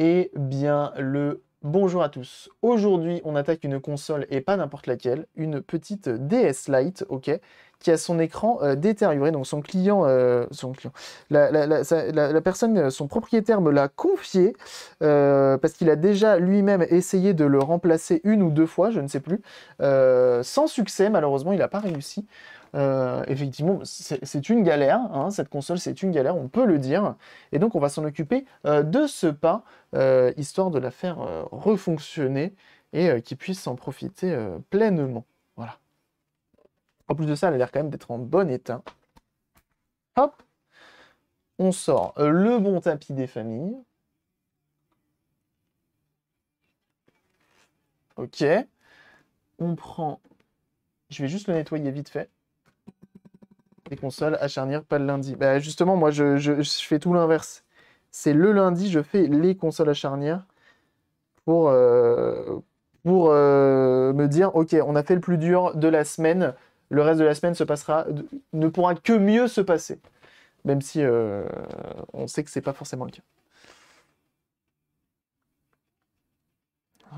Eh bien, le bonjour à tous. Aujourd'hui, on attaque une console et pas n'importe laquelle, une petite DS Lite, ok, qui a son écran euh, détérioré. Donc son client, euh, son client, la, personne, euh, son propriétaire me l'a confié parce qu'il a déjà lui-même essayé de le remplacer une ou deux fois, je ne sais plus, sans succès. Malheureusement, il n'a pas réussi. Euh, effectivement, c'est une galère, hein, cette console c'est une galère, on peut le dire, et donc on va s'en occuper euh, de ce pas, euh, histoire de la faire refonctionner et qu'il puisse en profiter pleinement. Voilà. En plus de ça, elle a l'air quand même d'être en bon état. Hop On sort le bon tapis des familles. Ok. On prend... Je vais juste le nettoyer vite fait. Les consoles à charnière, pas le lundi. Bah justement, moi, je, fais tout l'inverse. C'est le lundi, je fais les consoles à charnière pour, euh, pour euh, me dire, OK, on a fait le plus dur de la semaine. Le reste de la semaine se passera, ne pourra que mieux se passer. Même si euh, on sait que c'est pas forcément le cas.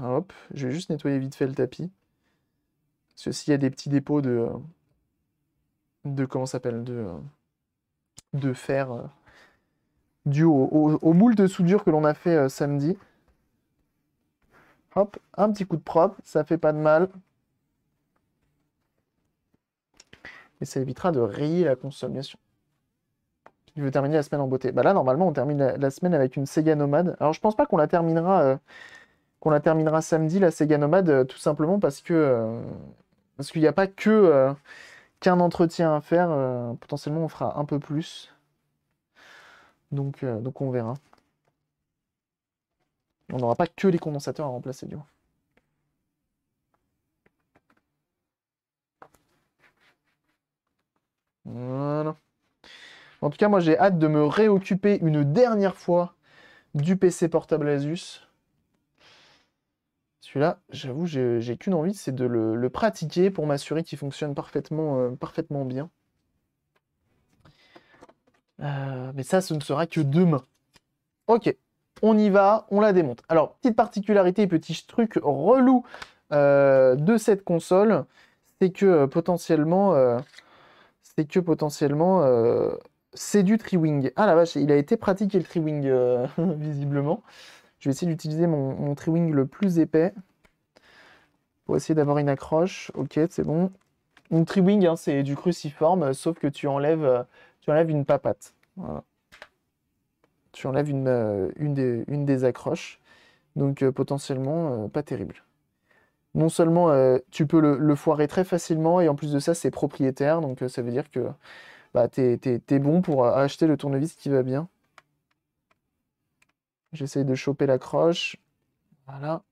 Hop, je vais juste nettoyer vite fait le tapis. Parce que s'il y a des petits dépôts de de comment s'appelle de, de faire euh, du au, moule de soudure que l'on a fait euh, samedi. Hop, un petit coup de propre, ça fait pas de mal. Et ça évitera de rayer la consommation. veux terminer la semaine en beauté. Bah là, normalement, on termine la, semaine avec une Sega Nomade. Alors, je pense pas qu'on la terminera, euh, qu'on la terminera samedi, la Sega Nomade, tout simplement parce que parce qu'il n'y a pas que qu'un entretien à faire. Euh, potentiellement, on fera un peu plus. Donc, euh, donc on verra. On n'aura pas que les condensateurs à remplacer, du coup. Voilà. En tout cas, moi, j'ai hâte de me réoccuper une dernière fois du PC portable Asus. Celui-là, j'avoue, j'ai qu'une envie, c'est de le, pratiquer pour m'assurer qu'il fonctionne parfaitement, euh, parfaitement bien. Euh, mais ça, ce ne sera que demain. Ok, on y va, on la démonte. Alors, petite particularité, petit truc relou euh, de cette console, c'est que potentiellement, c'est que potentiellement, c'est du triwing. wing Ah la vache, il a été pratiqué le tri-wing, visiblement. Je vais essayer d'utiliser mon, mon le plus épais pour essayer d'avoir une accroche. Ok, c'est bon. Mon triwing, hein, c'est du cruciforme, sauf que tu enlèves, tu enlèves une papate. Tu enlèves euh, une, des, accroches. Donc euh, potentiellement, euh, pas terrible. Non seulement tu peux le, foirer très facilement, et en plus de ça, c'est propriétaire, donc ça veut dire que bah, tu es, bon pour acheter le tournevis qui va bien. J'essaye de choper l'accroche. Voilà.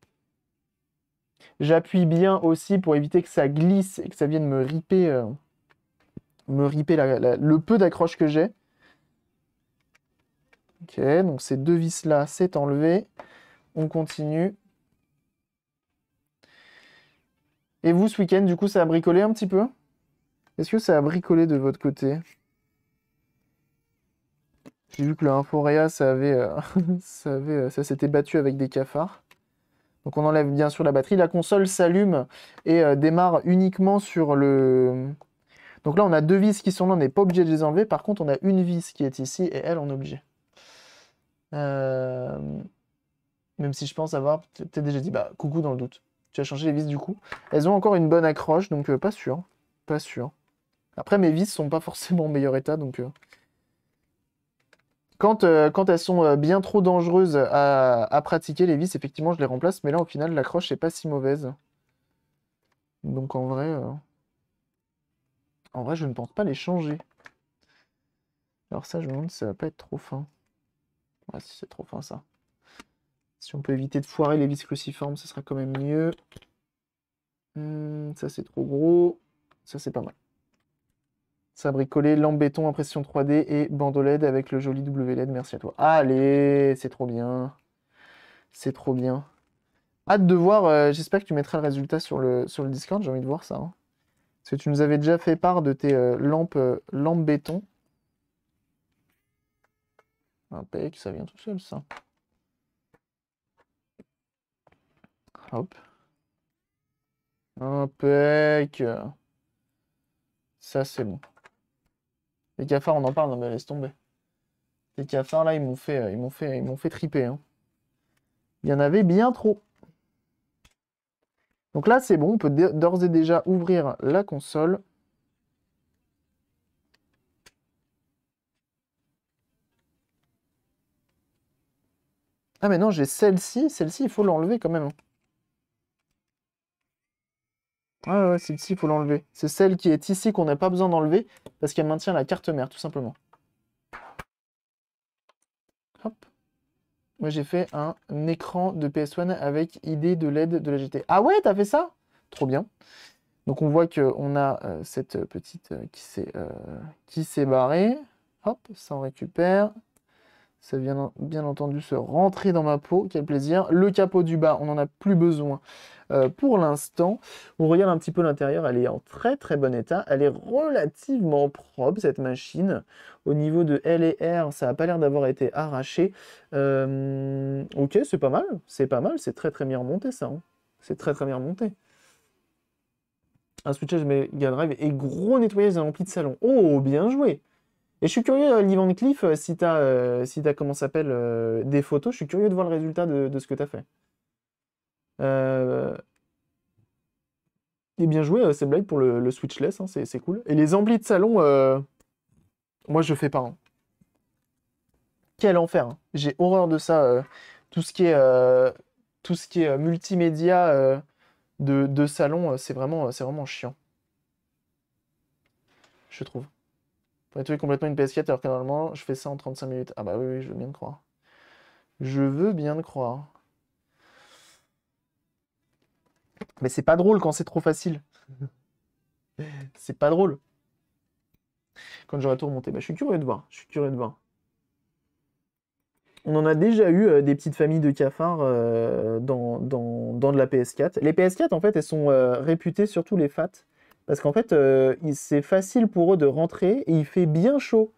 J'appuie bien aussi pour éviter que ça glisse et que ça vienne me riper, euh, me riper le peu d'accroche que j'ai. Ok, donc ces deux vis-là, c'est enlevé. On continue. Et vous, ce week-end, du coup, ça a bricolé un petit peu Est-ce que ça a bricolé de votre côté j'ai vu que le Inforea, ça avait, euh, euh, ça, s'était battu avec des cafards. Donc on enlève bien sûr la batterie. La console s'allume et euh, démarre uniquement sur le... Donc là, on a deux vis qui sont là, on n'est pas obligé de les enlever. Par contre, on a une vis qui est ici et elle, on est obligé. Même si je pense avoir peut-être déjà dit, bah coucou dans le doute. Tu as changé les vis du coup. Elles ont encore une bonne accroche, donc pas sûr. Pas sûr. Après, mes vis sont pas forcément en meilleur état, donc... Euh, quand, elles sont euh, bien trop dangereuses à, pratiquer, les vis, effectivement, je les remplace. Mais là, au final, la croche n'est pas si mauvaise. Donc, en vrai... Euh, en vrai, je ne pense pas les changer. Alors ça, je me demande si ça va pas être trop fin. Ouais, si c'est trop fin, ça. Si on peut éviter de foirer les vis cruciformes, ce sera quand même mieux. Hmm, ça, c'est trop gros. Ça, c'est pas mal. Ça bricolé, lampe béton, impression 3D et bandeau LED avec le joli WLED. Merci à toi. Allez, c'est trop bien. C'est trop bien. Hâte de voir. Euh, j'espère que tu mettras le résultat sur le, sur le Discord. J'ai envie de voir ça. Hein. Parce que tu nous avais déjà fait part de tes euh, lampes, euh, lampes, béton. Impec, ça vient tout seul, ça. Hop. Impec. Ça, c'est bon. Les cafards, on en parle, non mais laisse tomber. Les cafards, là, ils m'ont fait, ils m'ont fait, ils m'ont fait triper. Hein. Il y en avait bien trop. Donc là, c'est bon, on peut d'ores et déjà ouvrir la console. Ah mais non, j'ai celle-ci. Celle-ci, il faut l'enlever quand même. Ah ouais, celle-ci, il faut l'enlever. C'est celle qui est ici qu'on n'a pas besoin d'enlever parce qu'elle maintient la carte mère, tout simplement. Hop. Moi, j'ai fait un écran de PS1 avec idée de l'aide de la GT. Ah ouais, t'as fait ça Trop bien. Donc, on voit qu'on a euh, cette petite euh, euh, qui s'est barrée. Hop, ça en récupère. Ça vient bien, entendu se rentrer dans ma peau, quel plaisir. Le capot du bas, on n'en a plus besoin euh, pour l'instant. On regarde un petit peu l'intérieur, elle est en très très bon état. Elle est relativement propre cette machine. Au niveau de L et R, ça n'a pas l'air d'avoir été arraché. Euh, ok, c'est pas mal, c'est pas mal, c'est très très bien remonté ça. Hein. C'est très très bien remonté un switchage Mega Drive et gros nettoyage d'un ampli de salon. Oh, bien joué et je suis curieux, euh, Lee Cliff, euh, si tu euh, si comment s'appelle, des photos, je suis curieux de voir le résultat de, ce que tu as fait. Et bien joué, c'est blague pour le, switchless, hein, c'est cool. Et les amplis de salon, moi je fais pas. Hein. Quel enfer. Hein. J'ai horreur de ça. tout ce qui est, tout ce qui est multimédia de, salon, c'est vraiment, vraiment chiant. Je trouve es complètement une PS4 alors que normalement je fais ça en 35 minutes. Ah bah oui, oui, je veux bien te croire. Je veux bien te croire. Mais c'est pas drôle quand c'est trop facile. c'est pas drôle. Quand j'aurai tout remonté, bah, je suis curieux de voir. Je suis curieux de voir. On en a déjà eu euh, des petites familles de cafards euh, dans, dans, dans, de la PS4. Les PS4, en fait, elles sont euh, réputées, surtout les FAT, parce qu'en fait, euh, c'est facile pour eux de rentrer et il fait bien chaud.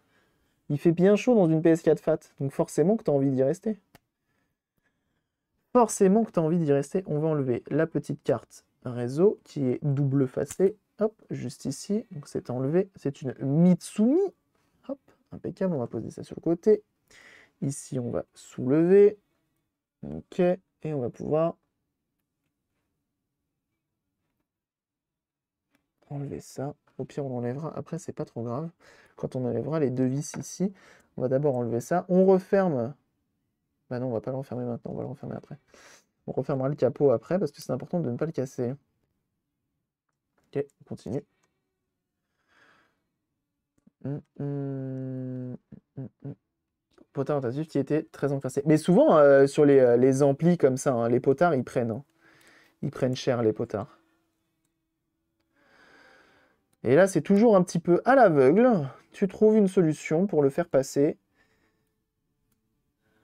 Il fait bien chaud dans une PS4 Fat. Donc forcément que tu as envie d'y rester. Forcément que tu as envie d'y rester. On va enlever la petite carte réseau qui est double facée. Hop, juste ici. Donc c'est enlevé. C'est une Mitsumi. Hop, impeccable. On va poser ça sur le côté. Ici, on va soulever. Ok. Et on va pouvoir enlever ça. Au pire, on l'enlèvera. Après, c'est pas trop grave. Quand on enlèvera les deux vis ici, on va d'abord enlever ça. On referme. Bah non, on va pas le refermer maintenant, on va le refermer après. On refermera le capot après parce que c'est important de ne pas le casser. Ok, on continue. Hum, hum, hum, potard qui était très encassé. Mais souvent, euh, sur euh, les, amplis comme ça, hein, les potards, ils prennent. Hein. Ils prennent cher, les potards. Et là, c'est toujours un petit peu à l'aveugle. Tu trouves une solution pour le faire passer.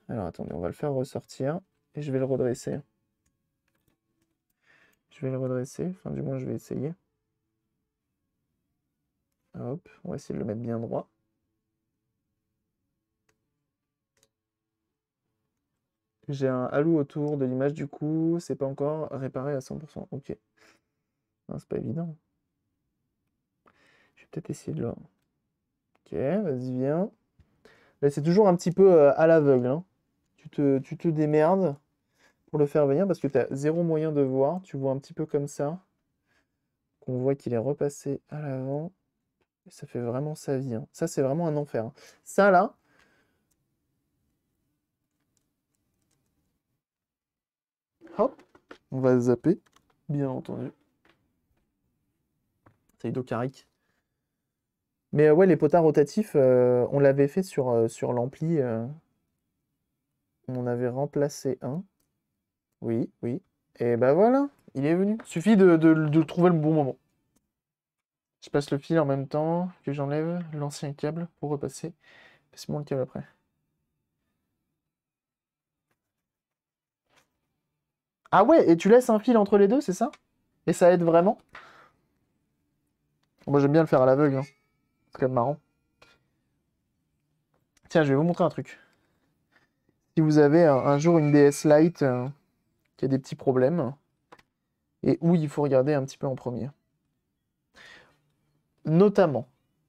Alors, attendez, on va le faire ressortir. Et je vais le redresser. Je vais le redresser. Enfin, du moins, je vais essayer. Hop, on va essayer de le mettre bien droit. J'ai un halo autour de l'image, du coup, c'est pas encore réparé à 100%. Ok. C'est pas évident peut-être essayer de le... Ok, vas-y, viens. Là, c'est toujours un petit peu euh, à l'aveugle. Hein. Tu, te, tu te démerdes pour le faire venir parce que tu as zéro moyen de voir. Tu vois un petit peu comme ça. qu'on voit qu'il est repassé à l'avant. Ça fait vraiment sa vie. Hein. Ça, c'est vraiment un enfer. Hein. Ça, là, Hop, on va zapper, bien entendu. C'est Ido Caric. Mais euh, ouais, les potards rotatifs, euh, on l'avait fait sur, euh, sur l'ampli. On avait remplacé un. Oui, oui. Et ben voilà, il est venu. Suffit de, trouver le bon moment. Je passe le fil en même temps que j'enlève l'ancien câble pour repasser. passe moi le câble après. Ah ouais, et tu laisses un fil entre les deux, c'est ça Et ça aide vraiment Moi j'aime bien le faire à l'aveugle. Hein. C'est quand même marrant. Tiens, je vais vous montrer un truc. Si vous avez un, jour une DS Lite euh, qui a des petits problèmes, et où il faut regarder un petit peu en premier. Notamment,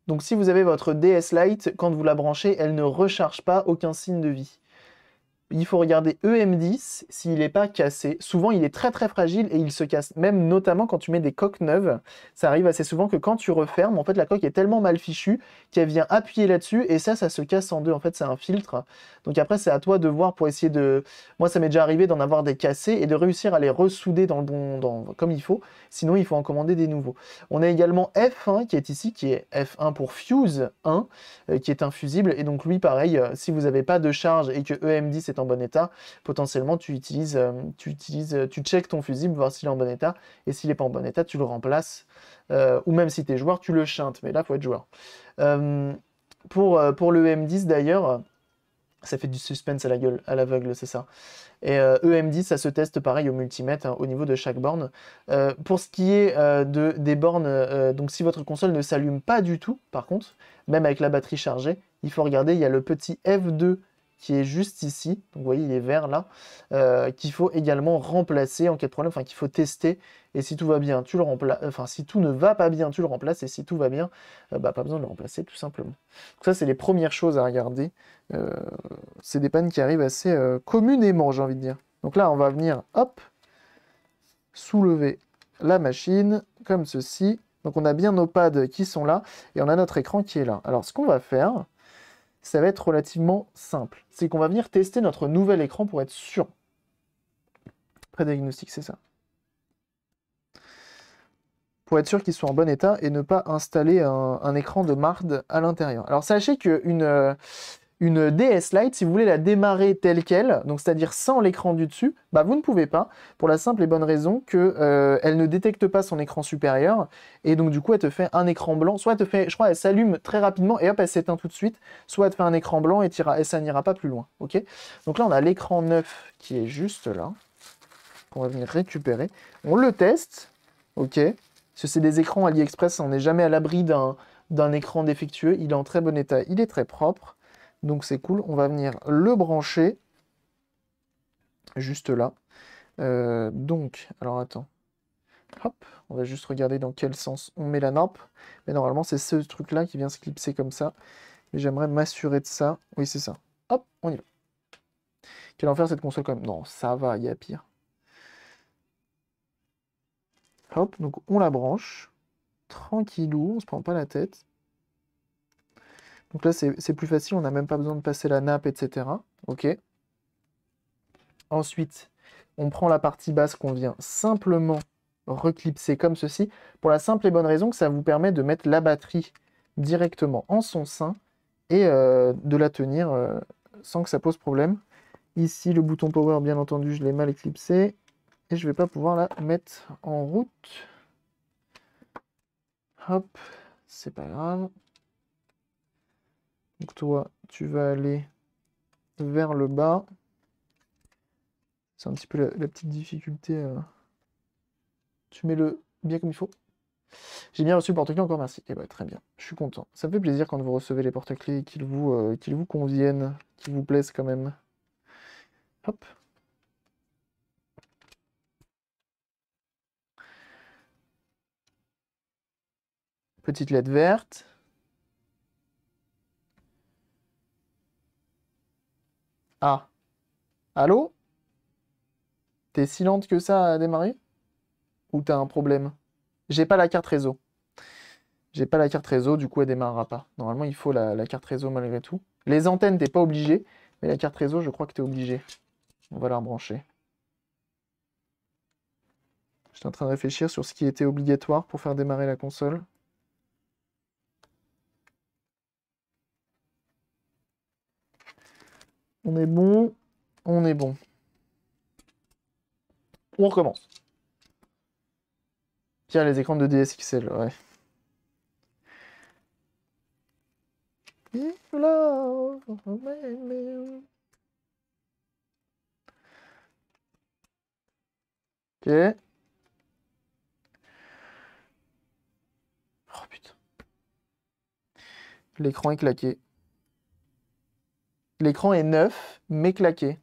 donc si vous avez votre DS Lite, quand vous la branchez, elle ne recharge pas aucun signe de vie il faut regarder EM10 s'il n'est pas cassé. Souvent, il est très très fragile et il se casse. Même notamment quand tu mets des coques neuves, ça arrive assez souvent que quand tu refermes, en fait, la coque est tellement mal fichue qu'elle vient appuyer là-dessus et ça, ça se casse en deux. En fait, c'est un filtre. Donc après, c'est à toi de voir pour essayer de. Moi, ça m'est déjà arrivé d'en avoir des cassés et de réussir à les ressouder dans le bon, comme il faut. Sinon, il faut en commander des nouveaux. On a également F1 qui est ici, qui est F1 pour Fuse 1, euh, qui est infusible. Et donc lui, pareil, euh, si vous n'avez pas de charge et que EM10 est en bon état, potentiellement tu utilises, euh, tu utilises, euh, tu check ton fusible, voir s'il est en bon état, et s'il n'est pas en bon état, tu le remplaces, euh, ou même si tu es joueur, tu le chintes, mais là, il faut être joueur. pour, pour le e m 10 d'ailleurs, ça fait du suspense à la gueule, à l'aveugle, c'est ça. Et euh, EM10, ça se teste pareil au multimètre, hein, au niveau de chaque borne. pour ce qui est de, des bornes, donc si votre console ne s'allume pas du tout, par contre, même avec la batterie chargée, il faut regarder, il y a le petit F2 qui est juste ici, donc vous voyez il est vert là, euh, qu'il faut également remplacer en cas de problème, enfin qu'il faut tester, et si tout va bien, tu le remplaces, enfin si tout ne va pas bien, tu le remplaces, et si tout va bien, euh, bah, pas besoin de le remplacer tout simplement. Donc ça c'est les premières choses à regarder, euh, c'est des pannes qui arrivent assez communément j'ai envie de dire. Donc là on va venir, hop, soulever la machine, comme ceci, donc on a bien nos pads qui sont là, et on a notre écran qui est là. Alors ce qu'on va faire, ça va être relativement simple. C'est qu'on va venir tester notre nouvel écran pour être sûr. Prédiagnostic, c'est ça. Pour être sûr qu'il soit en bon état et ne pas installer un, écran de marde à l'intérieur. Alors sachez qu'une euh, une DS Lite, si vous voulez la démarrer telle qu'elle, donc c'est-à-dire sans l'écran du dessus, bah vous ne pouvez pas, pour la simple et bonne raison que euh, elle ne détecte pas son écran supérieur, et donc du coup elle te fait un écran blanc, soit elle te fait, je crois, elle s'allume très rapidement et hop, elle s'éteint tout de suite, soit elle te fait un écran blanc et, ça n'ira pas plus loin, ok Donc là on a l'écran neuf qui est juste là, qu'on va venir récupérer, on le teste, ok ce c'est des écrans AliExpress, on n'est jamais à l'abri d'un écran défectueux. Il est en très bon état, il est très propre. Donc c'est cool, on va venir le brancher juste là. Euh, donc, alors attends. Hop, on va juste regarder dans quel sens on met la nappe. Mais normalement, c'est ce truc-là qui vient se clipser comme ça. Mais j'aimerais m'assurer de ça. Oui, c'est ça. Hop, on y va. Quel enfer cette console quand même. Non, ça va, il y a pire. Hop, donc on la branche. Tranquillou, on se prend pas la tête. Donc là, c'est plus facile, on n'a même pas besoin de passer la nappe, etc. OK Ensuite, on prend la partie basse qu'on vient simplement reclipser comme ceci, pour la simple et bonne raison que ça vous permet de mettre la batterie directement en son sein et euh, de la tenir euh, sans que ça pose problème. Ici, le bouton power, bien entendu, je l'ai mal éclipsé et je ne vais pas pouvoir la mettre en route. Hop, c'est pas grave. Donc toi, tu vas aller vers le bas. C'est un petit peu la, petite difficulté. Euh. Tu mets le bien comme il faut. J'ai bien reçu le porte-clés, encore merci. Eh ben, très bien, je suis content. Ça me fait plaisir quand vous recevez les porte-clés qu'ils vous, euh, qu'ils vous conviennent, qu'ils vous plaisent quand même. Hop. Petite lettre verte. Ah. Allô T'es si lente que ça à démarrer Ou t'as un problème J'ai pas la carte réseau. J'ai pas la carte réseau, du coup elle démarrera pas. Normalement il faut la, la carte réseau malgré tout. Les antennes, t'es pas obligé, mais la carte réseau, je crois que t'es obligé. On va la rebrancher. J'étais en train de réfléchir sur ce qui était obligatoire pour faire démarrer la console. On est bon. On est bon. On recommence. Tiens, les écrans de DSXL, ouais. Ok. Oh putain. L'écran est claqué. L'écran est neuf, mais claqué.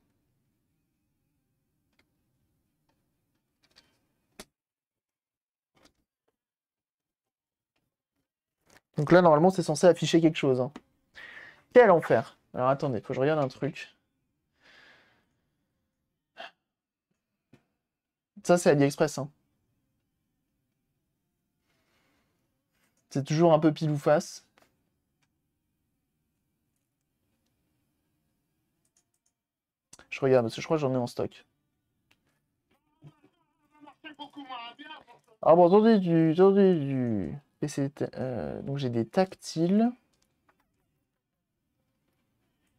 Donc là, normalement, c'est censé afficher quelque chose. Hein. Quel enfer Alors attendez, faut que je regarde un truc. Ça, c'est AliExpress. Hein. C'est toujours un peu pile ou face. Je regarde, parce que je crois que j'en ai en stock. Ah bon, attendez du, du. Euh, donc j'ai des tactiles.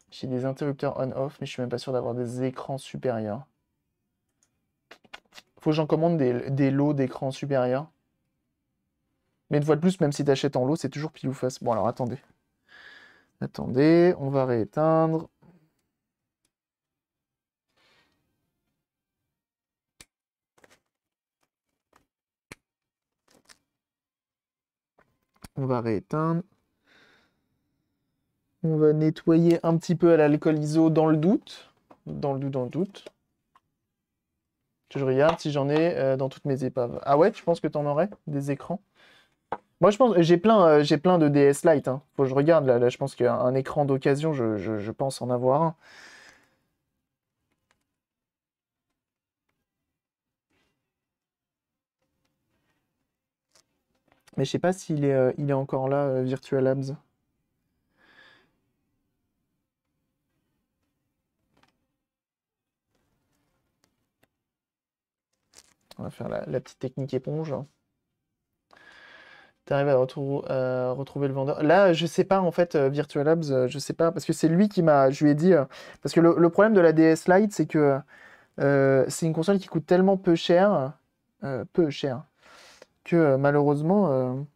J'ai des interrupteurs on-off, mais je suis même pas sûr d'avoir des écrans supérieurs. Faut que j'en commande des, lots d'écrans supérieurs. Mais une fois de plus, même si tu achètes en lot, c'est toujours pile ou face. Bon alors attendez. Attendez, on va rééteindre. On va rééteindre. On va nettoyer un petit peu à l'alcool iso dans le doute. Dans le doute, dans le doute. Je regarde si j'en ai euh, dans toutes mes épaves. Ah ouais, tu penses que tu en aurais Des écrans Moi, je pense... J'ai plein, euh, j'ai plein de DS Lite. Hein. Faut que je regarde. Là, je pense qu'un écran d'occasion, je, pense en avoir un. Mais je sais pas s'il est, euh, il est encore là, euh, Virtual Labs. On va faire la, petite technique éponge. Tu arrives à euh, retrouver le vendeur. Là, je ne sais pas en fait, Virtual Labs, je sais pas parce que c'est lui qui m'a. Je lui ai dit parce que le, problème de la DS Lite, c'est que c'est une console qui coûte tellement peu cher, peu cher, euh, euh, que malheureusement,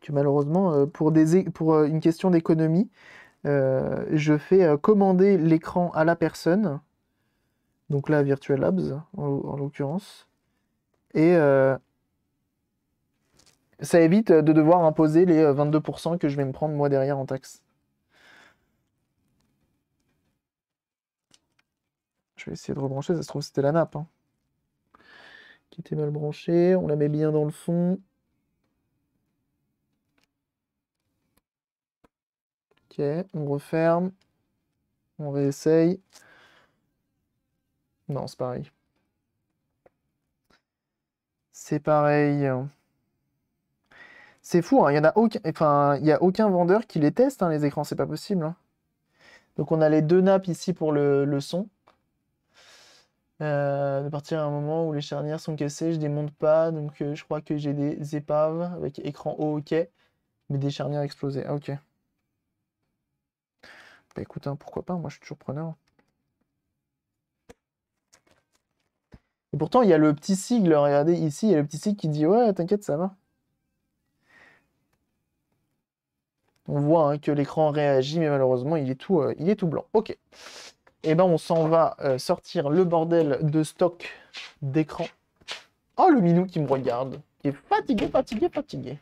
que malheureusement pour, des, pour euh, une question d'économie, je fais commander l'écran à la personne, donc là Virtual Labs en, l'occurrence, et ça évite de devoir imposer les 22% que je vais me prendre moi derrière en taxe. Je vais essayer de rebrancher, ça se trouve c'était la nappe. Hein qui était mal branché. On la met bien dans le fond. Ok, on referme. On réessaye. Non, c'est pareil. C'est pareil. C'est fou, hein. il n'y a, aucun... enfin, y a aucun vendeur qui les teste, hein, les écrans, c'est pas possible. Hein. Donc on a les deux nappes ici pour le son de euh, partir à un moment où les charnières sont cassées, je démonte pas, donc euh, je crois que j'ai des épaves avec écran haut ok, mais des charnières explosées. Ah, ok. Bah écoute, hein, pourquoi pas, moi je suis toujours preneur. Et pourtant, il y a le petit sigle, regardez ici, il y a le petit sigle qui dit ouais, t'inquiète, ça va. On voit hein, que l'écran réagit, mais malheureusement, il est tout, euh, il est tout blanc. Ok. Et eh ben on s'en va euh, sortir le bordel de stock d'écran. Oh, le minou qui me regarde, qui est fatigué, fatigué, fatigué.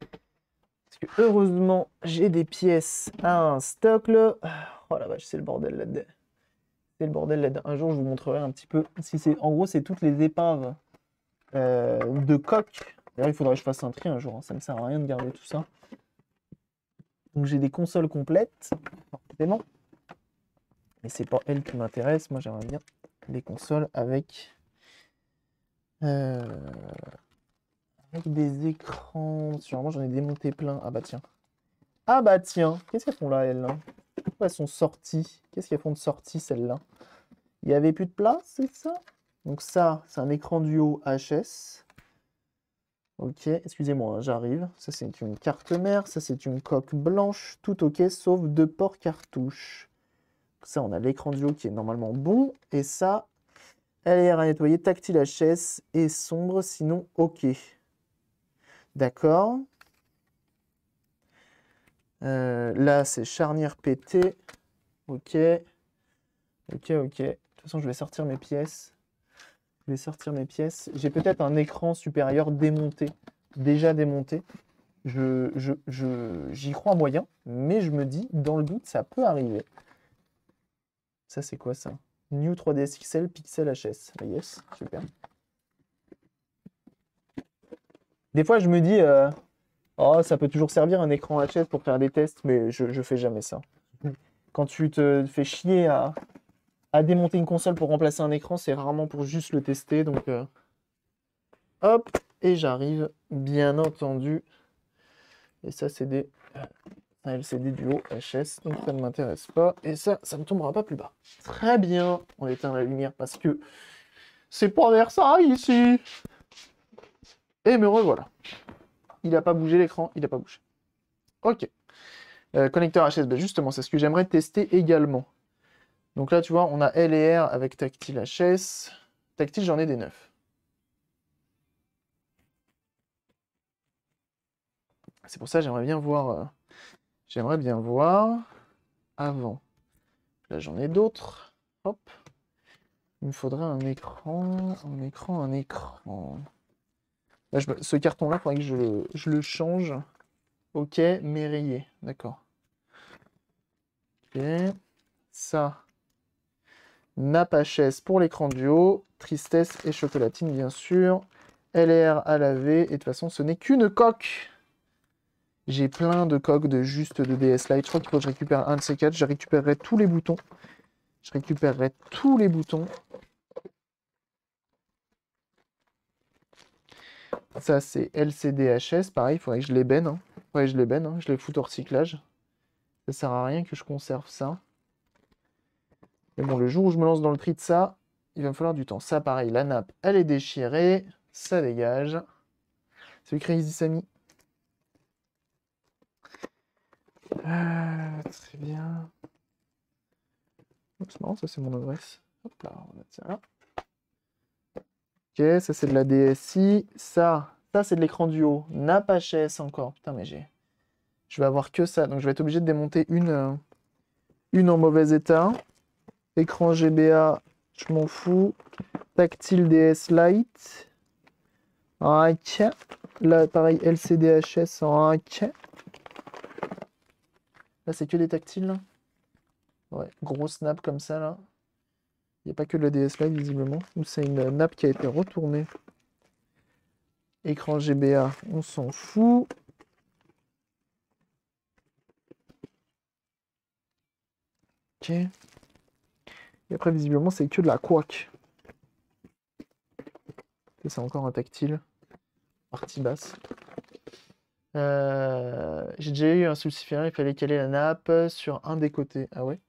Parce que heureusement, j'ai des pièces à un stock, là. Oh la vache, c'est le bordel là-dedans. C'est le bordel là-dedans. Un jour, je vous montrerai un petit peu. Si c'est, En gros, c'est toutes les épaves euh, de coque. D'ailleurs, il faudrait que je fasse un tri un jour. Hein. Ça ne sert à rien de garder tout ça. Donc j'ai des consoles complètes, forcément. Mais c'est pas elles qui m'intéressent. Moi j'aimerais bien des consoles avec, euh, avec des écrans. Sûrement j'en ai démonté plein. Ah bah tiens. Ah bah tiens, qu'est-ce qu'elles font là elles hein Pourquoi elles sont sorties Qu'est-ce qu'elles font de sortie celles-là Il n'y avait plus de place, c'est ça Donc ça, c'est un écran duo HS. Ok, excusez-moi, hein, j'arrive. Ça, c'est une carte mère. Ça, c'est une coque blanche. Tout ok, sauf deux ports cartouches. Ça, on a l'écran du haut qui est normalement bon. Et ça, elle est à nettoyer, tactile HS et sombre, sinon ok. D'accord. Euh, là, c'est charnière pétée. Ok. Ok, ok. De toute façon, je vais sortir mes pièces. Je vais sortir mes pièces. J'ai peut-être un écran supérieur démonté, déjà démonté. j'y crois moyen, mais je me dis, dans le doute, ça peut arriver. Ça, c'est quoi ça New 3DS XL Pixel HS. Ah, yes, super. Des fois, je me dis, euh, oh, ça peut toujours servir un écran HS pour faire des tests, mais je, je fais jamais ça. Mmh. Quand tu te fais chier à, démonter une console pour remplacer un écran, c'est rarement pour juste le tester. Donc, euh, hop, et j'arrive, bien entendu. Et ça, c'est des LCD LCD duo HS, donc ça ne m'intéresse pas. Et ça, ça ne tombera pas plus bas. Très bien, on éteint la lumière parce que c'est pas ça, ici. Et me revoilà. Il n'a pas bougé l'écran, il n'a pas bougé. Ok. Euh, connecteur HS, ben, justement, c'est ce que j'aimerais tester également. Donc là, tu vois, on a L et R avec tactile HS. Tactile, j'en ai des neufs. C'est pour ça j'aimerais bien voir. Euh, j'aimerais bien voir avant. Là j'en ai d'autres. Hop. Il me faudrait un écran. Un écran, un écran. ce carton-là, il faudrait que je, je, le change. Ok, mais rayé. D'accord. Ok. Ça. Napa Hs pour l'écran du haut, tristesse et chocolatine bien sûr, LR à laver, et de toute façon ce n'est qu'une coque J'ai plein de coques de juste de DS Lite, je crois qu'il faut que je récupère un de ces quatre, je récupérerai tous les boutons. Je récupérerai tous les boutons. Ça c'est LCDHS, pareil, il faudrait que je les Hein. Ouais, je l'ébène, hein. je les fous au recyclage. Ça sert à rien que je conserve ça. Mais bon, le jour où je me lance dans le tri de ça, il va me falloir du temps. Ça, pareil, la nappe, elle est déchirée. Ça dégage. Salut Crazy Samy. très bien. Oh, c'est marrant, ça c'est mon adresse. Hop là, on va ça là. Ok, ça c'est de la DSI. Ça, ça c'est de l'écran du haut. Nappe HS encore. Putain, mais j'ai. Je vais avoir que ça. Donc je vais être obligé de démonter une, euh, une en mauvais état. Écran GBA, je m'en fous. Tactile DS Lite. Ah. Là, pareil, LCDHS en Là, c'est que des tactiles. Là. Ouais, gros snap comme ça, là. Il n'y a pas que le DS Lite, visiblement. Ou c'est une nappe qui a été retournée. Écran GBA, on s'en fout. Ok. Et après, visiblement, c'est que de la couac. c'est encore un tactile. Partie basse. Euh, j'ai déjà eu un sulcifère. il fallait caler la nappe sur un des côtés. Ah ouais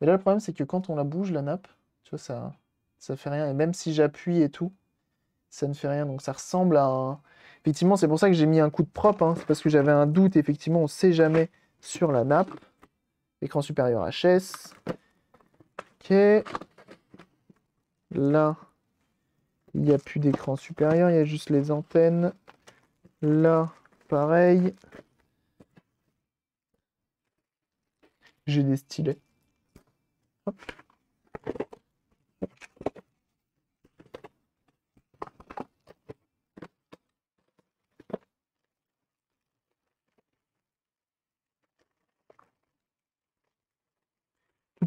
Mais là, le problème, c'est que quand on la bouge, la nappe, tu vois, ça, ça fait rien. Et même si j'appuie et tout, ça ne fait rien. Donc ça ressemble à un... Effectivement, c'est pour ça que j'ai mis un coup de propre. Hein. C'est parce que j'avais un doute. Effectivement, on ne sait jamais sur la nappe. Écran supérieur HS. Là, il n'y a plus d'écran supérieur, il y a juste les antennes. Là, pareil. J'ai des stylets.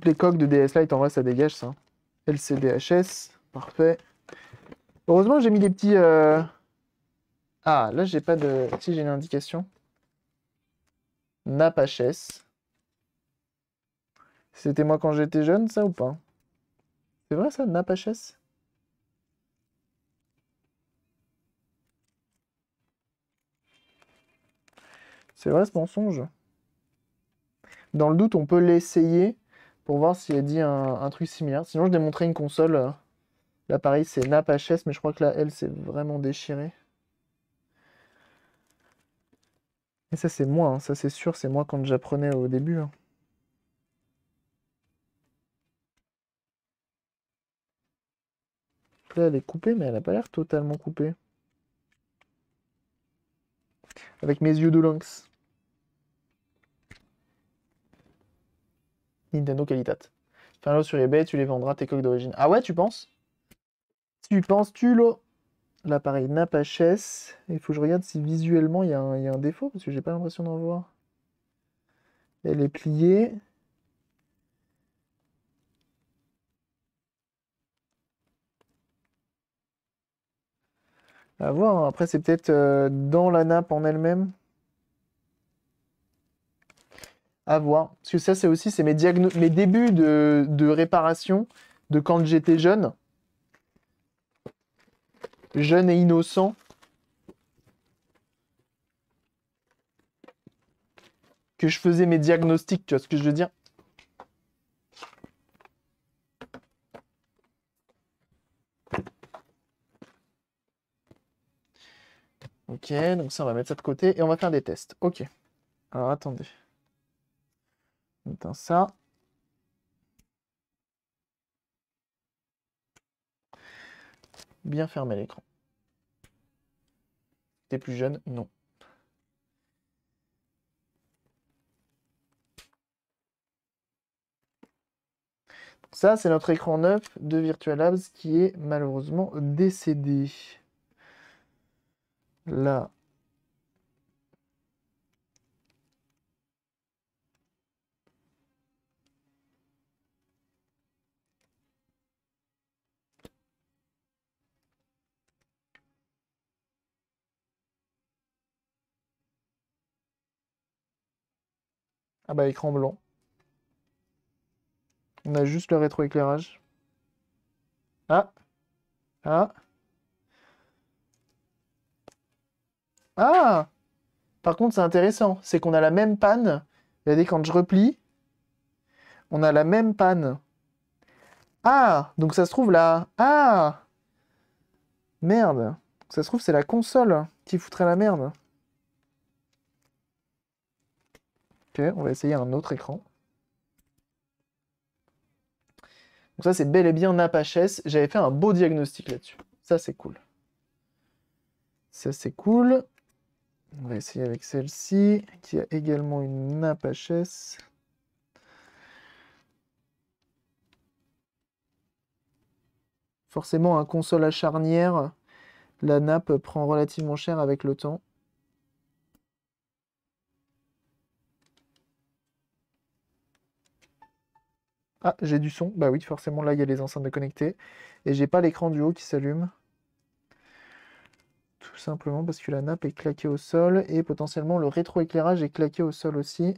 les coques de DS Lite, en vrai, ça dégage ça. LCDHS, parfait. Heureusement, j'ai mis des petits... Euh, ah, là, j'ai pas de... Si, j'ai une indication. NAPHS. C'était moi quand j'étais jeune, ça, ou pas C'est vrai, ça, NAPHS C'est vrai, ce mensonge Dans le doute, on peut l'essayer pour voir si elle dit un, truc similaire. Sinon, je démontrais une console. Euh, l'appareil, pareil, c'est NAP HS, mais je crois que là, elle, c'est vraiment déchiré. Et ça, c'est moi, hein. ça c'est sûr, c'est moi quand j'apprenais au début. Hein. Là, elle est coupée, mais elle n'a pas l'air totalement coupée. Avec mes yeux de lynx. Nintendo Qualitat. sur eBay, tu les vendras tes coques d'origine. Ah ouais, tu penses Tu penses, tu l'as L'appareil pareil, HS. Il faut que je regarde si visuellement il y, a un défaut, parce que j'ai pas l'impression d'en voir. Elle est pliée. À voir, hein. après c'est peut-être euh, dans la nappe en elle-même. à voir. Parce que ça, c'est aussi mes, débuts de, réparation de quand j'étais jeune. Jeune et innocent. Que je faisais mes diagnostics, tu vois ce que je veux dire Ok, donc ça, on va mettre ça de côté et on va faire des tests. Ok. Alors, attendez ça. Bien fermer l'écran. T'es plus jeune Non. Ça, c'est notre écran neuf de Virtual Labs qui est malheureusement décédé. Là, Ah bah écran blanc. On a juste le rétroéclairage. Ah Ah Ah Par contre, c'est intéressant. C'est qu'on a la même panne. Regardez, quand je replie, on a la même panne. Ah Donc ça se trouve là. Ah Merde Ça se trouve, c'est la console qui foutrait la merde. on va essayer un autre écran. Donc ça, c'est bel et bien NAP-HS, J'avais fait un beau diagnostic là-dessus. Ça, c'est cool. Ça, c'est cool. On va essayer avec celle-ci, qui a également une NAP-HS. Forcément, un console à charnière, la nappe prend relativement cher avec le temps. Ah, j'ai du son. Bah oui, forcément, là, il y a les enceintes de Et j'ai pas l'écran du haut qui s'allume. Tout simplement parce que la nappe est claquée au sol et potentiellement le rétroéclairage est claqué au sol aussi.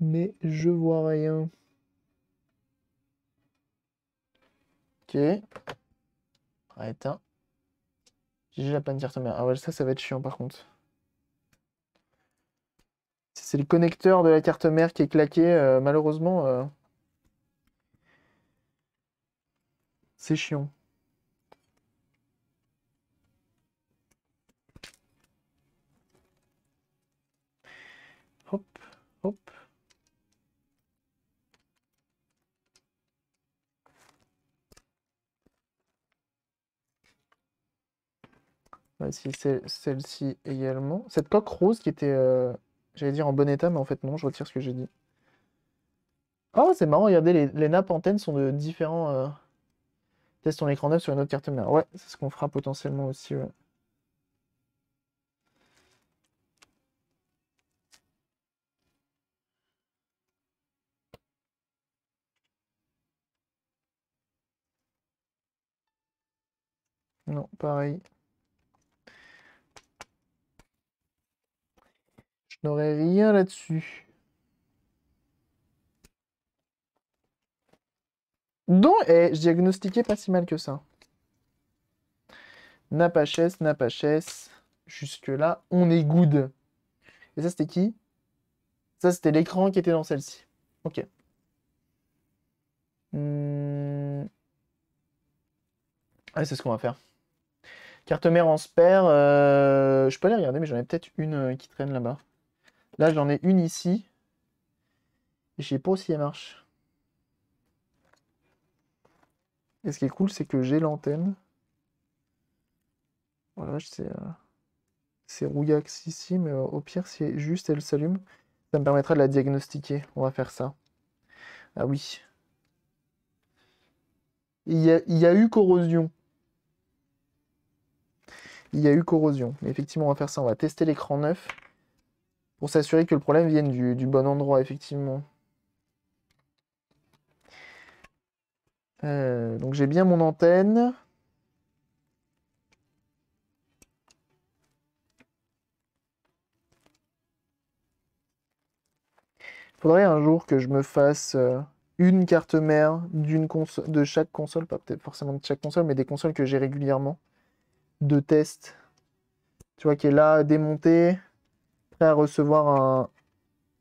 Mais je vois rien. Ok. Arrête. Hein. J'ai la de dire Ah ouais, ça, ça va être chiant par contre. C'est le connecteur de la carte mère qui est claqué, euh, malheureusement. Euh. C'est chiant. Hop, hop. Voici bah, celle-ci également. Cette coque rose qui était... Euh, J'allais dire en bon état, mais en fait non, je retire ce que j'ai dit. Oh, c'est marrant, regardez, les, nappes antennes sont de différents... Euh, Testons l'écran ton écran neuf sur une autre carte mère. Ouais, c'est ce qu'on fera potentiellement aussi, Non, pareil. Je rien là-dessus. Donc, eh, je diagnostiquais pas si mal que ça. Napaches, Napaches. Jusque-là, on est good. Et ça, c'était qui Ça, c'était l'écran qui était dans celle-ci. Ok. Hmm. Ah, c'est ce qu'on va faire. Carte mère en spare. Euh, je peux aller regarder, mais j'en ai peut-être une euh, qui traîne là-bas. Là, j'en ai une ici. Je sais pas si elle marche. Et ce qui est cool, c'est que j'ai l'antenne. Voilà, euh, c'est euh, Rouillax ici, mais euh, au pire, si juste elle s'allume, ça me permettra de la diagnostiquer. On va faire ça. Ah oui. Il y a, il y a eu corrosion. Il y a eu corrosion. Mais effectivement, on va faire ça. On va tester l'écran neuf pour s'assurer que le problème vienne du, bon endroit, effectivement. Euh, donc j'ai bien mon antenne. Il Faudrait un jour que je me fasse euh, une carte mère d'une de chaque console, pas peut-être forcément de chaque console, mais des consoles que j'ai régulièrement de test. Tu vois, qui est là, démontée, à recevoir un...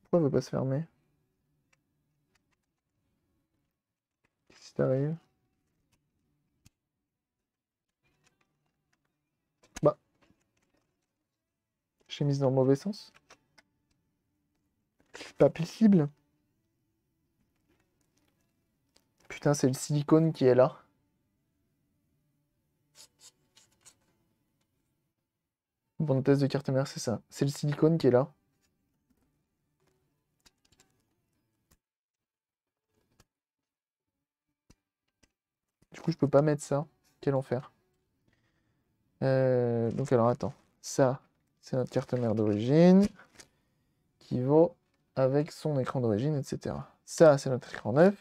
Pourquoi ne veut pas se fermer Qu'est-ce qui t'arrive Bah. J'ai mis dans le mauvais sens. C'est pas possible. Putain, c'est le silicone qui est là. Bande test de carte mère, c'est ça. C'est le silicone qui est là. Du coup, je peux pas mettre ça. Quel enfer. Euh, donc alors, attends. Ça, c'est notre carte mère d'origine qui vaut avec son écran d'origine, etc. Ça, c'est notre écran neuf.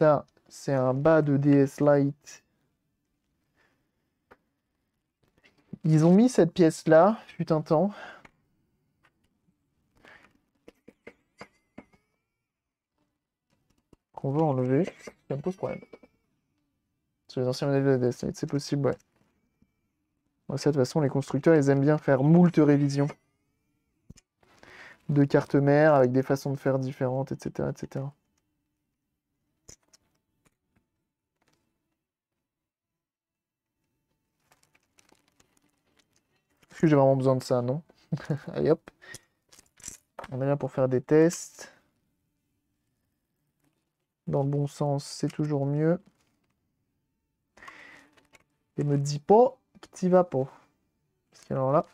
Ça, c'est un bas de DS Lite Ils ont mis cette pièce-là, putain un temps. Qu'on veut enlever. Ça me pose problème. Sur les anciens modèles de la c'est possible, ouais. De toute façon, les constructeurs, ils aiment bien faire moult révisions de cartes mères avec des façons de faire différentes, etc. etc. j'ai vraiment besoin de ça Non. Allez hop. On est là pour faire des tests. Dans le bon sens, c'est toujours mieux. Et me dit pas que t'y pas. Parce alors là,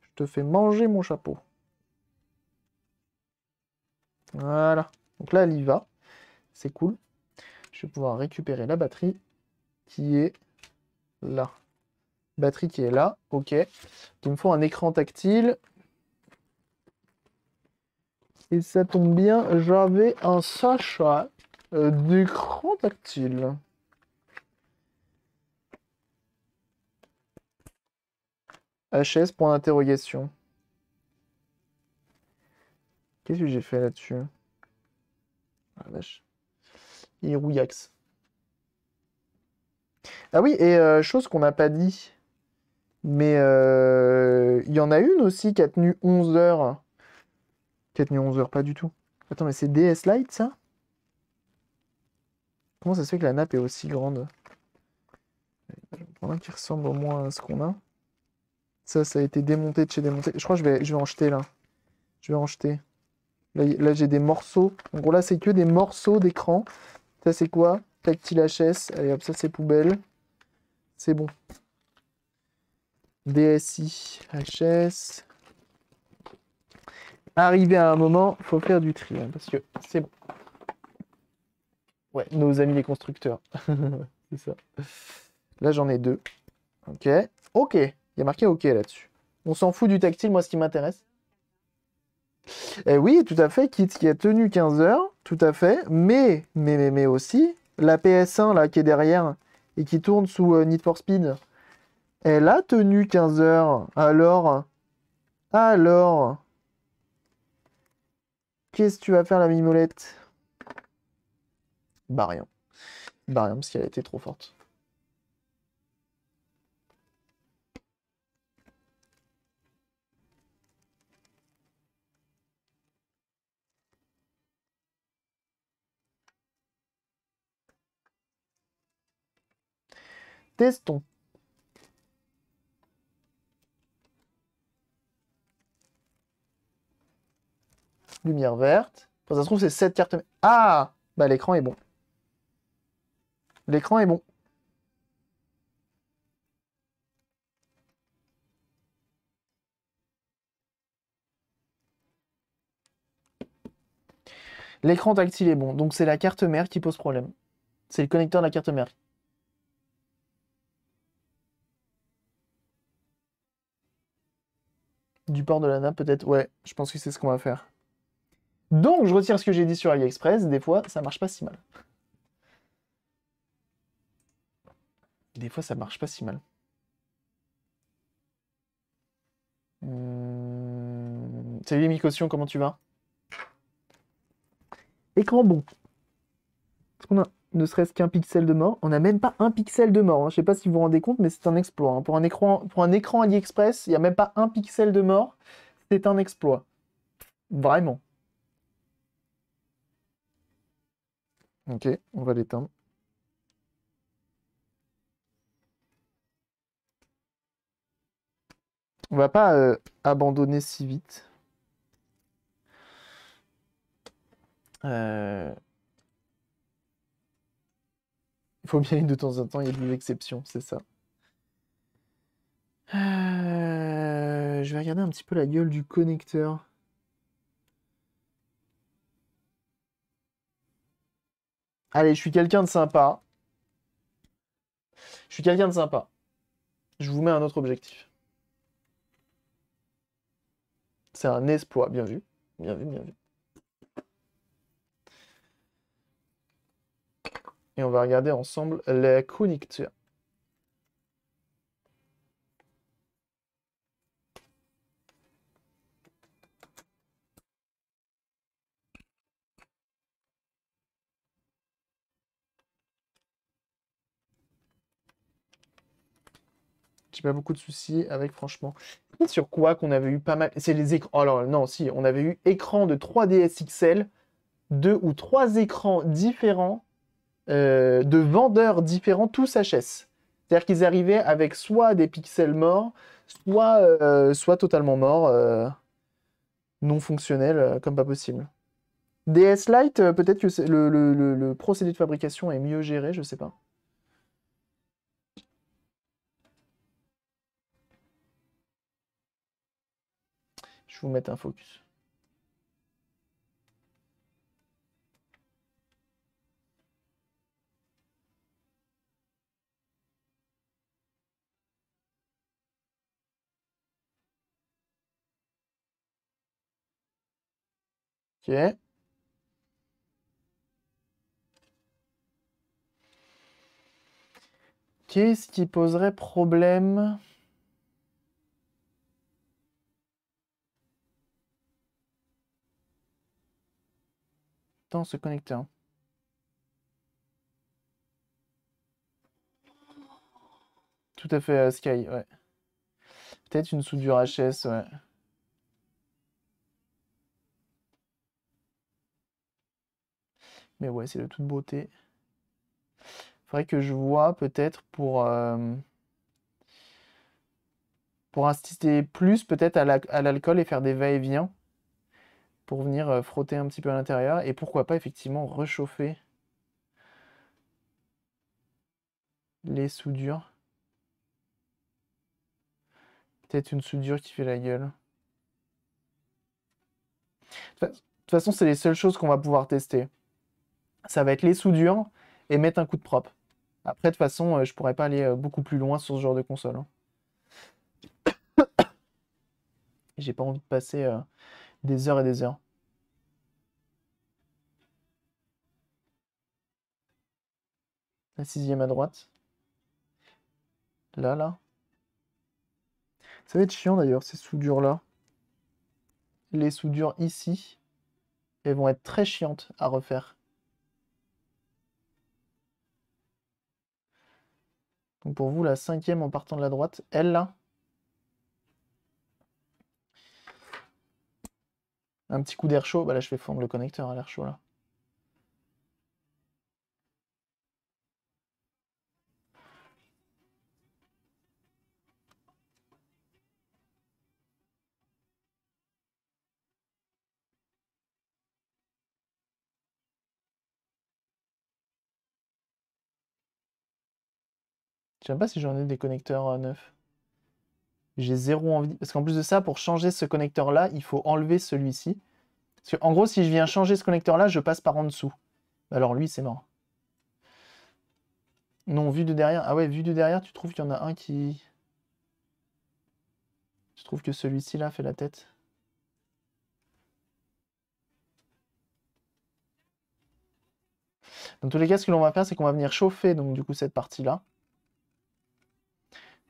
je te fais manger mon chapeau. Voilà. Donc là, elle y va. C'est cool. Je vais pouvoir récupérer la batterie qui est là batterie qui est là, ok. Il me faut un écran tactile. Et ça tombe bien, j'avais un sachet euh, d'écran tactile. HS, point d'interrogation. Qu'est-ce que j'ai fait là-dessus Ah Ah oui, et euh, chose qu'on n'a pas dit, mais euh, il y en a une aussi qui a tenu 11 heures. Qui a tenu 11 heures, pas du tout. Attends, mais c'est DS Lite, ça Comment ça se fait que la nappe est aussi grande Je qui ressemble au moins à ce qu'on a. Ça, ça a été démonté de chez démonté. Je crois que je vais, je vais en jeter, là. Je vais en jeter. Là, là j'ai des morceaux. En gros, là, c'est que des morceaux d'écran. Ça, c'est quoi Tactile HS. Allez, hop, ça, c'est poubelle. C'est bon. DSI, HS. Arrivé à un moment, faut faire du tri, hein, parce que c'est bon. Ouais, nos amis les constructeurs. c'est ça. Là, j'en ai deux. Ok. Ok. Il y a marqué OK là-dessus. On s'en fout du tactile, moi, ce qui m'intéresse. Eh oui, tout à fait, Kit qui a tenu 15 heures, tout à fait, mais, mais, mais, mais aussi, la PS1 là qui est derrière et qui tourne sous euh, Need for Speed, elle a tenu 15 heures. Alors Alors Qu'est-ce que tu vas faire, la mimolette Bah rien. Bah rien, parce qu'elle était trop forte. Testons. lumière verte. ça se trouve, c'est cette carte Ah Bah, l'écran est bon. L'écran est bon. L'écran tactile est bon. Donc, c'est la carte mère qui pose problème. C'est le connecteur de la carte mère. Du port de la nappe, peut-être Ouais, je pense que c'est ce qu'on va faire. Donc je retire ce que j'ai dit sur AliExpress, des fois ça marche pas si mal. Des fois ça marche pas si mal. Hum, salut Amy comment tu vas Écran bon. Est-ce qu'on a ne serait-ce qu'un pixel de mort On n'a même pas un pixel de mort. Hein. Je ne sais pas si vous vous rendez compte, mais c'est un exploit. Hein. Pour, un écran, pour un écran AliExpress, il n'y a même pas un pixel de mort. C'est un exploit. Vraiment. Ok, on va l'éteindre. On va pas euh, abandonner si vite. Euh, il faut bien de temps en temps, il y a des exception c'est ça. Euh, je vais regarder un petit peu la gueule du connecteur. Allez, je suis quelqu'un de sympa. Je suis quelqu'un de sympa. Je vous mets un autre objectif. C'est un espoir. bien vu. Bien vu, bien vu. Et on va regarder ensemble les connecteurs. beaucoup de soucis avec, franchement. Sur quoi qu'on avait eu pas mal. C'est les écrans. alors non, si, on avait eu écran de 3DS XL, deux ou trois écrans différents, euh, de vendeurs différents, tous HS. C'est-à-dire qu'ils arrivaient avec soit des pixels morts, soit, euh, soit totalement morts, euh, non fonctionnels, comme pas possible. DS Lite, peut-être que le procédé de fabrication est mieux géré, je sais pas. vous mette un focus. Ok. Qu'est-ce qui poserait problème Se ce connecteur. Hein. Tout à fait, euh, Sky, ouais. Peut-être une soudure HS, ouais. Mais ouais, c'est de toute beauté. vrai que je vois peut-être pour... Euh, pour insister plus peut-être à l'alcool et faire des va-et-vient pour venir euh, frotter un petit peu à l'intérieur et pourquoi pas effectivement réchauffer les soudures. Peut-être une soudure qui fait la gueule. De toute façon, c'est les seules choses qu'on va pouvoir tester. Ça va être les soudures et mettre un coup de propre. Après, de toute façon, euh, je pourrais pas aller euh, beaucoup plus loin sur ce genre de console. Hein. J'ai pas envie de passer des heures et des heures. La sixième à droite. Là, là. Ça va être chiant d'ailleurs, ces soudures-là. Les soudures ici, elles vont être très chiantes à refaire. Donc pour vous, la cinquième en partant de la droite, elle là. Un petit coup d'air chaud, bah là je vais fondre le connecteur à hein, l'air chaud là. Je sais pas si j'en ai des connecteurs euh, neufs. J'ai zéro envie. Parce qu'en plus de ça, pour changer ce connecteur-là, il faut enlever celui-ci. Parce qu'en gros, si je viens changer ce connecteur-là, je passe par en dessous. Alors lui, c'est mort. Non, vu de derrière. Ah ouais, vu de derrière, tu trouves qu'il y en a un qui... Tu trouves que celui-ci, là, fait la tête. Dans tous les cas, ce que l'on va faire, c'est qu'on va venir chauffer donc du coup cette partie-là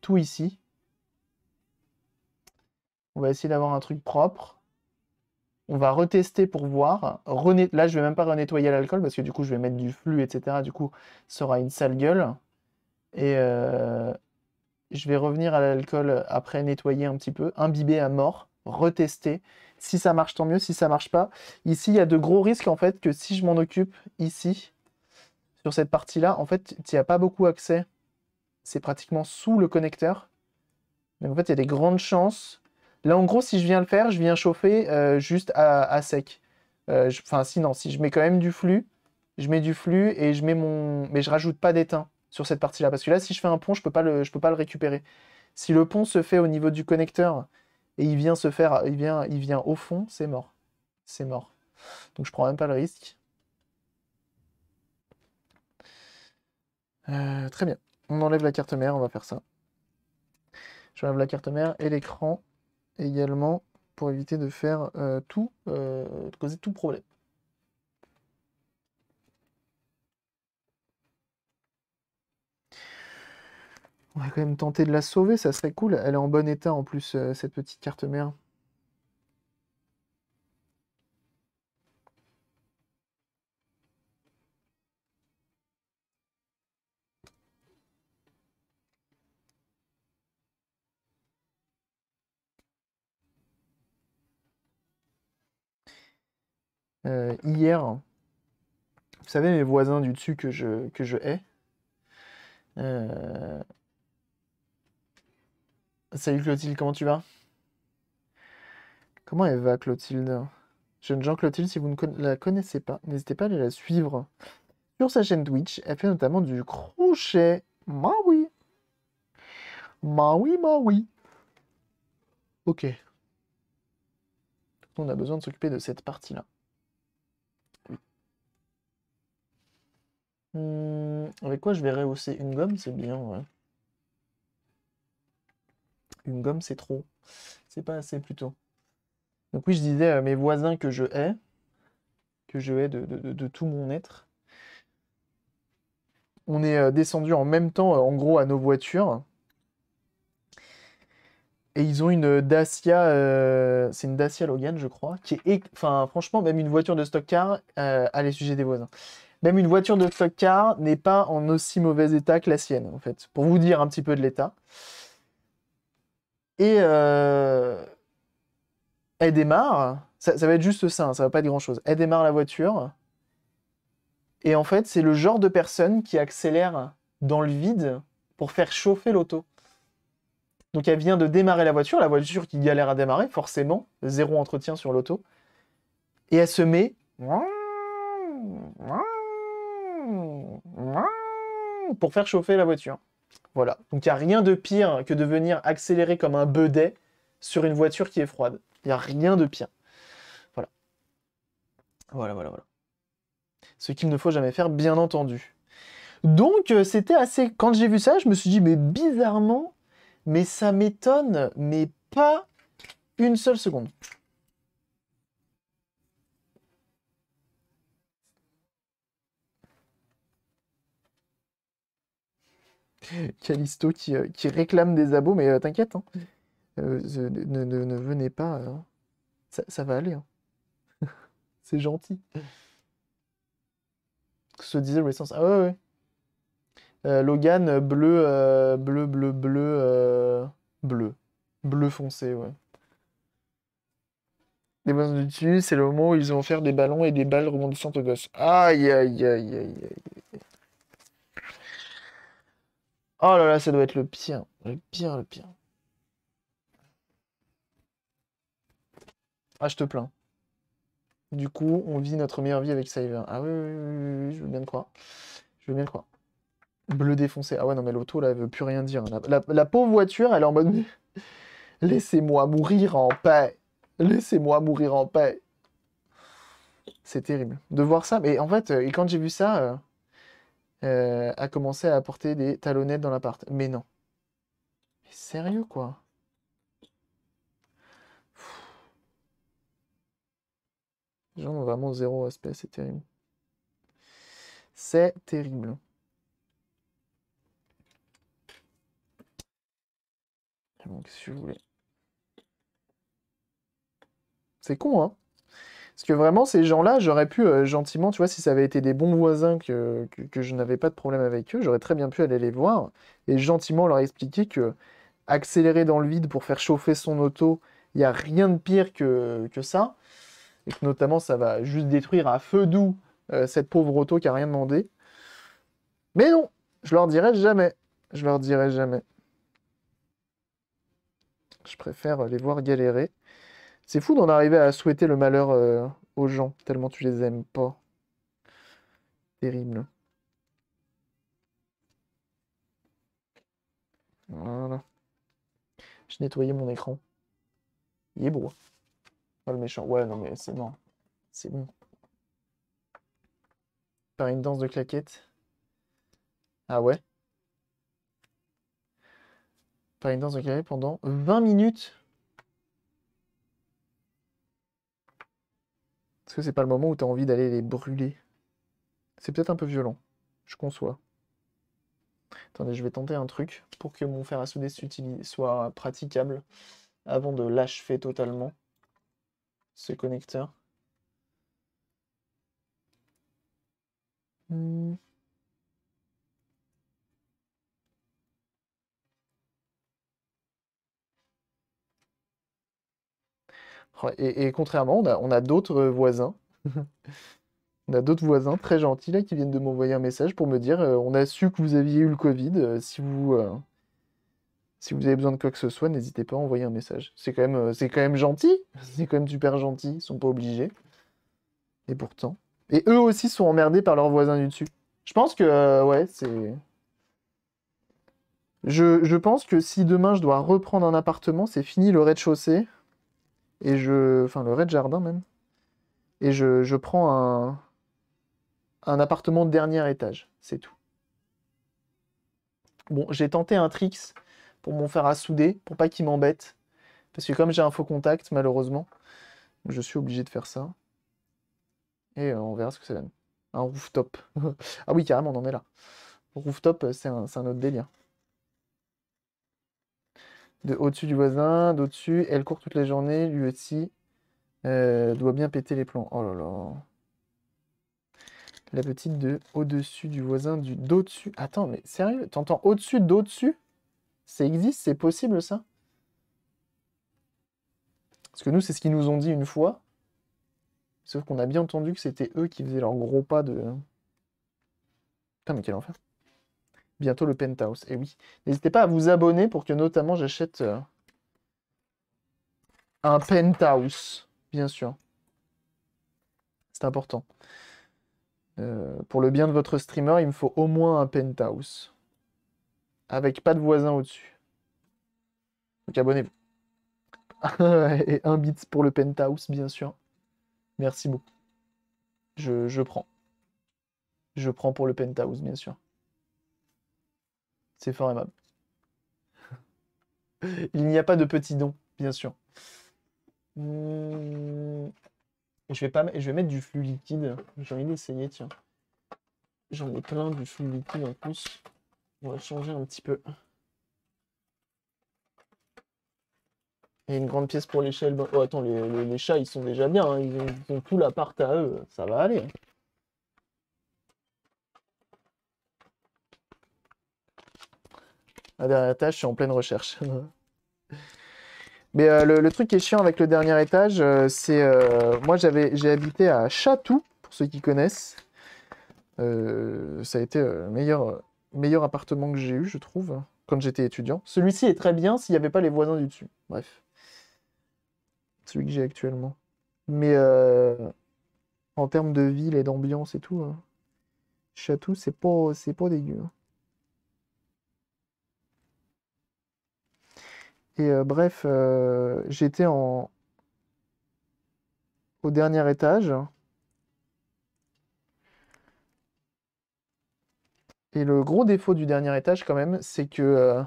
tout ici. On va essayer d'avoir un truc propre. On va retester pour voir. René... Là, je vais même pas renettoyer l'alcool parce que du coup, je vais mettre du flux, etc. Du coup, sera une sale gueule. Et euh, je vais revenir à l'alcool après nettoyer un petit peu, imbibé à mort, retester. Si ça marche, tant mieux. Si ça marche pas, ici, il y a de gros risques en fait que si je m'en occupe ici, sur cette partie-là, en fait, il n'y a pas beaucoup accès c'est pratiquement sous le connecteur. mais en fait, il y a des grandes chances. Là, en gros, si je viens le faire, je viens chauffer euh, juste à, sec. Euh, enfin, si sinon, si je mets quand même du flux, je mets du flux et je mets mon... Mais je rajoute pas d'étain sur cette partie-là. Parce que là, si je fais un pont, je peux peux pas le récupérer. Si le pont se fait au niveau du connecteur et il vient se faire, il vient, il vient au fond, c'est mort. C'est mort. Donc je prends même pas le risque. Euh, très bien. On enlève la carte mère, on va faire ça. J'enlève la carte mère et l'écran également pour éviter de faire euh, tout, euh, causer tout problème. On va quand même tenter de la sauver, ça serait cool. Elle est en bon état en plus, euh, cette petite carte mère. Euh, hier. Vous savez, mes voisins du dessus que je, que je hais. Euh, Salut Clotilde, comment tu vas Comment elle va Clotilde Jeune Jean Clotilde, si vous ne la connaissez pas, n'hésitez pas à aller la suivre sur sa chaîne Twitch. Elle fait notamment du crochet. Ma oui Bah oui, ma oui Ok. On a besoin de s'occuper de cette partie-là. Hmm, avec quoi je vais rehausser Une gomme, c'est bien, ouais. Une gomme, c'est trop. C'est pas assez, plutôt. Donc oui, je disais à mes voisins que je hais, que je hais de, tout mon être. On est euh, descendu en même temps, euh, en gros, à nos voitures. Et ils ont une Dacia, euh, c'est une Dacia Logan, je crois, qui est, enfin, franchement, même une voiture de stock car à les sujets des voisins. Même une voiture de stock car n'est pas en aussi mauvais état que la sienne, en fait, pour vous dire un petit peu de l'état. Et euh, elle démarre. Ça, va être juste ça, hein, ça va pas être grand chose. Elle démarre la voiture. Et en fait, c'est le genre de personne qui accélère dans le vide pour faire chauffer l'auto. Donc elle vient de démarrer la voiture, la voiture qui galère à démarrer, forcément, zéro entretien sur l'auto. Et elle se met pour faire chauffer la voiture. Voilà. Donc il n'y a rien de pire que de venir accélérer comme un bedet sur une voiture qui est froide. Il n'y a rien de pire. Voilà. Voilà, voilà, voilà. Ce qu'il ne faut jamais faire, bien entendu. Donc euh, c'était assez... Quand j'ai vu ça, je me suis dit, mais bizarrement, mais ça m'étonne, mais pas une seule seconde. Calisto euh, qui, réclame des abos, mais euh, t'inquiète, hein. Euh, ne, ne, venez pas, ça, va aller. Hein. C'est gentil. Se disait sens. Ah ouais, ouais. Logan, bleu, bleu, bleu, bleu, bleu. Bleu foncé, ouais. Les bonnes de dessus, c'est le moment où ils ont faire des ballons et des balles rebondissantes aux gosses. Aïe, aïe, aïe, aïe, aïe. Oh là là, ça doit être le pire. Le pire, le pire. Ah, je te plains. Du coup, on vit notre meilleure vie avec Cyber. Ah oui, oui, oui, je veux bien le croire. Je veux bien le croire. Bleu défoncé. Ah ouais, non, mais l'auto, là, elle veut plus rien dire. La, pauvre voiture, elle est en mode... Laissez-moi mourir en paix. Laissez-moi mourir en paix. C'est terrible de voir ça. Mais en fait, euh, et quand j'ai vu ça... Euh, euh, a commencé à apporter des talonnettes dans l'appart. Mais non. Mais sérieux, quoi. Les gens ont vraiment zéro aspect, c'est terrible. C'est terrible. Donc, si je voulais. C'est con, hein parce que vraiment, ces gens-là, j'aurais pu euh, gentiment, tu vois, si ça avait été des bons voisins que, je n'avais pas de problème avec eux, j'aurais très bien pu aller les voir et gentiment leur expliquer que accélérer dans le vide pour faire chauffer son auto, il n'y a rien de pire que, ça. Et que notamment, ça va juste détruire à feu doux euh, cette pauvre auto qui n'a rien demandé. Mais non, je leur dirai jamais. Je leur dirai jamais. Je préfère les voir galérer. C'est fou d'en arriver à souhaiter le malheur euh, aux gens, tellement tu les aimes pas. Terrible. Hein. Voilà. Je nettoyais mon écran. Il est beau. Hein. le méchant. Ouais, non, mais c'est bon. C'est bon. Par une danse de claquettes. Ah ouais Par une danse de claquettes pendant 20 minutes est que c'est pas le moment où tu as envie d'aller les brûler C'est peut-être un peu violent, je conçois. Attendez, je vais tenter un truc pour que mon fer à souder soit praticable avant de l'achever totalement, ce connecteur. Hmm. Et, contrairement, on a, d'autres voisins. on a d'autres voisins très gentils là qui viennent de m'envoyer un message pour me dire euh, on a su que vous aviez eu le Covid. Euh, si vous euh, si vous avez besoin de quoi que ce soit, n'hésitez pas à envoyer un message. C'est quand même c'est quand même gentil. C'est quand même super gentil. Ils sont pas obligés. Et pourtant. Et eux aussi sont emmerdés par leurs voisins du dessus. Je pense que ouais c'est. Je, je, pense que si demain je dois reprendre un appartement, c'est fini le rez-de-chaussée et je, enfin le rez-de-jardin même, et je, prends un, un appartement de dernier étage, c'est tout. Bon, j'ai tenté un tricks pour m'en faire à souder, pour pas qu'il m'embête, parce que comme j'ai un faux contact, malheureusement, je suis obligé de faire ça. Et euh, on verra ce que ça donne. Un rooftop. ah oui, carrément, on en est là. Rooftop, euh, c'est un autre délire de au-dessus du voisin, d'au-dessus. Elle court toute la journée, lui aussi. Euh, doit bien péter les plombs. Oh là là. La petite de au-dessus du voisin, du d'au-dessus. Attends, mais sérieux T'entends au-dessus d'au-dessus Ça existe C'est possible ça Parce que nous, c'est ce qu'ils nous ont dit une fois. Sauf qu'on a bien entendu que c'était eux qui faisaient leur gros pas de. Hein. Putain, mais quel enfer bientôt le penthouse. Et oui, n'hésitez pas à vous abonner pour que notamment j'achète euh, un penthouse, bien sûr. C'est important. Euh, pour le bien de votre streamer, il me faut au moins un penthouse. Avec pas de voisin au-dessus. Donc abonnez-vous. Et un bit pour le penthouse, bien sûr. Merci beaucoup. je prends. Je prends pour le penthouse, bien sûr. C'est fort Il n'y a pas de petits dons bien sûr. Hmm. Je, vais pas, je vais mettre du flux liquide. J'ai envie d'essayer, tiens. J'en ai plein du flux liquide en plus. On va changer un petit peu. Et une grande pièce pour l'échelle. Oh, attends, les, chats, ils sont déjà bien. Hein. Ils, ont, ils, ont, tout l'appart à eux. Ça va aller. Hein. La dernière étage, je suis en pleine recherche. Mais euh, le, truc qui est chiant avec le dernier étage, euh, c'est... Euh, moi, j'avais, j'ai habité à Chatou, pour ceux qui connaissent. ça a été le meilleur, meilleur appartement que j'ai eu, je trouve, quand j'étais étudiant. Celui-ci est très bien s'il n'y avait pas les voisins du dessus. Bref. Celui que j'ai actuellement. Mais en termes de ville et d'ambiance et tout, Château, hein, Chatou, c'est pas, c'est pas dégueu. Hein. Et euh, bref, euh, j'étais en... au dernier étage. Et le gros défaut du dernier étage, quand même, c'est que euh,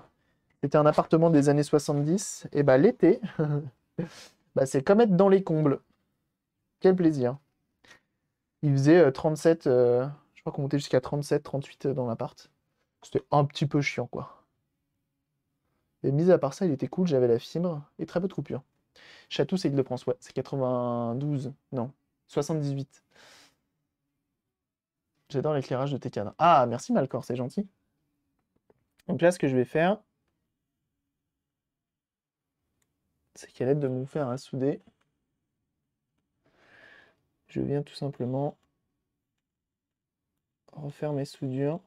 c'était un appartement des années 70. Et bah, l'été, bah, c'est comme être dans les combles. Quel plaisir. Il faisait 37, je crois qu'on montait jusqu'à 37, 38 dans l'appart. C'était un petit peu chiant, quoi. Mais mis à part ça, il était cool, j'avais la fibre et très peu de coupure. Château, c'est Île-de-France, ouais, c'est 92, non, 78. J'adore l'éclairage de tes cadres. Ah, merci Malcor, c'est gentil. Donc là, ce que je vais faire, c'est qu'à l'aide de mon fer à souder, je viens tout simplement refaire mes soudures.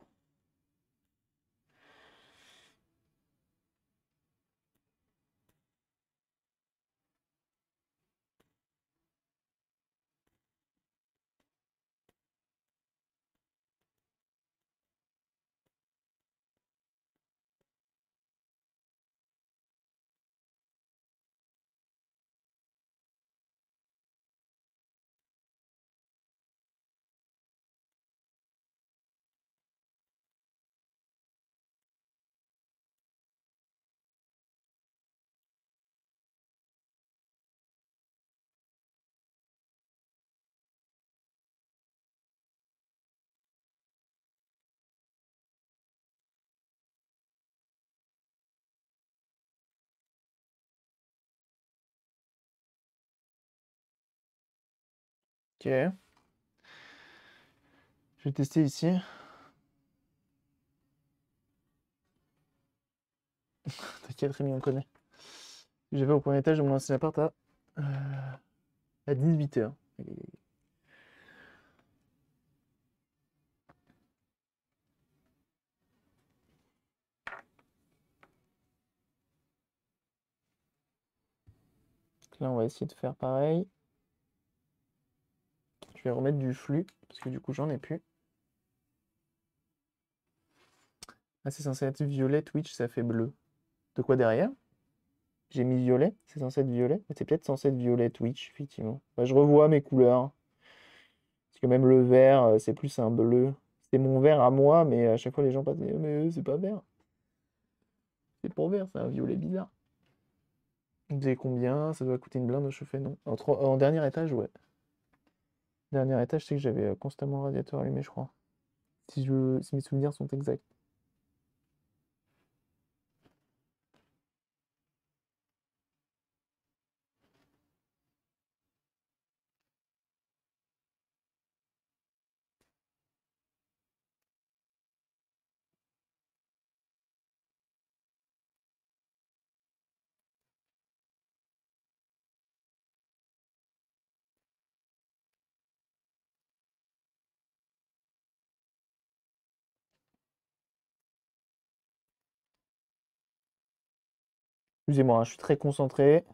Ok. Je vais tester ici. T'inquiète, Rémi, on connaît. Je au premier étage de mon ancien appart à, euh, à 18h. Là, on va essayer de faire pareil. Je vais remettre du flux, parce que du coup, j'en ai plus. Ah, c'est censé être violet, Twitch, ça fait bleu. De quoi derrière J'ai mis violet, c'est censé être violet. C'est peut-être censé être violet, Twitch, effectivement. Bah, je revois mes couleurs. Parce que même le vert, euh, c'est plus un bleu. C'est mon vert à moi, mais à chaque fois, les gens passent, eh, mais euh, c'est pas vert. C'est pour vert, c'est un violet bizarre. Vous savez combien Ça doit coûter une blinde au chauffer, non en dernier étage, ouais. Dernier étage, c'est que j'avais euh, constamment le radiateur allumé, je crois. Si, je, si mes souvenirs sont exacts. Excusez-moi, hein, je suis très concentré.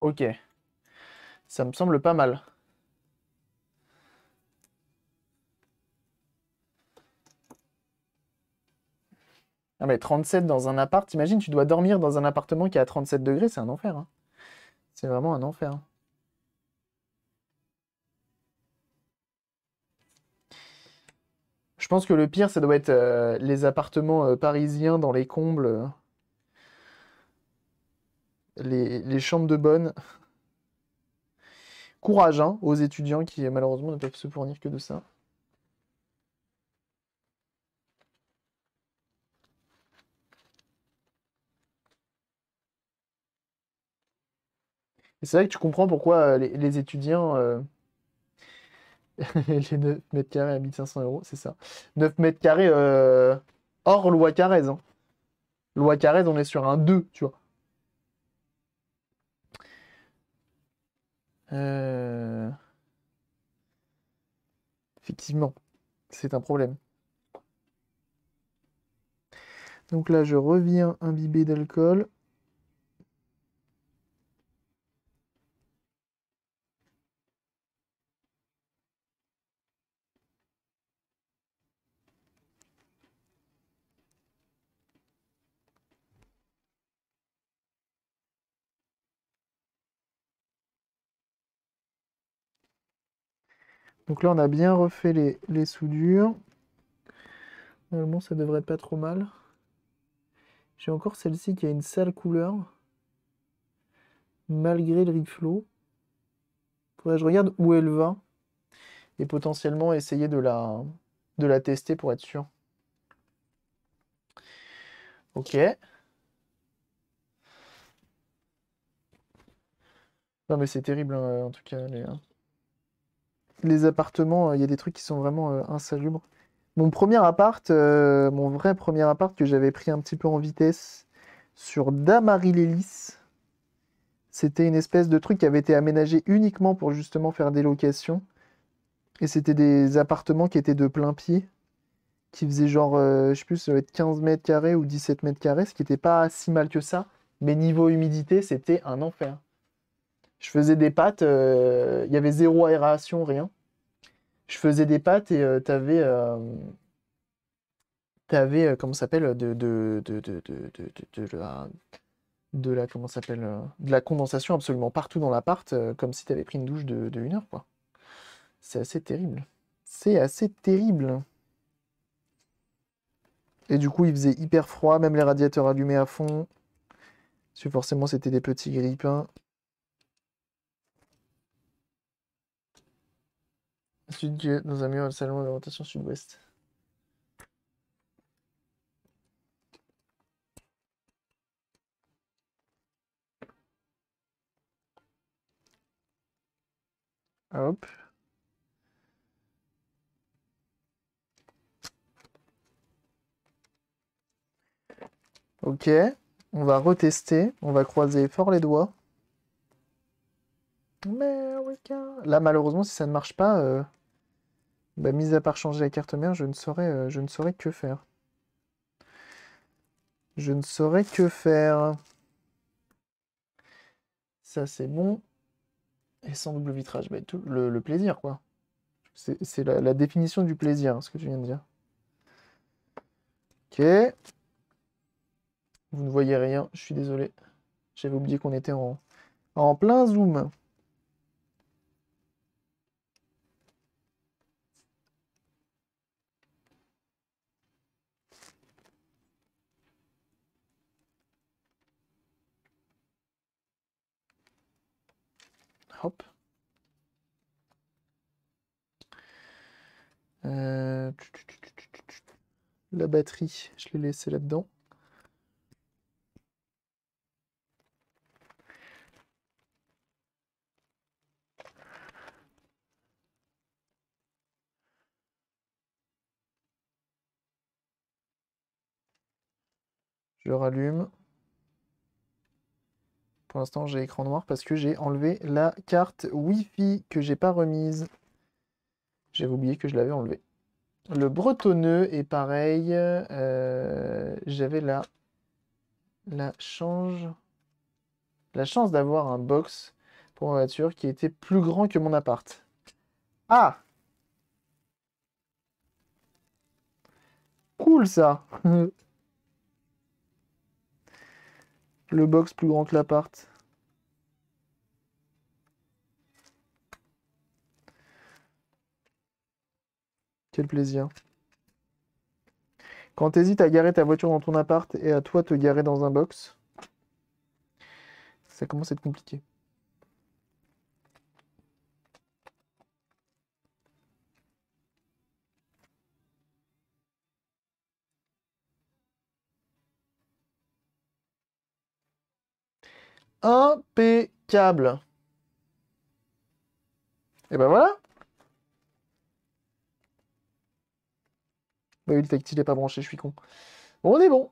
Ok. Ça me semble pas mal. Ah mais 37 dans un appart, t'imagines, tu dois dormir dans un appartement qui est à 37 degrés, c'est un enfer. Hein. C'est vraiment un enfer. Je pense que le pire, ça doit être euh, les appartements euh, parisiens dans les combles. Euh, les, les, chambres de bonne courage hein, aux étudiants qui malheureusement ne peuvent se fournir que de ça. Et c'est vrai que tu comprends pourquoi euh, les, étudiants... Euh, les 9 mètres carrés à 1500 euros, c'est ça. 9 mètres carrés euh, hors loi Carrez. Hein. Loi Carrez, on est sur un 2, tu vois. Euh, effectivement, c'est un problème. Donc là, je reviens imbibé d'alcool. Donc là, on a bien refait les, soudures. Normalement, ça devrait être pas trop mal. J'ai encore celle-ci qui a une sale couleur. Malgré le reflow. je regarde où elle va. Et potentiellement essayer de la, de la tester pour être sûr. Ok. Non mais c'est terrible hein, en tout cas les les appartements, euh, il y a des trucs qui sont vraiment euh, insalubres. Mon premier appart, euh, mon vrai premier appart que j'avais pris un petit peu en vitesse sur Lélys, C'était une espèce de truc qui avait été aménagé uniquement pour justement faire des locations. Et c'était des appartements qui étaient de plein pied, qui faisaient genre, je sais plus, ça devait être 15 mètres carrés ou 17 mètres carrés, ce qui n'était pas si mal que ça. Mais niveau humidité, c'était un enfer. Je faisais des pâtes, euh, il y avait zéro aération, rien. Je faisais des pâtes et tu avais t'avais, comment s'appelle, de, de, la, de la, comment s'appelle, euh, de la condensation absolument partout dans l'appart, euh, comme si tu avais pris une douche de, une heure, quoi. C'est assez terrible. C'est assez terrible. Et du coup, il faisait hyper froid, même les radiateurs allumés à fond. Parce que forcément, c'était des petits grippins. Sud nos un mur, le salon rotation sud-ouest. Ah, hop. Ok, on va retester, on va croiser fort les doigts mais Là, malheureusement, si ça ne marche pas, euh, bah, mis à part changer la carte mère, je ne saurais, euh, je ne que faire. Je ne saurais que faire. Ça, c'est bon. Et sans double vitrage, bah, le, plaisir, quoi. C'est la, définition du plaisir, hein, ce que tu viens de dire. Ok. Vous ne voyez rien, je suis désolé. J'avais oublié qu'on était en plein zoom. Euh, la batterie, je l'ai laissée là-dedans. Je rallume. Pour l'instant, j'ai écran noir parce que j'ai enlevé la carte Wi-Fi que j'ai pas remise. J'avais oublié que je l'avais enlevé. Le bretonneux est pareil. Euh, j'avais la, la, la chance d'avoir un box pour ma voiture qui était plus grand que mon appart. Ah Cool ça Le box plus grand que l'appart. Quel plaisir. Quand t'hésites à garer ta voiture dans ton appart et à toi te garer dans un box, ça commence à être compliqué. Impeccable. Et ben voilà. Bah oui, le tactile n'est pas branché, je suis con. on est bon.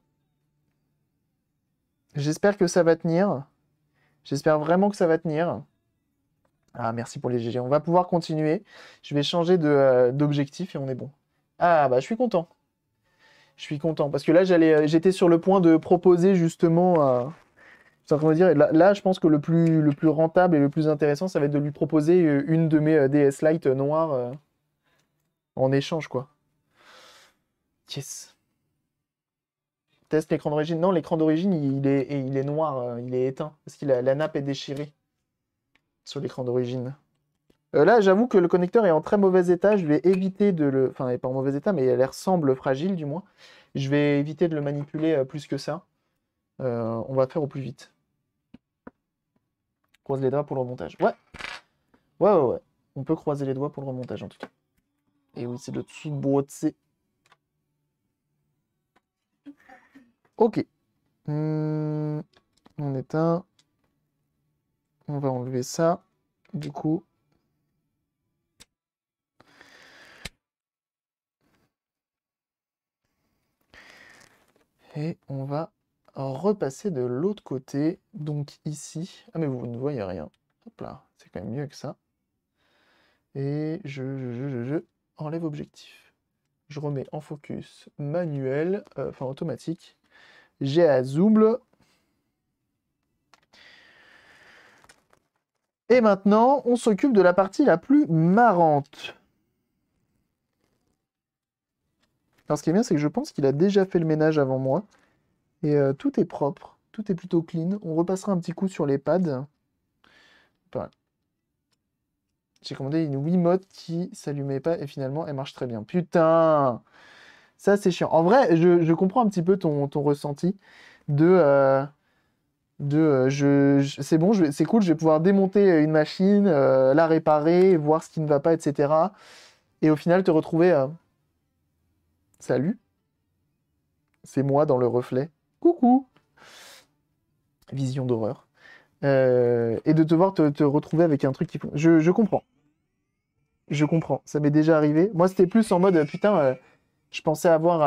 J'espère que ça va tenir. J'espère vraiment que ça va tenir. Ah, merci pour les GG. On va pouvoir continuer. Je vais changer euh, d'objectif et on est bon. Ah, bah, je suis content. Je suis content. Parce que là, euh, j'étais sur le point de proposer justement... Euh, dire, là, je pense que le plus, le plus rentable et le plus intéressant, ça va être de lui proposer une de mes DS Lite noires en échange, quoi test l'écran d'origine. Non, l'écran d'origine, il est, il est noir, euh, il est éteint. Parce que la, nappe est déchirée sur l'écran d'origine. Euh, là, j'avoue que le connecteur est en très mauvais état. Je vais éviter de le... Enfin, il n'est pas en mauvais état, mais l'air ressemble fragile, du moins. Je vais éviter de le manipuler euh, plus que ça. on va faire au plus vite. Croise les doigts pour le remontage. Ouais. Ouais, ouais, On peut croiser les doigts pour le remontage, en tout cas. Et oui, c'est le Tsubotse. Ok. Hmm, on éteint. On va enlever ça. Du coup. Et on va repasser de l'autre côté. Donc ici. Ah mais vous ne voyez rien. Hop là, c'est quand même mieux que ça. Et je, je, enlève objectif. Je remets en focus manuel, euh, enfin automatique. J'ai à Zouble. Et maintenant, on s'occupe de la partie la plus marrante. Alors ce qui est bien, c'est que je pense qu'il a déjà fait le ménage avant moi. Et euh, tout est propre, tout est plutôt clean. On repassera un petit coup sur les pads. J'ai commandé une Wiimote qui s'allumait pas et finalement elle marche très bien. Putain ça, c'est chiant. En vrai, je, comprends un petit peu ton, ressenti de. Euh, de euh, je, c'est bon, c'est cool, je vais pouvoir démonter euh, une machine, la réparer, voir ce qui ne va pas, etc. Et au final, te retrouver. Salut. C'est moi dans le reflet. Coucou. Vision d'horreur. et de te voir te, retrouver avec un truc qui. je comprends. Je comprends. Ça m'est déjà arrivé. Moi, c'était plus en mode putain je pensais avoir,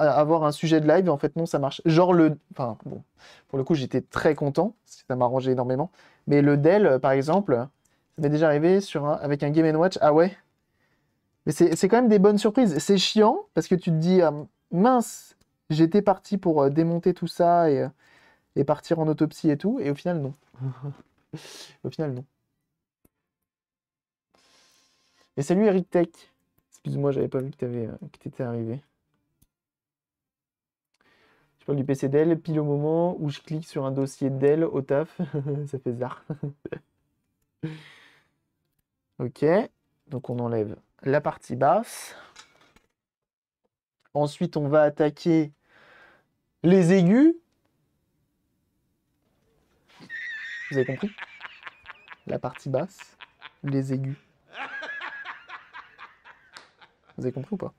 avoir un sujet de live, et en fait, non, ça marche. Genre le. Enfin, bon, pour le coup, j'étais très content, ça arrangé énormément. Mais le Dell, par exemple, ça m'est déjà arrivé sur avec un Game Watch. Ah ouais Mais c'est quand même des bonnes surprises. C'est chiant, parce que tu te dis, ah, mince, j'étais parti pour euh, démonter tout ça et, euh, et partir en autopsie et tout, et au final, non. au final, non. Et salut Eric Tech. Excuse-moi, j'avais pas vu que tu euh, que arrivé. Je parle du PC Dell, pile au moment où je clique sur un dossier Dell au taf. ça fait zard. ok, donc on enlève la partie basse. Ensuite, on va attaquer les aigus. Vous avez compris La partie basse, les aigus. Vous avez compris ou pas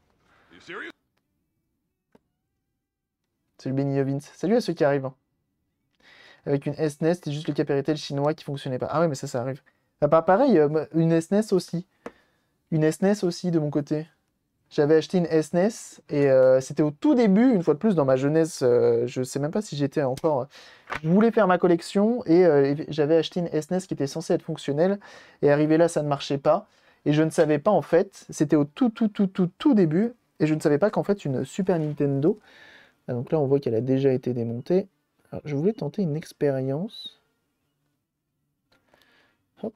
Salut Benny Salut à ceux qui arrivent. Hein. Avec une SNES, e c'était juste le Capéritel chinois qui fonctionnait pas. Ah oui, mais ça, ça arrive. Ah bah, pareil, euh, une SNES e aussi. Une SNES e aussi de mon côté. J'avais acheté une SNES et euh, c'était au tout début, une fois de plus, dans ma jeunesse. Euh, je sais même pas si j'étais encore. Hein. je voulais faire ma collection et j'avais acheté une SNES qui était censée être fonctionnelle. Et arrivé là, ça ne marchait pas. Et je ne savais pas en fait, c'était au tout tout tout tout tout début, et je ne savais pas qu'en fait une Super Nintendo, ah, donc là on voit qu'elle a déjà été démontée. je voulais tenter une expérience. Hop,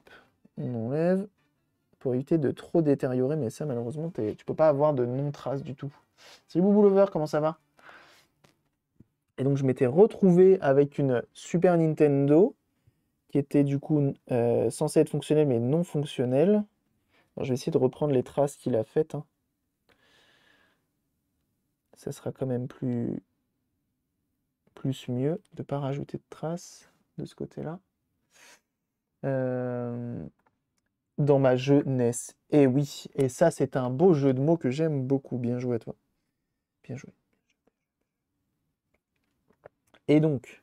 on enlève pour éviter de trop détériorer, mais ça malheureusement tu peux pas avoir de non-trace du tout. Salut Boubou comment ça va Et donc je m'étais retrouvé avec une Super Nintendo qui était du coup euh, censée être fonctionnelle mais non fonctionnelle je vais essayer de reprendre les traces qu'il a faites. Hein. Ça sera quand même plus, plus mieux de ne pas rajouter de traces de ce côté-là. Euh, dans ma jeunesse. Et eh oui, et ça c'est un beau jeu de mots que j'aime beaucoup. Bien joué à toi. Bien joué. Et donc,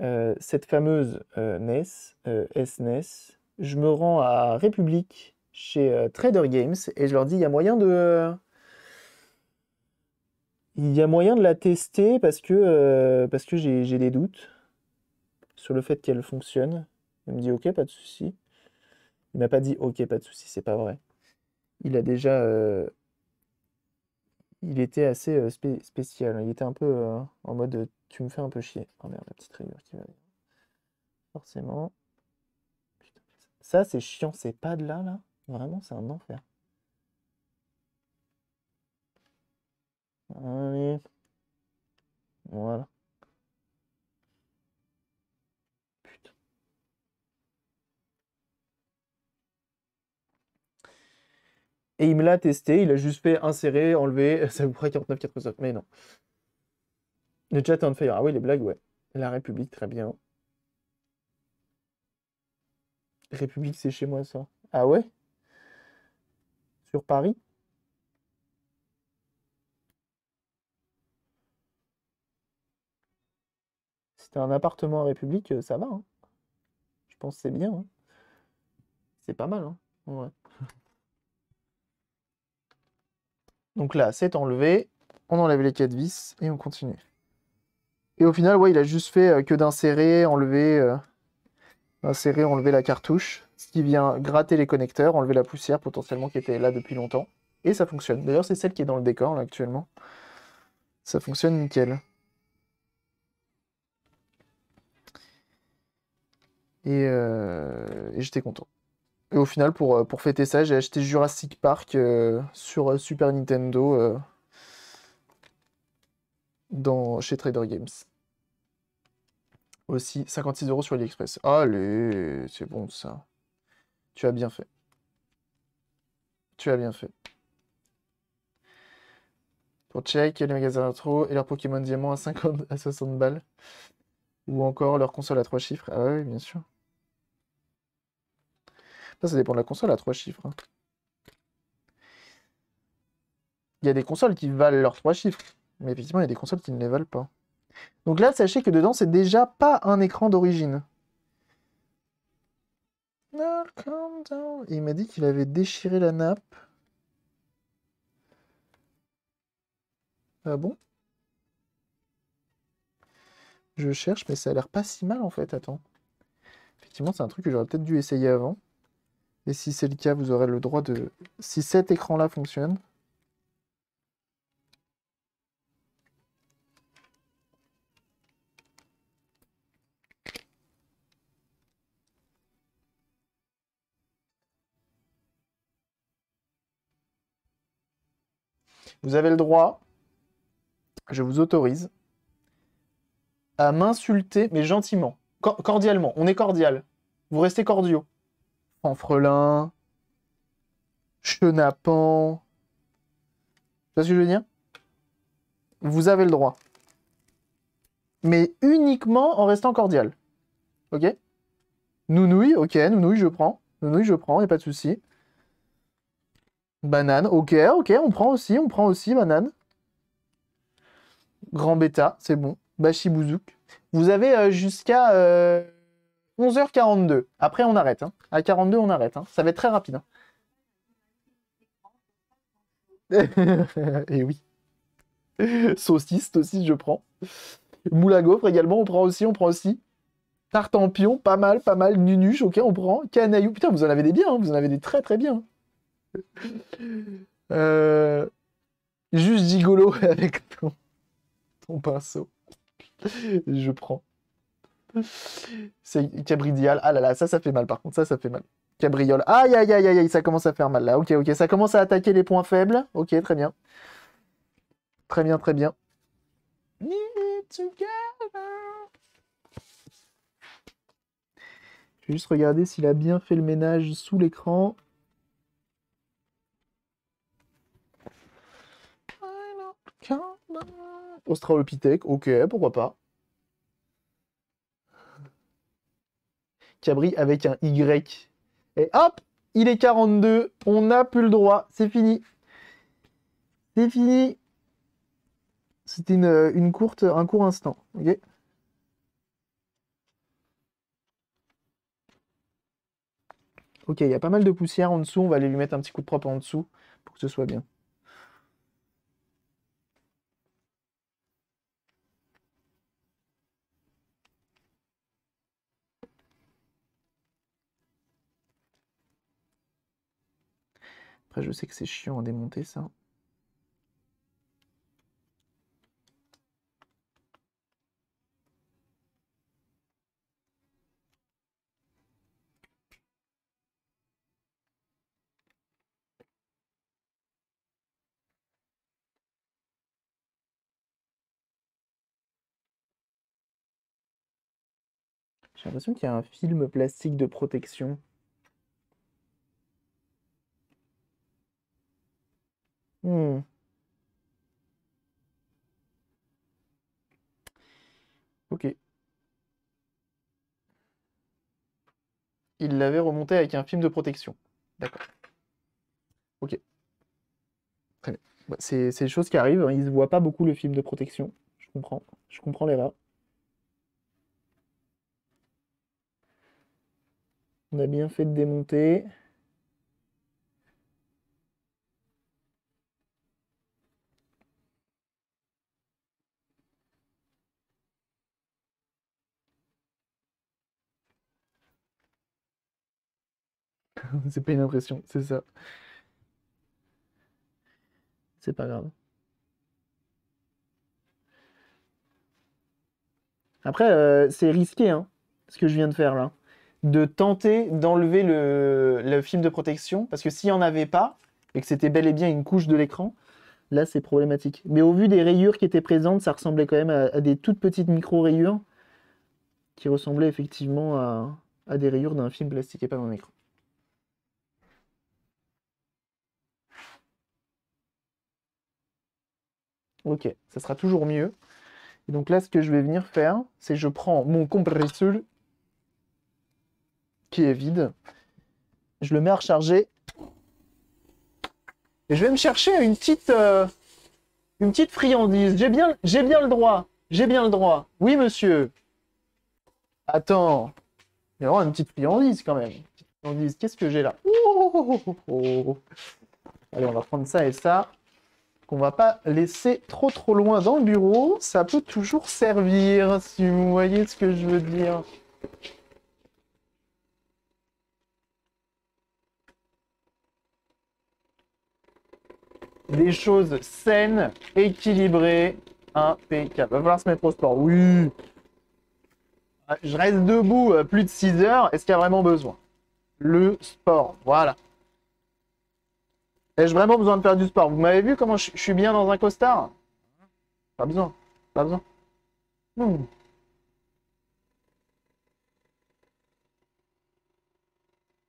euh, cette fameuse euh, NES, euh, SNES, je me rends à République chez euh, Trader Games et je leur dis il y a moyen de il y a moyen de la tester parce que euh, parce que j'ai des doutes sur le fait qu'elle fonctionne. Il me dit ok pas de souci. Il m'a pas dit ok pas de souci c'est pas vrai. Il a déjà euh, il était assez spécial. Il était un peu en mode tu me fais un peu chier. Oh merde la petite rayure qui va forcément. Ça c'est chiant c'est pas de là là. Vraiment, c'est un enfer. Allez. Voilà. Putain. Et il me l'a testé, il a juste fait insérer, enlever, ça vous 49, 49. Mais non. Le chat est fire. Ah oui, les blagues, ouais. La République, très bien. République, c'est chez moi, ça. Ah ouais Paris. c'était un appartement à République, euh, ça va. Hein. Je pense c'est bien. Hein. C'est pas mal, hein, Donc là, c'est enlevé. On enlève les quatre vis et on continue. Et au final, ouais, il a juste fait euh, que d'insérer, enlever... Euh, insérer, enlever la cartouche, ce qui vient gratter les connecteurs, enlever la poussière potentiellement qui était là depuis longtemps. Et ça fonctionne. D'ailleurs, c'est celle qui est dans le décor actuellement. Ça fonctionne nickel. Euh, et, j'étais content. Et au final, pour, euh, pour fêter ça, j'ai acheté Jurassic Park euh, sur Super Nintendo dans, chez Trader Games aussi 56 euros sur AliExpress. Allez, c'est bon ça. Tu as bien fait. Tu as bien fait. Pour check, les magasins d'intro et leurs Pokémon Diamant à 50 à 60 balles. Ou encore leur console à 3 chiffres. Ah oui, bien sûr. Ça, ça dépend de la console à 3 chiffres. Hein. Il y a des consoles qui valent leurs 3 chiffres. Mais effectivement, il y a des consoles qui ne les valent pas. Donc là, sachez que dedans, c'est déjà pas un écran d'origine. Il m'a dit qu'il avait déchiré la nappe. Ah bon Je cherche, mais ça a l'air pas si mal en fait. Attends. Effectivement, c'est un truc que j'aurais peut-être dû essayer avant. Et si c'est le cas, vous aurez le droit de... Si cet écran-là fonctionne, Vous avez le droit, je vous autorise, à m'insulter, mais gentiment, cordialement. On est cordial. Vous restez cordiaux. Enfrelin, chenapan. Tu vois ce que je veux dire Vous avez le droit. Mais uniquement en restant cordial. Ok Nounouille, ok, nounouille, je prends. Nounouille, je prends, et pas de souci. Banane, ok, ok, on prend aussi, on prend aussi banane. Grand bêta, c'est bon. bouzouk. Vous avez euh, jusqu'à 11h42. Euh, Après, on arrête. Hein. À 42, on arrête. Hein. Ça va être très rapide. Et hein. eh oui. saucisse, aussi je prends. Moule également, on prend aussi, on prend aussi. Tartampion, pas mal, pas mal. Nunuche, ok, on prend. Canaillou, putain, vous en avez des biens, hein. vous en avez des très très bien. Euh, juste gigolo avec ton, pinceau. Je prends. C'est Cabridial. Ah là là, ça, ça fait mal par contre. Ça, ça fait mal. Cabriole. Aïe, aïe, aïe, aïe, ça commence à faire mal là. Ok, ok, ça commence à attaquer les points faibles. Ok, très bien. Très bien, très bien. Je vais juste regarder s'il a bien fait le ménage sous l'écran. Australopithèque, ok, pourquoi pas. Cabri avec un Y. Et hop, il est 42. On n'a plus le droit. C'est fini. C'est fini. C'était une, courte, un court instant. Ok. Ok, il y a pas mal de poussière en dessous. On va aller lui mettre un petit coup de propre en dessous pour que ce soit bien. Après, je sais que c'est chiant à démonter ça. J'ai l'impression qu'il y a un film plastique de protection. Hmm. Ok. Il l'avait remonté avec un film de protection. D'accord. Ok. Très bah, c'est des choses qui arrivent. Hein. Il ne voit pas beaucoup le film de protection. Je comprends. Je comprends l'erreur. On a bien fait de démonter. c'est pas une impression, c'est ça. C'est pas grave. Après, euh, c'est risqué, hein, ce que je viens de faire là. De tenter d'enlever le, film de protection, parce que s'il n'y en avait pas, et que c'était bel et bien une couche de l'écran, là c'est problématique. Mais au vu des rayures qui étaient présentes, ça ressemblait quand même à, des toutes petites micro-rayures qui ressemblaient effectivement à, à des rayures d'un film plastique et pas d'un écran. Ok, ça sera toujours mieux. Et donc là, ce que je vais venir faire, c'est je prends mon compresseur qui est vide, je le mets à recharger et je vais me chercher une petite, euh, une petite friandise. J'ai bien, j'ai bien le droit, j'ai bien le droit. Oui, monsieur. Attends, il y aura une petite friandise quand même. Friandise, qu'est-ce que j'ai là oh, oh, oh, Allez, on va prendre ça et ça. On va pas laisser trop trop loin dans le bureau. Ça peut toujours servir, si vous voyez ce que je veux dire. Des choses saines, équilibrées, impeccable. Va falloir se mettre au sport, oui. Je reste debout euh, plus de 6 heures, est-ce qu'il y a vraiment besoin Le sport, voilà. Ai-je vraiment besoin de faire du sport Vous m'avez vu comment je, suis bien dans un costard Pas besoin. Pas besoin. Hmm.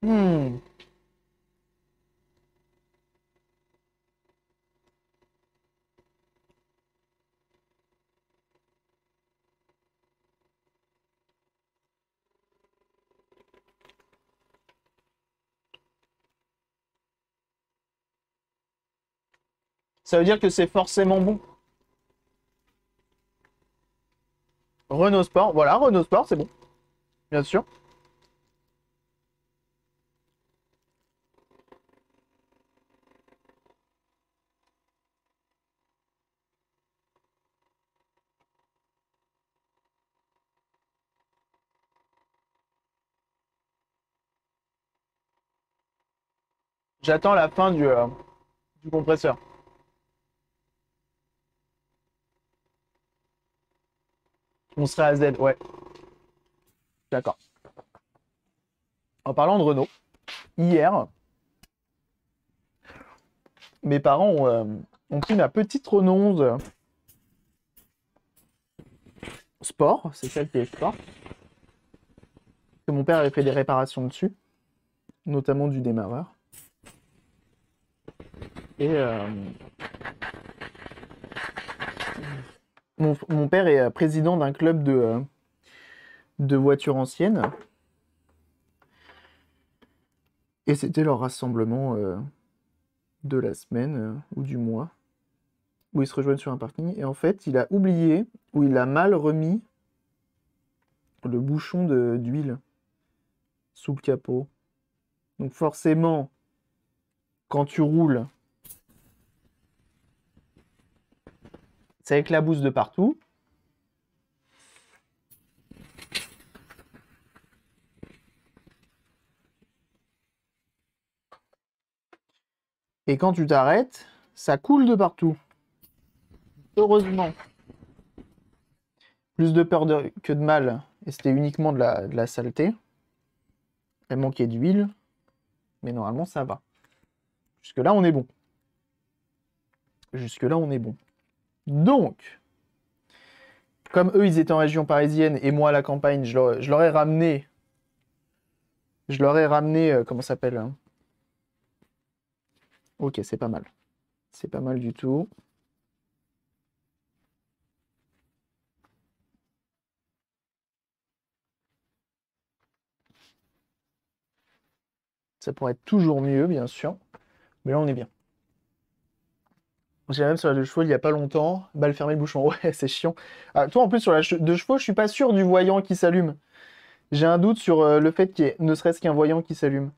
Hmm. ça veut dire que c'est forcément bon. Renault Sport, voilà, Renault Sport, c'est bon. Bien sûr. J'attends la fin du, euh, du compresseur. On serait à Z, ouais. D'accord. En parlant de Renault, hier, mes parents ont, euh, pris ma petite Renault Sport, c'est celle qui est Sport. Que mon père avait fait des réparations dessus, notamment du démarreur. Et euh, mon, père est euh, président d'un club de, euh, de voitures anciennes. Et c'était leur rassemblement euh, de la semaine ou du mois, où ils se rejoignent sur un parking. Et en fait, il a oublié, ou il a mal remis le bouchon d'huile sous le capot. Donc forcément, quand tu roules Ça éclabousse de partout. Et quand tu t'arrêtes, ça coule de partout. Heureusement. Plus de peur que de mal. Et c'était uniquement de la, de la saleté. Elle manquait d'huile. Mais normalement, ça va. Jusque-là, on est bon. Jusque-là, on est bon. Donc, comme eux, ils étaient en région parisienne et moi à la campagne, je leur, ai ramené. Je leur ai ramené. Euh, comment ça s'appelle hein Ok, c'est pas mal. C'est pas mal du tout. Ça pourrait être toujours mieux, bien sûr. Mais là, on est bien. J'ai même sur la deux chevaux il n'y a pas longtemps. Balle le bouchon. Ouais, c'est chiant. Ah, toi, en plus, sur la che deux chevaux, je suis pas sûr du voyant qui s'allume. J'ai un doute sur euh, le fait qu'il y ait ne serait-ce qu'un voyant qui s'allume.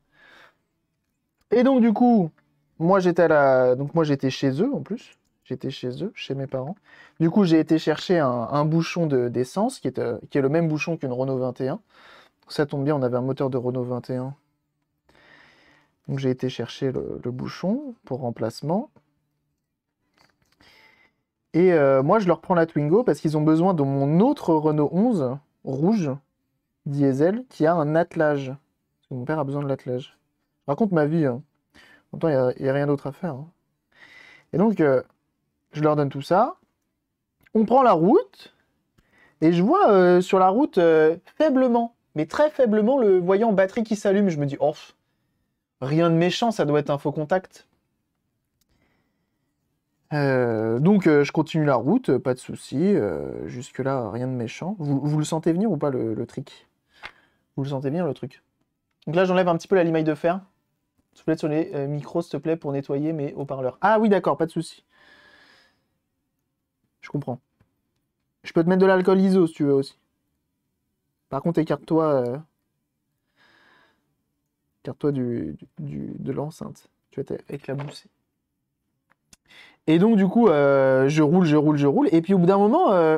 Et donc, du coup, moi, j'étais la... Donc, moi, j'étais chez eux, en plus. J'étais chez eux, chez mes parents. Du coup, j'ai été chercher un, bouchon d'essence, qui, est, euh, qui est le même bouchon qu'une Renault 21. Ça tombe bien, on avait un moteur de Renault 21. Donc j'ai été chercher le, bouchon pour remplacement. Et euh, moi, je leur prends la Twingo parce qu'ils ont besoin de mon autre Renault 11 rouge diesel qui a un attelage. mon père a besoin de l'attelage. raconte ma vie. Hein. il n'y a, rien d'autre à faire. Hein. Et donc, euh, je leur donne tout ça. On prend la route. Et je vois euh, sur la route faiblement, mais très faiblement, le voyant batterie qui s'allume. Je me dis, oh, rien de méchant, ça doit être un faux contact. Euh, donc euh, je continue la route, pas de souci. Euh, jusque-là, rien de méchant. Vous, le sentez venir ou pas le, le trick Vous le sentez bien le truc Donc là, j'enlève un petit peu la limaille de fer. S'il te plaît, sur les micros, s'il te plaît, pour nettoyer mes haut-parleurs. Ah oui, d'accord, pas de souci. Je comprends. Je peux te mettre de l'alcool ISO si tu veux aussi. Par contre, écarte-toi. Écarte-toi de l'enceinte. Tu vas éclaboussé. Et donc, du coup, euh, je roule, je roule, je roule. Et puis, au bout d'un moment, euh,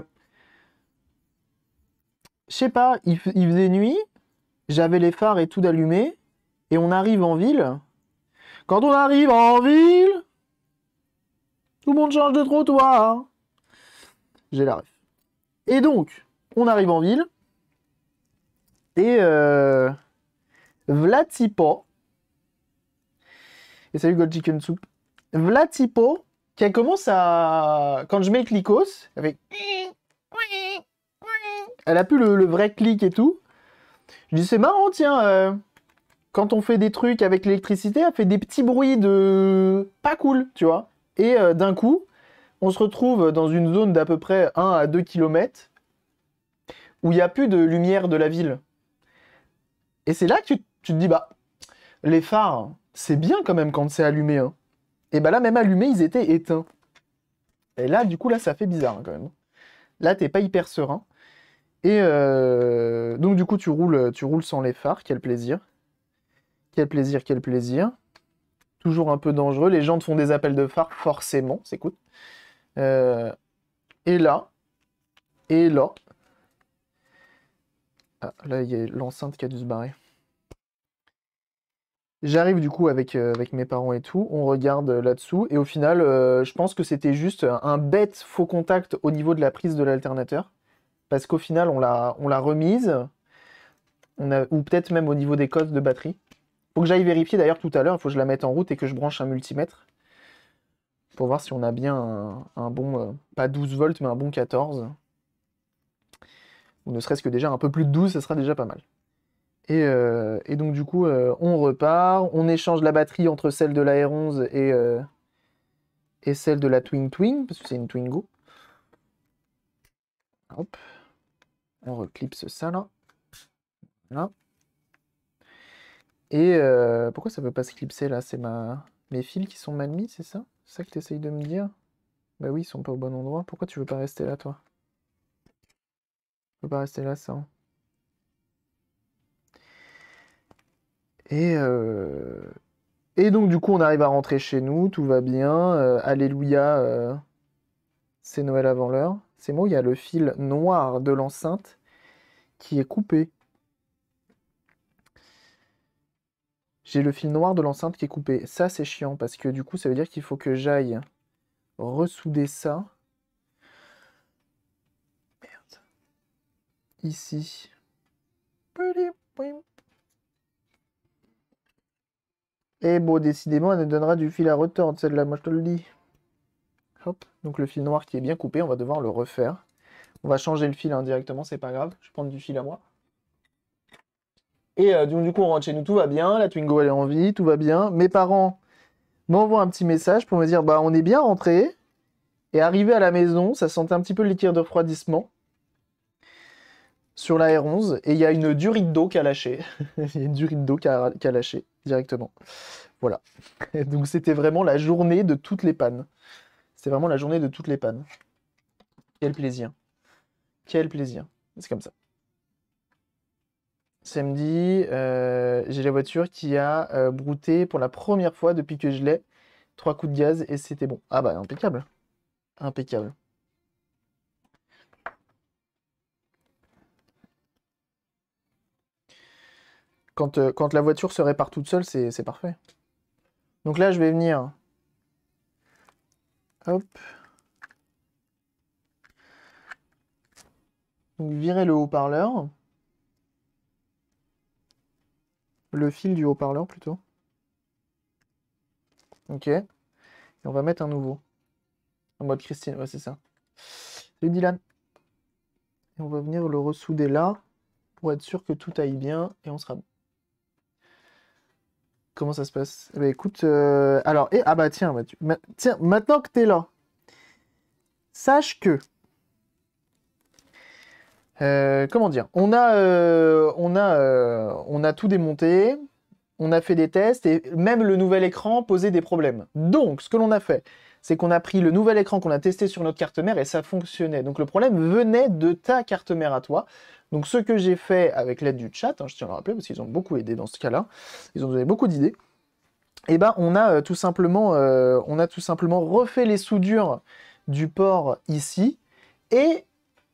je sais pas, il, faisait nuit, j'avais les phares et tout d'allumé, et on arrive en ville. Quand on arrive en ville, tout le monde change de trottoir. J'ai la ref. Et donc, on arrive en ville, et euh, Vlatipo, et salut Gold Chicken Soup, Vlatipo qu'elle commence à. Quand je mets le clicos, avec. Elle a plus le, vrai clic et tout. Je dis, c'est marrant, tiens. Euh, quand on fait des trucs avec l'électricité, elle fait des petits bruits de. pas cool, tu vois. Et euh, d'un coup, on se retrouve dans une zone d'à peu près 1 à 2 km où il n'y a plus de lumière de la ville. Et c'est là que tu, tu, te dis, bah, les phares, c'est bien quand même quand c'est allumé. Hein. Et bah là, même allumés, ils étaient éteints. Et là, du coup, là, ça fait bizarre hein, quand même. Là, t'es pas hyper serein. Et euh, donc, du coup, tu roules, tu roules sans les phares. Quel plaisir. Quel plaisir, quel plaisir. Toujours un peu dangereux. Les gens te font des appels de phares, forcément. C'est cool. Euh, et là. Et là. Ah, là, il y a l'enceinte qui a dû se barrer. J'arrive du coup avec, euh, avec mes parents et tout, on regarde euh, là-dessous, et au final, euh, je pense que c'était juste un bête faux contact au niveau de la prise de l'alternateur, parce qu'au final, on l'a, remise, on a, ou peut-être même au niveau des codes de batterie. Faut que j'aille vérifier d'ailleurs tout à l'heure, il faut que je la mette en route et que je branche un multimètre, pour voir si on a bien un, bon, pas 12 volts, mais un bon 14. Ou ne serait-ce que déjà un peu plus de 12, ça sera déjà pas mal. Euh, et, donc du coup, euh, on repart, on échange la batterie entre celle de la R11 euh, et, celle de la Twin Twin, parce que c'est une Twingo. Hop, on reclipse ça là. Là. Et pourquoi ça ne peut pas se clipser là C'est mes fils qui sont mal mis, c'est ça C'est ça que tu essayes de me dire Bah oui, ils sont pas au bon endroit. Pourquoi tu veux pas rester là, toi Tu veux pas rester là, ça Et, euh, et donc, du coup, on arrive à rentrer chez nous, tout va bien. Euh, alléluia, euh, c'est Noël avant l'heure. C'est moi, il y a le fil noir de l'enceinte qui est coupé. J'ai le fil noir de l'enceinte qui est coupé. Ça, c'est chiant parce que du coup, ça veut dire qu'il faut que j'aille ressouder ça. Merde. Ici. Et eh, bon, décidément, elle nous donnera du fil à retordre, celle-là, moi je te le dis. Hop, donc le fil noir qui est bien coupé, on va devoir le refaire. On va changer le fil indirectement, hein, c'est pas grave, je vais prendre du fil à moi. Et euh, du coup, on rentre chez nous, tout va bien, la Twingo elle est en vie, tout va bien. Mes parents m'envoient un petit message pour me dire bah on est bien rentré. Et arrivé à la maison, ça sentait un petit peu le liquide de refroidissement sur la R11 et il y a une durite d'eau qui a lâché. Il y a une durite d'eau qui a lâché directement. Voilà. Donc c'était vraiment la journée de toutes les pannes. C'est vraiment la journée de toutes les pannes. Quel plaisir. Quel plaisir. C'est comme ça. Samedi, euh, j'ai la voiture qui a euh, brouté pour la première fois depuis que je l'ai. Trois coups de gaz et c'était bon. Ah bah impeccable. Impeccable. Euh, quand, la voiture se répare toute seule, c'est parfait. Donc là, je vais venir... Hop. Donc, virer le haut-parleur. Le fil du haut-parleur, plutôt. Ok. Et on va mettre un nouveau. En mode Christine, ouais, c'est ça. Le Dylan. Et on va venir le ressouder là, pour être sûr que tout aille bien, et on sera Comment ça se passe eh ben, écoute, euh, alors, et, ah bah tiens, tiens, maintenant que es là, sache que. Euh, comment dire On a, euh, on, a, on a tout démonté, on a fait des tests et même le nouvel écran posait des problèmes. Donc, ce que l'on a fait, c'est qu'on a pris le nouvel écran qu'on a testé sur notre carte mère et ça fonctionnait. Donc le problème venait de ta carte mère à toi. Donc ce que j'ai fait avec l'aide du chat, hein, je tiens à le rappeler parce qu'ils ont beaucoup aidé dans ce cas-là, ils ont donné beaucoup d'idées. Et eh ben on a euh, tout simplement, euh, on a tout simplement refait les soudures du port ici et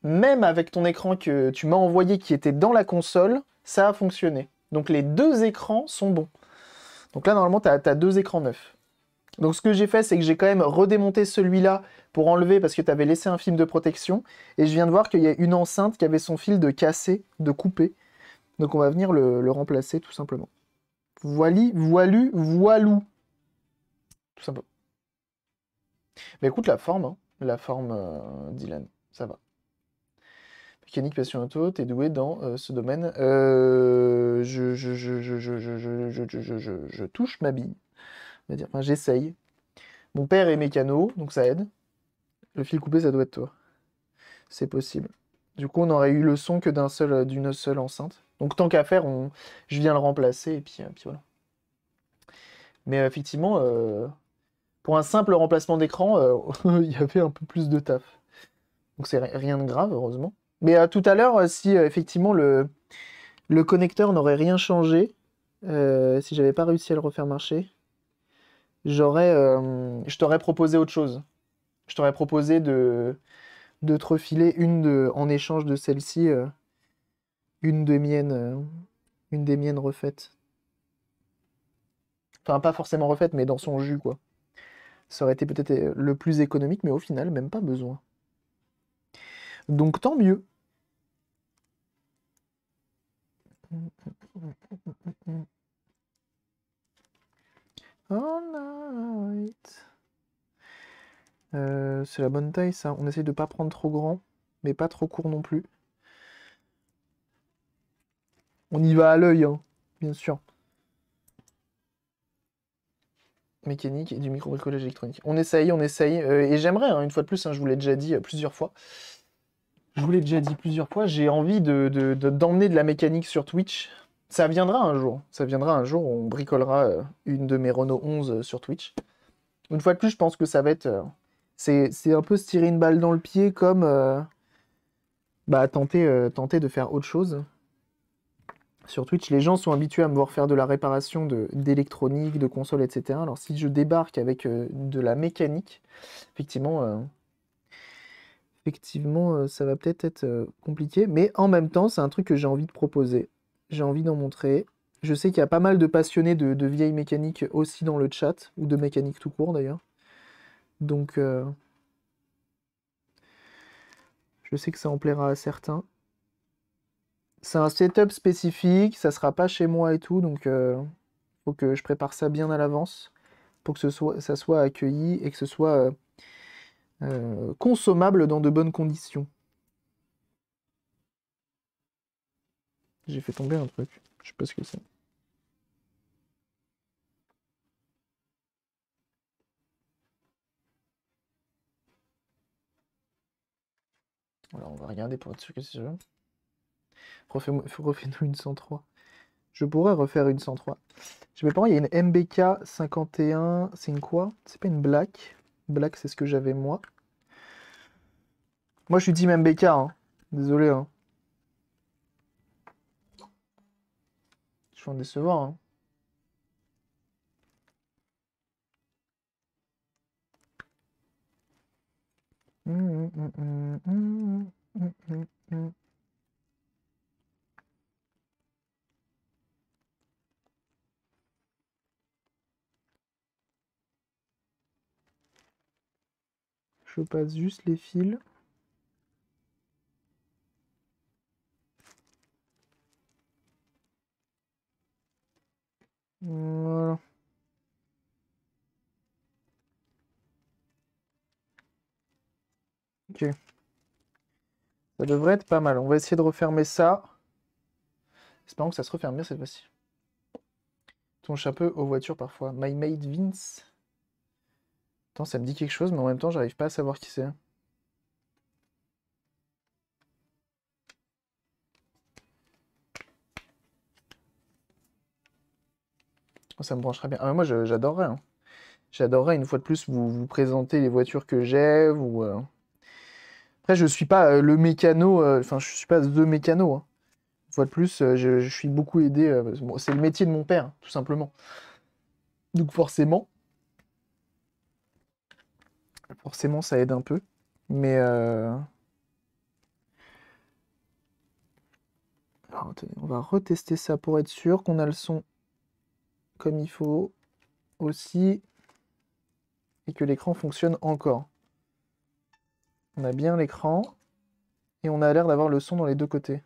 même avec ton écran que tu m'as envoyé qui était dans la console, ça a fonctionné. Donc les deux écrans sont bons. Donc là, normalement, tu as, deux écrans neufs. Donc ce que j'ai fait, c'est que j'ai quand même redémonté celui-là pour enlever parce que tu avais laissé un film de protection. Et je viens de voir qu'il y a une enceinte qui avait son fil de cassé, de coupé. Donc on va venir le, remplacer tout simplement. Voili, voilu, voilou. Tout simplement. Mais écoute la forme, la forme Dylan, ça va. Mécanique passion tu t'es doué dans ce domaine. Euh, je, je, je, je touche ma bille dire. j'essaye. Mon père est mécano, donc ça aide. Le fil coupé, ça doit être toi. C'est possible. Du coup, on aurait eu le son que euh, d'une seule enceinte. Donc tant qu'à faire, je viens le remplacer et puis, euh, voilà. Mais euh, effectivement, pour un simple remplacement d'écran, il y avait un peu plus de taf. Donc c'est rien de grave, heureusement. Mais à tout à l'heure, si effectivement le, le connecteur n'aurait rien changé, si j'avais pas réussi à le refaire marcher, j'aurais, euh, je t'aurais proposé autre chose. Je t'aurais proposé de, de te refiler une de, en échange de celle-ci, euh, une de miennes, euh, une des miennes refaites. Enfin, pas forcément refaite, mais dans son jus, quoi. Ça aurait été peut-être le plus économique, mais au final, même pas besoin. Donc, tant mieux. Euh, c'est la bonne taille, ça. On essaie de pas prendre trop grand, mais pas trop court non plus. On y va à l'œil, hein, bien sûr. Mécanique et du micro-bricolage électronique. On essaye, on essaye. Euh, et j'aimerais, hein, une fois de plus, hein, je vous l'ai déjà dit euh, plusieurs fois. Je vous l'ai déjà dit plusieurs fois, j'ai envie d'emmener de, de la mécanique sur Twitch. Ça viendra un jour. Ça viendra un jour on bricolera euh, une de mes Renault 11 euh, sur Twitch. Une fois de plus, je pense que ça va être. Euh, c'est un peu se tirer une balle dans le pied comme bah, tenter, tenter de faire autre chose. Sur Twitch, les gens sont habitués à me voir faire de la réparation d'électronique, de, console, etc. Alors si je débarque avec de la mécanique, effectivement, effectivement ça va peut-être être, compliqué. Mais en même temps, c'est un truc que j'ai envie de proposer. J'ai envie d'en montrer. Je sais qu'il y a pas mal de passionnés de, vieilles mécaniques aussi dans le chat, ou de mécanique tout court d'ailleurs. Donc, euh, je sais que ça en plaira à certains. C'est un setup spécifique, ça sera pas chez moi et tout, donc il euh, faut que je prépare ça bien à l'avance pour que ce soit, ça soit accueilli et que ce soit euh, consommable dans de bonnes conditions. J'ai fait tomber un truc. Je sais pas ce que c'est. Alors on va regarder pour être sûr que c'est ça. Refais-nous une 103. Je pourrais refaire une 103. Je mes pas. il y a une MBK 51. C'est une quoi C'est pas une black. Black, c'est ce que j'avais moi. Moi, je suis team MBK. Hein. Désolé. Hein. vachement décevant. Hein. Je passe juste les fils. Voilà. Ok. Ça devrait être pas mal. On va essayer de refermer ça. Espérons que ça se referme bien cette fois-ci. Ton chapeau aux voitures parfois. My Mate Vince. Attends, ça me dit quelque chose, mais en même temps, j'arrive pas à savoir qui c'est. ça me brancherait bien. Ah, moi, j'adorerais. Hein. J'adorerais une fois de plus vous, présenter les voitures que j'ai. Euh. Après, je ne suis pas euh, le mécano, euh, enfin, je ne suis pas The Mécano. Hein. Une fois de plus, je, suis beaucoup aidé. c'est le métier de mon père, tout simplement. Donc, forcément, forcément, ça aide un peu. Mais. on va retester ça pour être sûr qu'on a le son comme il faut aussi et que l'écran fonctionne encore. On a bien l'écran et on a l'air d'avoir le son dans les deux côtés.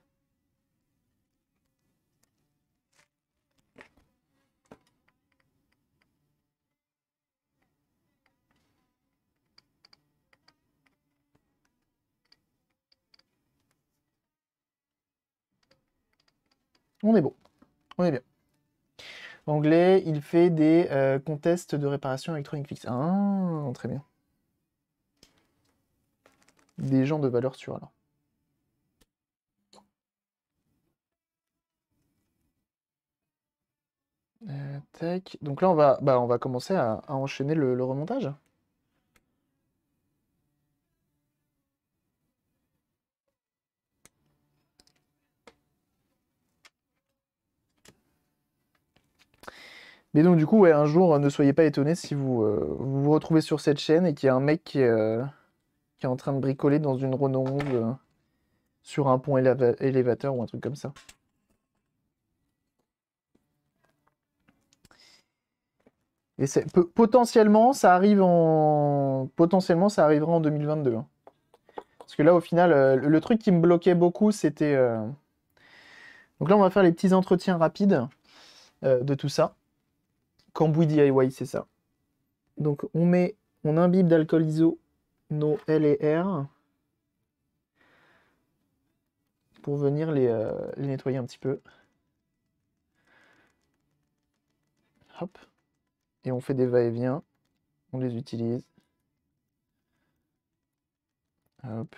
On est beau. On est bien anglais, il fait des euh, contests de réparation électronique fixe. Ah, très bien. Des gens de valeur sûre, alors. Euh, Donc là, on va, bah, on va commencer à, enchaîner le remontage. Mais donc, du coup, un jour, ne soyez pas étonnés si euh, vous, vous, retrouvez sur cette chaîne et qu'il y a un mec qui, euh, est en train de bricoler dans une Renault euh, sur un pont élévateur ou un truc comme ça. Et c'est... potentiellement, ça arrive en potentiellement ça arrivera en 2022. Hein. Parce que là, au final, le, truc qui me bloquait beaucoup, c'était donc là, on va faire les petits entretiens rapides de tout ça. Cambouis DIY, c'est ça. Donc on met, on imbibe d'alcool iso nos L et R pour venir euh, les, nettoyer un petit peu. Hop. Et on fait des va-et-vient. On les utilise. Hop.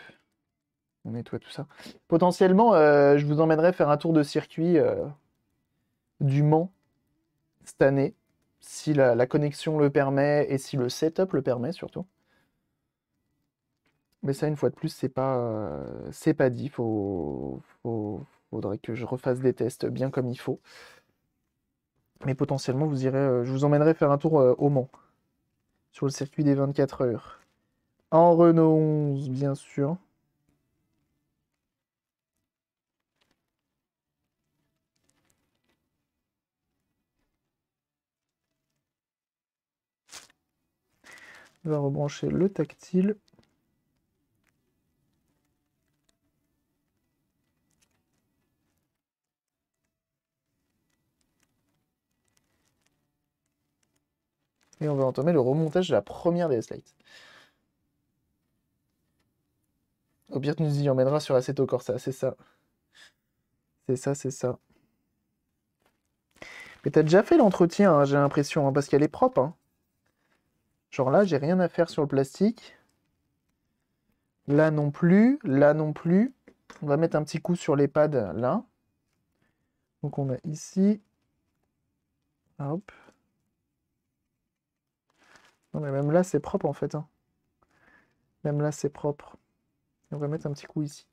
On nettoie tout ça. Potentiellement, euh, je vous emmènerai faire un tour de circuit euh, du Mans cette année si la, connexion le permet et si le setup le permet surtout. Mais ça, une fois de plus, c'est pas, c'est pas dit. il faudrait que je refasse des tests bien comme il faut. Mais potentiellement, vous irez, euh, je vous emmènerai faire un tour euh, au Mans sur le circuit des 24 heures. En Renault 11, bien sûr. On va rebrancher le tactile. Et on va entamer le remontage de la première des Lite. Au pire, nous y emmènera sur Assetto Corsa, c'est ça. C'est ça, c'est ça. Mais t'as déjà fait l'entretien, hein, j'ai l'impression, hein, parce qu'elle est propre. Hein. Genre là, j'ai rien à faire sur le plastique. Là non plus, là non plus. On va mettre un petit coup sur les pads là. Donc on a ici. Hop. Non mais même là c'est propre en fait. Hein. Même là c'est propre. on va mettre un petit coup ici.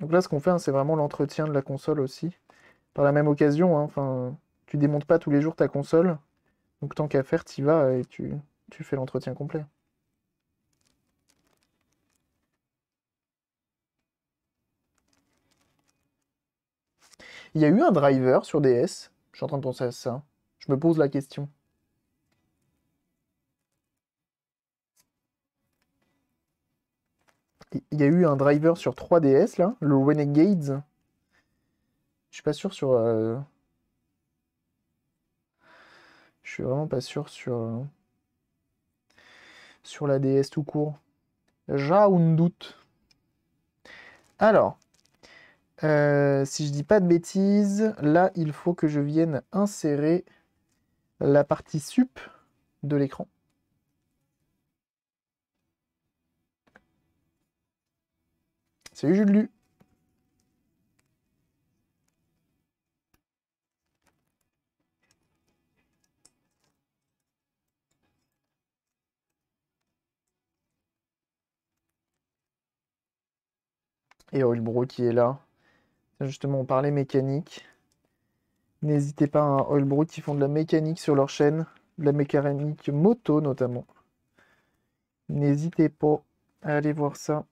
Donc là ce qu'on fait hein, c'est vraiment l'entretien de la console aussi. Par la même occasion, hein, enfin, tu démontes pas tous les jours ta console. Donc tant qu'à faire, t'y vas et tu, tu fais l'entretien complet. Il y a eu un driver sur DS Je suis en train de penser à ça. Je me pose la question. Il y a eu un driver sur 3DS, là, le Renegades. Je suis pas sûr sur... Euh, je suis vraiment pas sûr sur, euh, sur la DS tout court. doute. Alors, euh, si je dis pas de bêtises, là, il faut que je vienne insérer la partie sup de l'écran. Salut Jules Et Oilbro qui est là. Justement, on parlait mécanique. N'hésitez pas à hein, Oilbro qui font de la mécanique sur leur chaîne. De la mécanique moto notamment. N'hésitez pas à aller voir ça.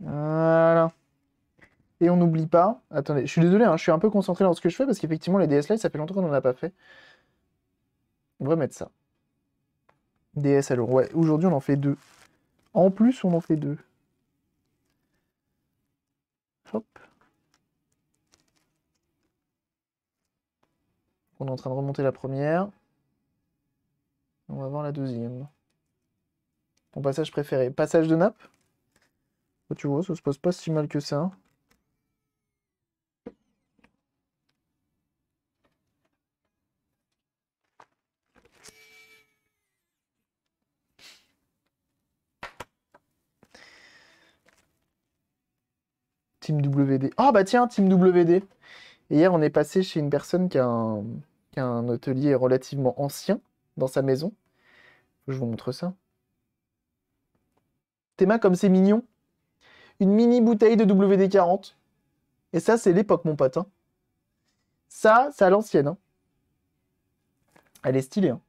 Voilà. Et on n'oublie pas. Attendez, je suis désolé, hein, je suis un peu concentré dans ce que je fais parce qu'effectivement, les DS ça fait longtemps qu'on n'en a pas fait. On va mettre ça. DS ouais, aujourd'hui on en fait deux. En plus, on en fait deux. On est en train de remonter la première. On va voir la deuxième. Mon passage préféré. Passage de nappe. Bah, tu vois, ça se pose pas si mal que ça. Team WD. Ah oh, bah tiens, Team WD. Et hier, on est passé chez une personne qui a un, qui relativement ancien dans sa maison. Je vous montre ça. Théma, comme c'est mignon. Une mini bouteille de WD-40. Et ça, c'est l'époque, mon pote. Hein. Ça, c'est à l'ancienne. Hein. Elle est stylée. Hein.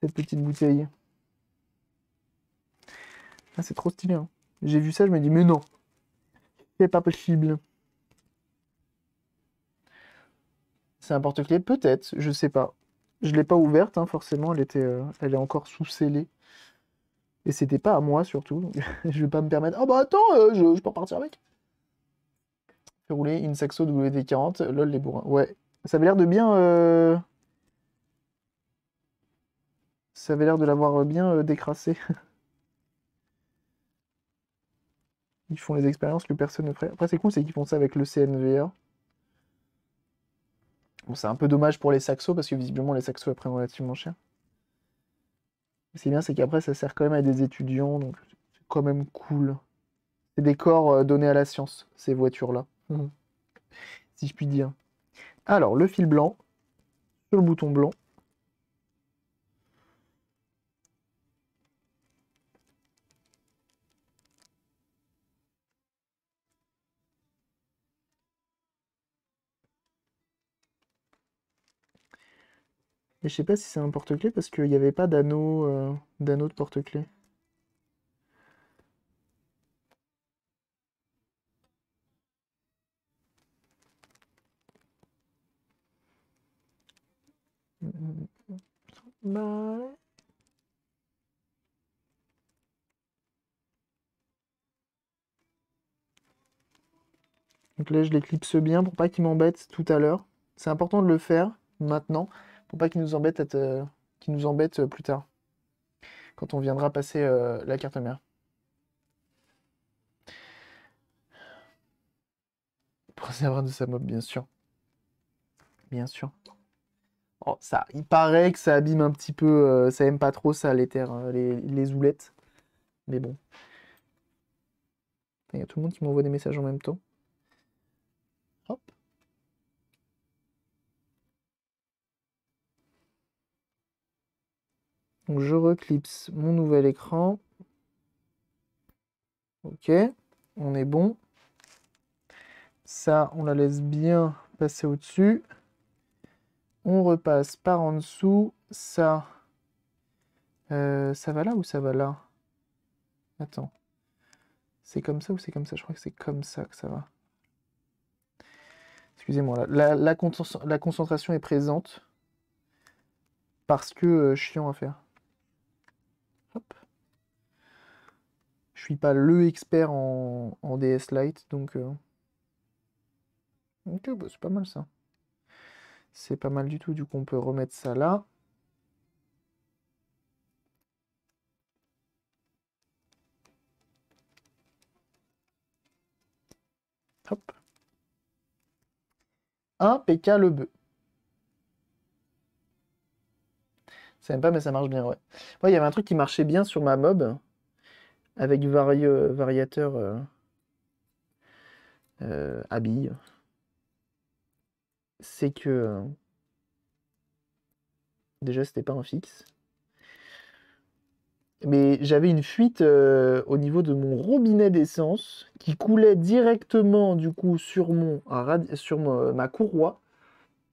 Cette petite bouteille. Ah, c'est trop stylé. Hein. J'ai vu ça, je me dis, mais non. C'est pas possible. C'est un porte-clés Peut-être, je sais pas. Je l'ai pas ouverte, hein, forcément, elle, était, euh, elle est encore sous-scellée. Et c'était pas à moi, surtout. je vais pas me permettre... Ah oh bah attends, euh, je, peux repartir avec. Fait rouler une Saxo WD-40, lol les bourrins. Ouais, ça avait l'air de bien... Euh, ça avait l'air de l'avoir bien décrassé. Ils font les expériences que personne ne ferait. Après, c'est cool, c'est qu'ils font ça avec le CNVR. Bon, c'est un peu dommage pour les saxos, parce que visiblement, les saxos, apprennent prennent relativement cher. Ce qui est bien, c'est qu'après, ça sert quand même à des étudiants, donc c'est quand même cool. C'est des corps euh, donnés à la science, ces voitures-là. Mhm. Si je puis dire. Alors, le fil blanc, sur le bouton blanc. Et je sais pas si c'est un porte-clés parce qu'il n'y avait pas euh, d'anneau de porte-clés. Donc là, je clipse bien pour pas qu'ils m'embête tout à l'heure. C'est important de le faire maintenant pour pas qu'il nous embêtent, euh, nous euh, plus tard, quand on viendra passer euh, la carte mère. Pour savoir de sa mob, bien sûr. Bien sûr. Oh, ça, il paraît que ça abîme un petit peu, ça aime pas trop ça, les les, les oulettes. Mais bon. Il y a tout le monde qui m'envoie des messages en même temps. je reclipse mon nouvel écran. Ok, on est bon. Ça, on la laisse bien passer au-dessus. On repasse par en dessous. Ça, euh, ça va là ou ça va là Attends. C'est comme ça ou c'est comme ça Je crois que c'est comme ça que ça va. Excusez-moi, la, concentration est présente parce que euh, chiant à faire. Je suis pas le expert en, DS Lite, donc... Euh, bah, c'est pas mal ça. C'est pas mal du tout, du coup on peut remettre ça là. Hop. le bœuf. C'est même pas, mais ça marche bien, ouais. ouais, il y avait un truc qui marchait bien sur ma mob avec variateur à euh, euh, c'est que déjà c'était pas un fixe. Mais j'avais une fuite euh, au niveau de mon robinet d'essence qui coulait directement du coup sur, mon, sur ma, ma courroie.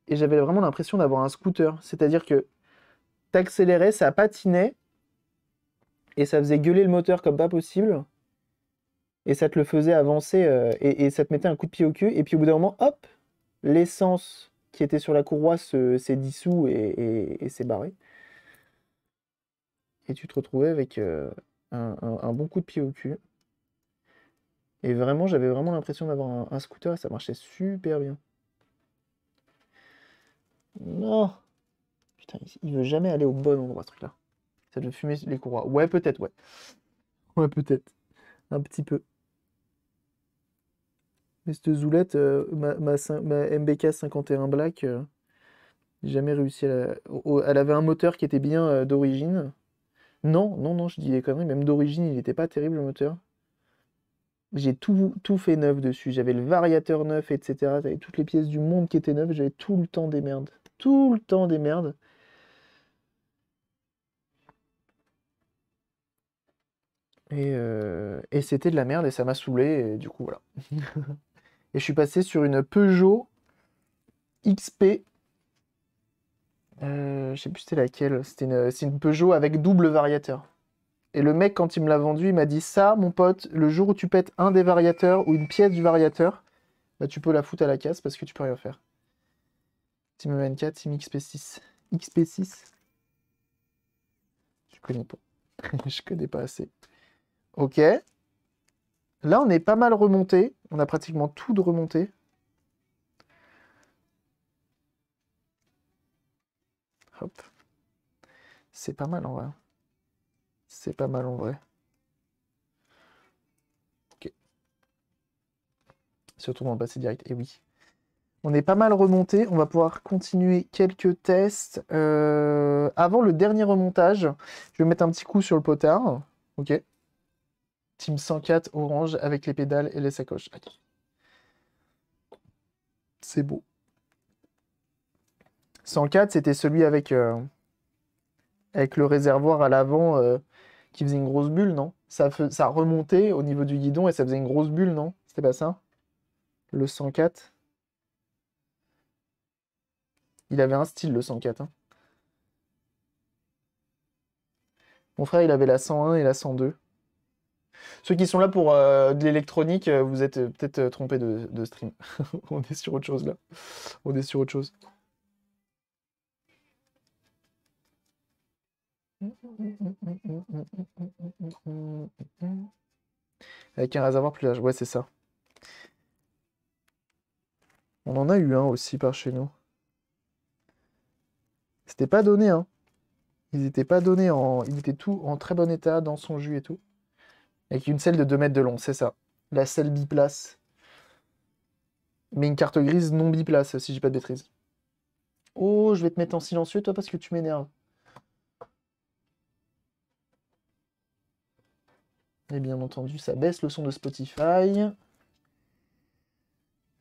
Et j'avais vraiment l'impression d'avoir un scooter. C'est-à-dire que t'accélérais, ça patinait, et ça faisait gueuler le moteur comme pas possible. Et ça te le faisait avancer euh, et, ça te mettait un coup de pied au cul. Et puis au bout d'un moment, hop, l'essence qui était sur la courroie s'est dissous et, s'est barré. Et tu te retrouvais avec euh, un, bon coup de pied au cul. Et vraiment, j'avais vraiment l'impression d'avoir un, scooter ça marchait super bien. Non Putain, il veut jamais aller au bon endroit ce truc-là. Ça devait fumer les courroies. Ouais, peut-être, ouais. Ouais, peut-être. Un petit peu. Mais cette zoulette, euh, ma, MBK 51 Black, euh, j'ai jamais réussi à la... Elle avait un moteur qui était bien euh, d'origine. Non, non, non, je dis des conneries. Même d'origine, il n'était pas terrible le moteur. J'ai tout, tout fait neuf dessus. J'avais le variateur neuf, etc. J'avais toutes les pièces du monde qui étaient neuves. J'avais tout le temps des merdes. Tout le temps des merdes. Euh, et, c'était de la merde et ça m'a saoulé, et du coup, voilà. et je suis passé sur une Peugeot XP. Euh, je sais plus c'était laquelle. C'était une, Peugeot avec double variateur. Et le mec, quand il me l'a vendu, il m'a dit Ça, mon pote, le jour où tu pètes un des variateurs ou une pièce du variateur, bah, tu peux la foutre à la casse parce que tu peux rien faire. Team 24, Team XP6. XP6 Je connais pas. je connais pas assez. Ok. Là, on est pas mal remonté. On a pratiquement tout de remonté. Hop. C'est pas mal en vrai. C'est pas mal en vrai. Ok. Surtout le en passé direct. Et eh oui. On est pas mal remonté. On va pouvoir continuer quelques tests. Euh, avant le dernier remontage, je vais mettre un petit coup sur le potard. Ok. Team 104 orange avec les pédales et les sacoches. C'est beau. 104, c'était celui avec, euh, avec le réservoir à l'avant euh, qui faisait une grosse bulle, non ça, remontait au niveau du guidon et ça faisait une grosse bulle, non C'était pas ça Le 104 Il avait un style, le 104. Hein. Mon frère, il avait la 101 et la 102. Ceux qui sont là pour euh, de l'électronique, euh, vous êtes euh, peut-être trompés de, stream. On est sur autre chose là. On est sur autre chose. Avec un réservoir plus large. Ouais, c'est ça. On en a eu un aussi par chez nous. C'était pas donné, hein. Ils étaient pas donnés en. Il était tout en très bon état, dans son jus et tout. Avec une selle de 2 mètres de long, c'est ça. La selle biplace. Mais une carte grise non biplace, si j'ai pas de maîtrise. Oh, je vais te mettre en silencieux, toi, parce que tu m'énerves. Et bien entendu, ça baisse le son de Spotify.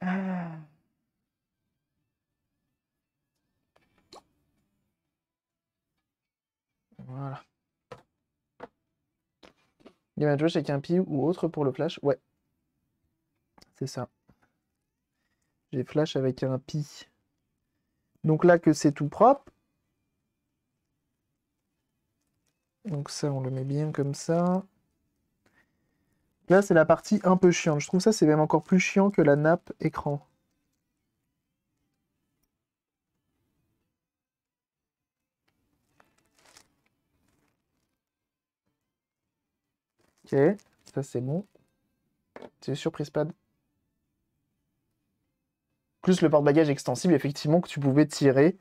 Ah. Voilà flash avec un pi ou autre pour le flash Ouais. C'est ça. J'ai flash avec un pi. Donc là que c'est tout propre. Donc ça, on le met bien comme ça. Là, c'est la partie un peu chiante. Je trouve ça, c'est même encore plus chiant que la nappe écran. ça c'est bon. C'est surprise pad. Plus le porte bagage extensible, effectivement, que tu pouvais tirer.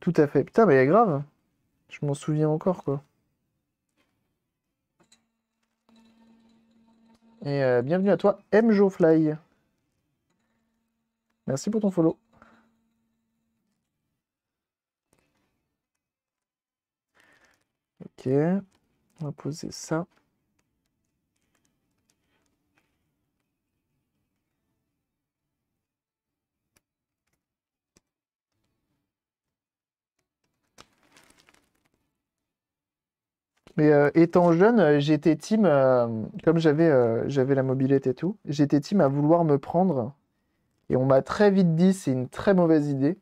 Tout à fait. Putain, mais il grave. Je m'en souviens encore, quoi. Et euh, bienvenue à toi, MJoFly. Merci pour ton follow. Ok. On va poser ça. Mais euh, étant jeune, euh, j'étais team, euh, comme j'avais la mobilette et tout, j'étais team à vouloir me prendre, et on m'a très vite dit, c'est une très mauvaise idée,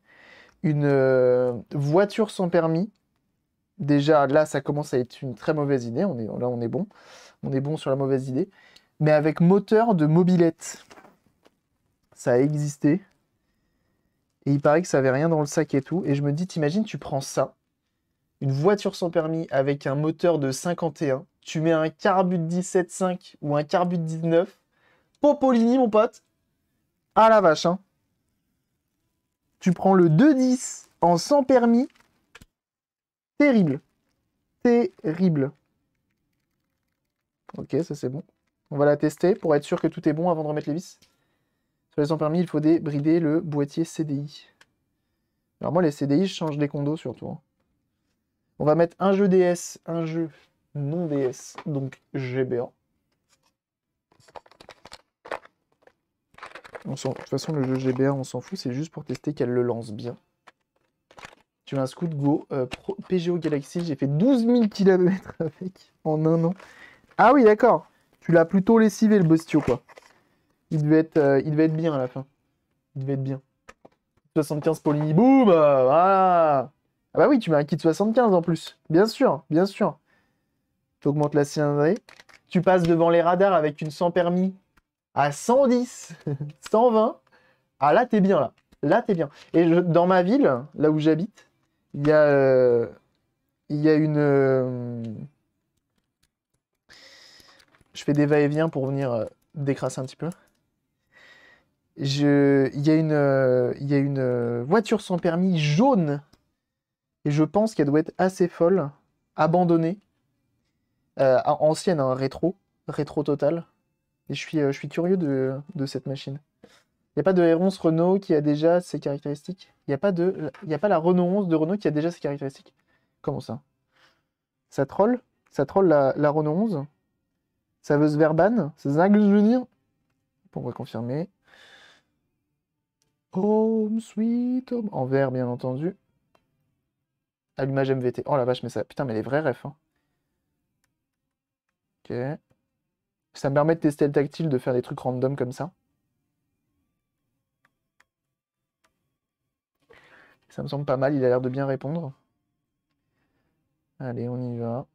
une voiture sans permis. Déjà, là, ça commence à être une très mauvaise idée. On est, là, on est bon. On est bon sur la mauvaise idée. Mais avec moteur de mobilette. Ça a existé. Et il paraît que ça avait rien dans le sac et tout. Et je me dis, t'imagines, tu prends ça une voiture sans permis avec un moteur de 51, tu mets un carbut 17.5 ou un carbut 19, Popolini, mon pote, à la vache, hein. Tu prends le 2.10 en sans permis, terrible. Terrible. Ok, ça c'est bon. On va la tester pour être sûr que tout est bon avant de remettre les vis. Sur les sans permis, il faut débrider le boîtier CDI. Alors moi, les CDI, je change des condos surtout. Hein. On va mettre un jeu DS, un jeu non DS, donc GBA. de toute façon, le jeu GBA, on s'en fout, c'est juste pour tester qu'elle le lance bien. Tu as un Scoot Go euh, PGO Galaxy, j'ai fait 12 000 km avec en un an. Ah oui, d'accord. Tu l'as plutôt lessivé, le Bostio, quoi. Il devait, être, euh, il devait être bien à la fin. Il devait être bien. 75 poly, boum euh, Voilà ah bah oui, tu mets un kit 75 en plus. Bien sûr, bien sûr. Tu augmentes la cylindrée. Tu passes devant les radars avec une sans permis à 110, 120. Ah là, t'es bien là. Là, t'es bien. Et dans ma ville, là où j'habite, il y a, euh, il y a une. Euh, je fais des va-et-vient pour venir euh, décrasser un petit peu. Je, a une, il y a une voiture sans permis jaune et je pense qu'elle doit être assez folle, abandonnée, euh, ancienne, hein, rétro, rétro total. Et je suis, euh, je suis curieux de, cette machine. Il n'y a pas de R11 Renault qui a déjà ses caractéristiques. Il n'y a, pas de, y a pas la Renault 11 de Renault qui a déjà ses caractéristiques. Comment ça Ça troll Ça troll la, la Renault 11 Ça veut se verban C'est ça je veux dire On confirmer. Home sweet home. En vert, bien entendu. Allumage MVT. Oh la vache, mais ça. Putain, mais les vrais refs. Hein. Ok. Ça me permet de tester le tactile, de faire des trucs random comme ça. Ça me semble pas mal, il a l'air de bien répondre. Allez, on y va.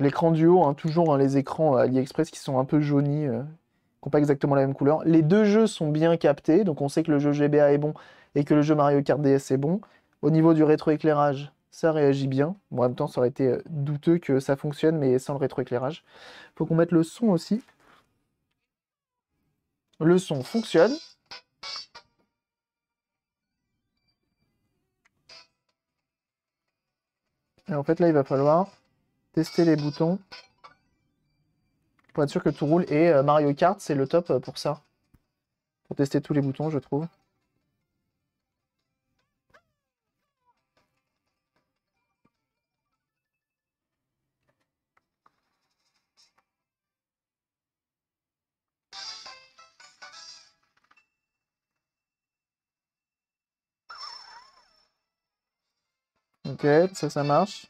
L'écran du haut, hein, toujours hein, les écrans euh, AliExpress qui sont un peu jaunis, euh, qui n'ont pas exactement la même couleur. Les deux jeux sont bien captés, donc on sait que le jeu GBA est bon et que le jeu Mario Kart DS est bon. Au niveau du rétroéclairage, ça réagit bien. en même temps, ça aurait été euh, douteux que ça fonctionne, mais sans le rétroéclairage. Faut qu'on mette le son aussi. Le son fonctionne. Et en fait, là, il va falloir tester les boutons pour être sûr que tout roule. Et euh, Mario Kart, c'est le top euh, pour ça. Pour tester tous les boutons, je trouve. Ok, ça, ça marche.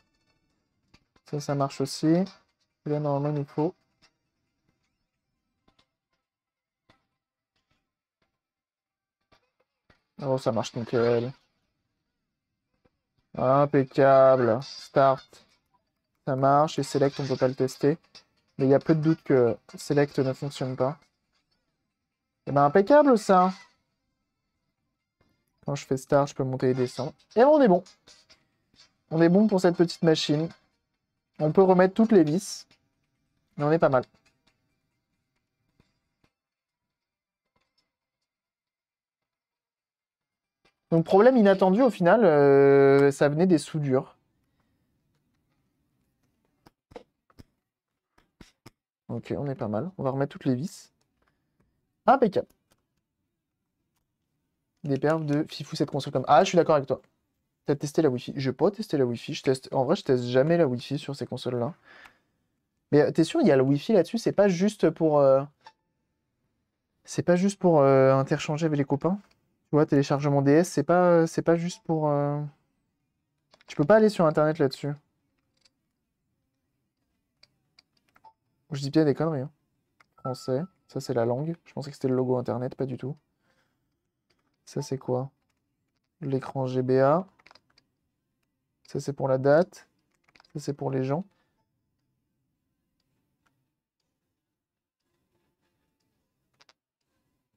Ça, ça marche aussi. bien là, normalement, il faut... Oh, ça marche nickel. Impeccable. Start. Ça marche. Et Select, on peut pas le tester. Mais il y a peu de doute que Select ne fonctionne pas. Et eh ben, impeccable, ça. Quand je fais Start, je peux monter et descendre. Et on est bon. On est bon pour cette petite machine. On peut remettre toutes les vis. Mais on est pas mal. Donc problème inattendu au final, euh, ça venait des soudures. Ok, on est pas mal. On va remettre toutes les vis. Impeccable. Des perfs de fifou cette console comme... Ah, je suis d'accord avec toi. T'as testé la wi Je peux pas tester la Wifi, Je teste... En vrai, je teste jamais la Wi-Fi sur ces consoles-là. Mais euh, t'es sûr, il y a le Wi-Fi là-dessus C'est pas juste pour. Euh, c'est pas juste pour euh, interchanger avec les copains Tu vois, téléchargement DS, c'est pas, c'est pas juste pour. Tu peux pas aller sur internet là-dessus. Je dis bien des conneries. Hein. Français. Ça, c'est la langue. Je pensais que c'était le logo internet, pas du tout. Ça, c'est quoi L'écran GBA. Ça, c'est pour la date. Ça, c'est pour les gens.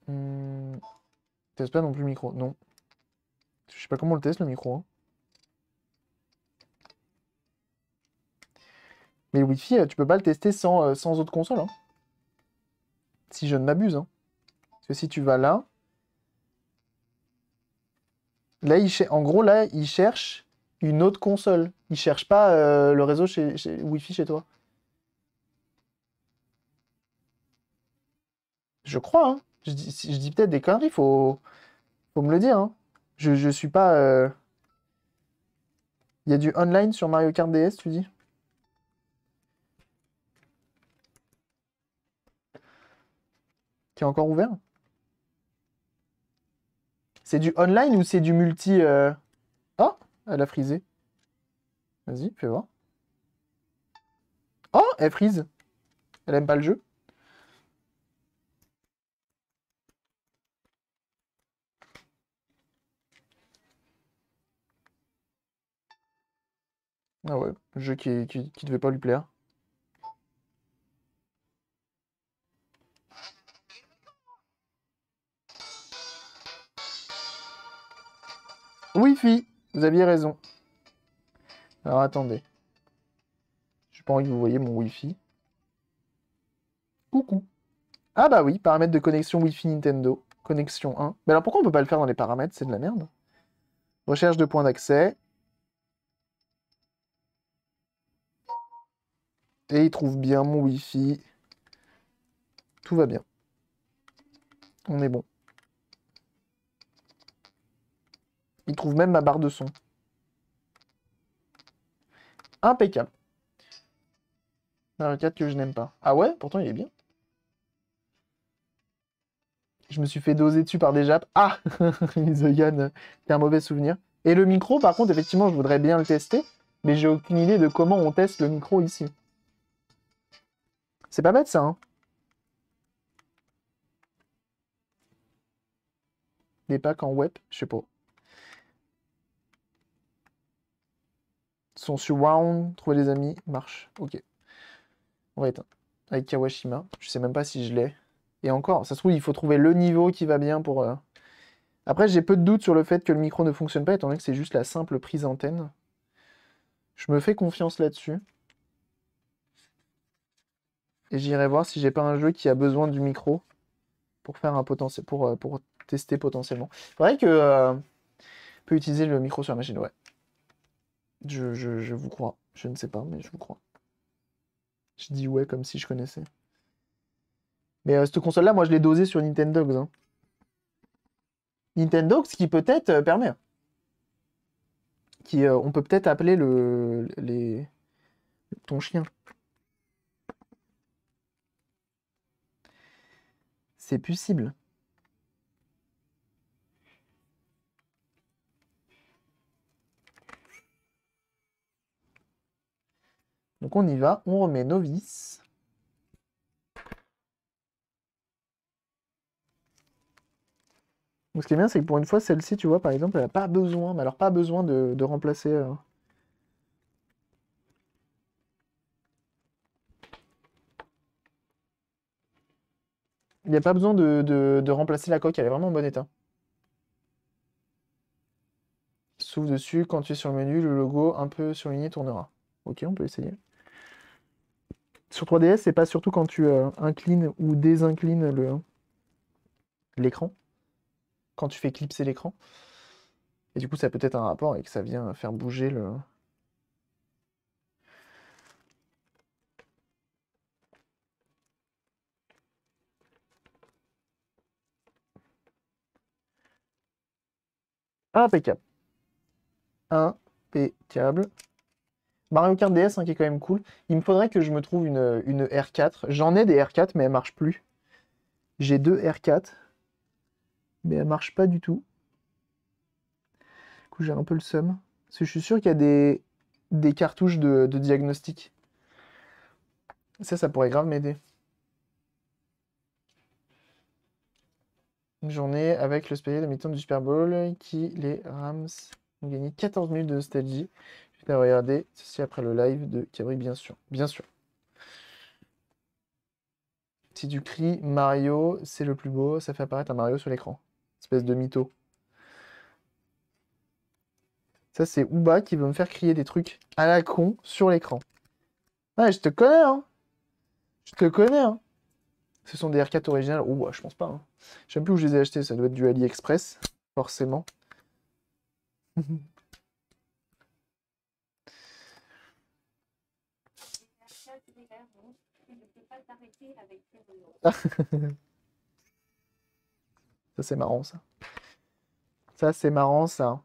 Hum... Teste pas non plus le micro. Non. Je sais pas comment on le teste, le micro. Hein. Mais le Wi-Fi, euh, tu peux pas le tester sans, euh, sans autre console. Hein. Si je ne m'abuse. Hein. Parce que si tu vas là... Là, il en gros, là, il cherche une autre console. il cherche pas euh, le réseau chez, Wi-Fi chez toi. Je crois. Hein. Je dis, peut-être des conneries. Faut, faut me le dire. Hein. Je, suis pas. Euh, il y a du online sur Mario Kart DS, tu dis Qui est encore ouvert C'est du online ou c'est du multi Oh elle a frisé. Vas-y, fais voir. Oh, elle frise. Elle aime pas le jeu. Ah ouais, jeu qui, qui, devait pas lui plaire. Wi-Fi vous aviez raison. Alors attendez. Je pas envie que vous voyez mon Wi-Fi. Coucou. Ah bah oui, paramètres de connexion Wi-Fi Nintendo. Connexion 1. Mais alors pourquoi on peut pas le faire dans les paramètres C'est de la merde. Recherche de points d'accès. Et il trouve bien mon Wi-Fi. Tout va bien. On est bon. Il trouve même ma barre de son. Impeccable. Un le que je n'aime pas. Ah ouais Pourtant, il est bien. Je me suis fait doser dessus par des japs. Ah The Yann, c'est un mauvais souvenir. Et le micro, par contre, effectivement, je voudrais bien le tester. Mais j'ai aucune idée de comment on teste le micro ici. C'est pas bête, ça, hein. Des packs en web Je sais pas. sont sur Round, trouver des amis, marche. Ok. On va éteindre. Avec Kawashima. Je sais même pas si je l'ai. Et encore, ça se trouve, il faut trouver le niveau qui va bien pour. Euh. Après, j'ai peu de doutes sur le fait que le micro ne fonctionne pas, étant donné que c'est juste la simple prise antenne. Je me fais confiance là-dessus. Et j'irai voir si j'ai pas un jeu qui a besoin du micro pour faire un potentiel pour, euh, pour tester potentiellement. C'est vrai que euh, peut utiliser le micro sur la machine, ouais. Je, je, vous crois. Je ne sais pas, mais je vous crois. Je dis ouais comme si je connaissais. Mais euh, cette console-là, moi, je l'ai dosée sur Nintendo. Hein. Nintendo, ce qui peut-être euh, permet. Qui, euh, on peut peut-être appeler le, les, ton chien. C'est possible. Donc on y va, on remet novice. ce qui est bien, c'est que pour une fois, celle-ci, tu vois, par exemple, elle n'a pas besoin, mais alors pas besoin de, remplacer... Euh, il n'y a pas besoin de, remplacer la coque, elle est vraiment en bon état. Sauf dessus, quand tu es sur le menu, le logo un peu surligné tournera. Ok, on peut essayer sur 3DS, c'est pas surtout quand tu euh, inclines ou désinclines le l'écran, quand tu fais clipser l'écran. Et du coup, ça peut-être un rapport et que ça vient faire bouger le. Impeccable. Impeccable. Mario Kart DS hein, qui est quand même cool. Il me faudrait que je me trouve une, R4. J'en ai des R4 mais elle marche plus. J'ai deux R4 mais elle marche pas du tout. Du coup j'ai un peu le seum. Parce que je suis sûr qu'il y a des, cartouches de, diagnostic. Ça, ça pourrait grave m'aider. Une journée avec le spécial de mi-temps du Super Bowl qui les Rams ont gagné 14 minutes de nostalgie. Regardez, regarder ceci après le live de Cabri, bien sûr. Bien sûr. Si tu cries Mario, c'est le plus beau, ça fait apparaître un Mario sur l'écran. Espèce de mytho. Ça, c'est Ouba qui veut me faire crier des trucs à la con sur l'écran. Ouais, je te connais, hein. Je te connais, hein. Ce sont des R4 originales. Ouh, je pense pas. Hein. Je sais plus où je les ai achetés. Ça doit être du AliExpress, forcément. Ça, c'est marrant, ça. Ça, c'est marrant, ça.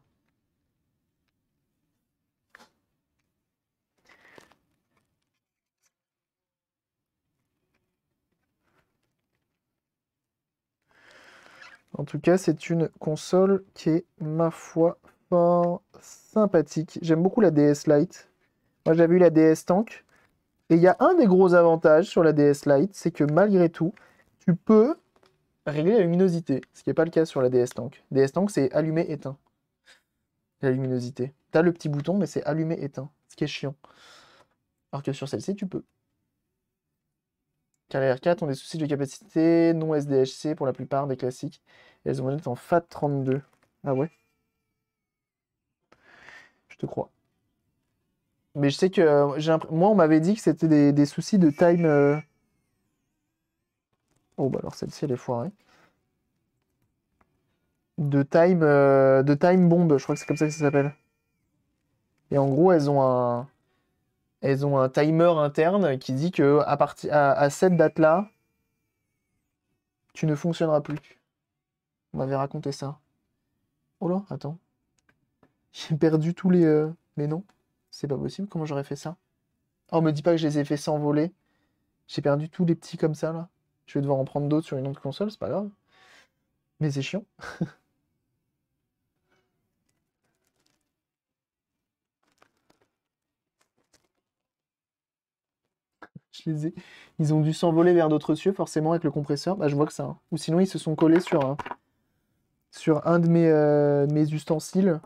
En tout cas, c'est une console qui est, ma foi, fort sympathique. J'aime beaucoup la DS Lite. Moi, j'avais eu la DS Tank. Et il y a un des gros avantages sur la DS Lite, c'est que malgré tout, tu peux régler la luminosité, ce qui n'est pas le cas sur la DS Tank. DS Tank, c'est allumé-éteint, la luminosité. Tu as le petit bouton, mais c'est allumé-éteint, ce qui est chiant. Alors que sur celle-ci, tu peux. Car les R4 ont des soucis de capacité non SDHC pour la plupart des classiques. elles ont été en FAT32. Ah ouais Je te crois. Mais je sais que euh, moi, on m'avait dit que c'était des, soucis de time. Euh. Oh, bah alors celle-ci, elle est foirée. De time, euh, de time bomb, je crois que c'est comme ça que ça s'appelle. Et en gros, elles ont un, elles ont un timer interne qui dit que à, partir cette date-là, tu ne fonctionneras plus. On m'avait raconté ça. Oh là, attends. J'ai perdu tous les, les noms. C'est pas possible, comment j'aurais fait ça Oh, me dis pas que je les ai fait s'envoler. J'ai perdu tous les petits comme ça, là. Je vais devoir en prendre d'autres sur une autre console, c'est pas grave. Mais c'est chiant. je les ai... Ils ont dû s'envoler vers d'autres cieux, forcément, avec le compresseur. Bah, je vois que ça. Ou sinon, ils se sont collés sur un, sur un de, mes, euh, de mes ustensiles.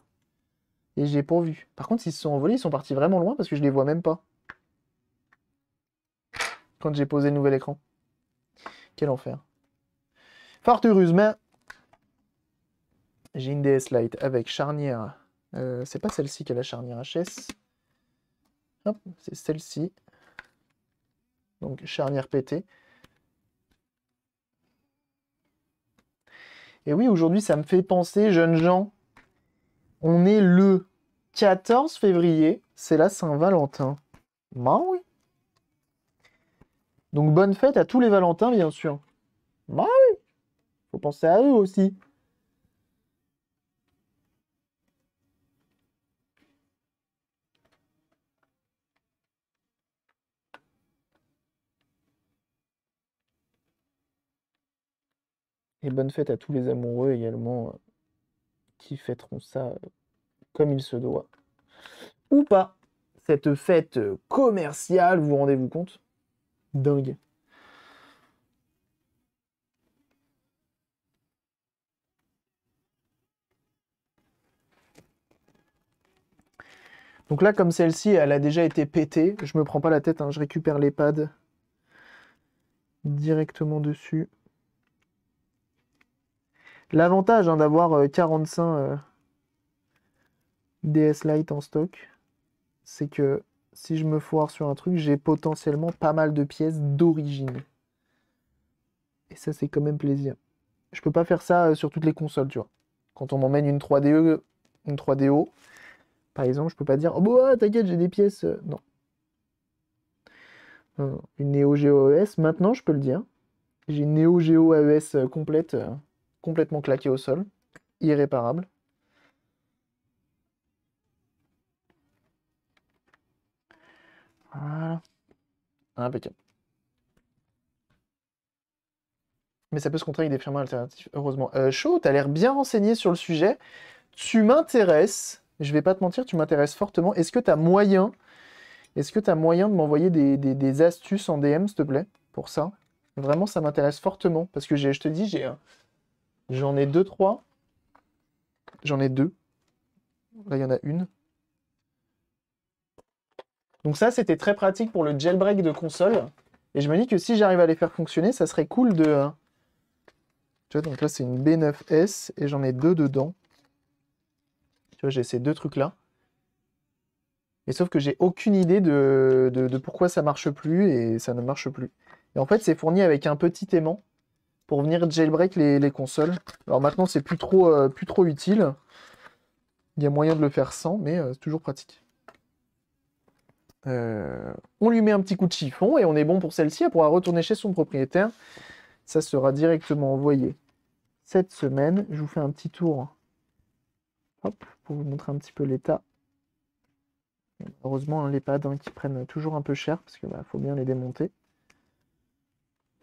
Et j'ai pourvu. Par contre, s'ils se sont envolés, ils sont partis vraiment loin parce que je les vois même pas. Quand j'ai posé le nouvel écran. Quel enfer. Fort heureusement, j'ai une DS Lite avec charnière. Euh, c'est pas celle-ci qui a la charnière HS. Hop, c'est celle-ci. Donc charnière pétée. Et oui, aujourd'hui, ça me fait penser, jeunes gens, on est le 14 février, c'est la Saint-Valentin. Ben oui. Donc bonne fête à tous les Valentins, bien sûr. Bah oui. Faut penser à eux aussi. Et bonne fête à tous les amoureux également qui fêteront ça euh, comme il se doit. Ou pas. Cette fête euh, commerciale, vous, rendez-vous compte Dingue. Donc là, comme celle-ci, elle a déjà été pétée, je me prends pas la tête, hein, je récupère les pads directement dessus. L'avantage hein, d'avoir 45 euh, euh, DS Lite en stock, c'est que si je me foire sur un truc, j'ai potentiellement pas mal de pièces d'origine. Et ça, c'est quand même plaisir. Je peux pas faire ça euh, sur toutes les consoles, tu vois. Quand on m'emmène une 3DE, une 3DO, par exemple, je peux pas dire Oh, bah, t'inquiète, j'ai des pièces. Non. Une Neo Geo AES, maintenant, je peux le dire. J'ai une Neo Geo AES complète complètement claqué au sol, irréparable. Voilà. Impeccable. Mais ça peut se contrer avec des firmes alternatives. heureusement. Chaud, euh, tu t'as l'air bien renseigné sur le sujet. Tu m'intéresses, je vais pas te mentir, tu m'intéresses fortement. Est-ce que t'as moyen, est-ce que as moyen de m'envoyer des, astuces en DM, s'il te plaît, pour ça Vraiment, ça m'intéresse fortement, parce que je te dis, j'ai J'en ai deux, trois. J'en ai deux. Là, il y en a une. Donc ça, c'était très pratique pour le jailbreak de console. Et je me dis que si j'arrive à les faire fonctionner, ça serait cool de... Hein. Tu vois, donc là, c'est une B9S et j'en ai deux dedans. Tu vois, j'ai ces deux trucs-là. Et sauf que j'ai aucune idée de, de, pourquoi ça marche plus et ça ne marche plus. Et en fait, c'est fourni avec un petit aimant pour venir jailbreak les, consoles. Alors maintenant, c'est plus trop, euh, plus trop utile. Il y a moyen de le faire sans, mais euh, c'est toujours pratique. Euh, on lui met un petit coup de chiffon et on est bon pour celle-ci. Elle pourra retourner chez son propriétaire. Ça sera directement envoyé cette semaine. Je vous fais un petit tour Hop, pour vous montrer un petit peu l'état. Heureusement, hein, les pads hein, qui prennent toujours un peu cher parce qu'il bah, faut bien les démonter.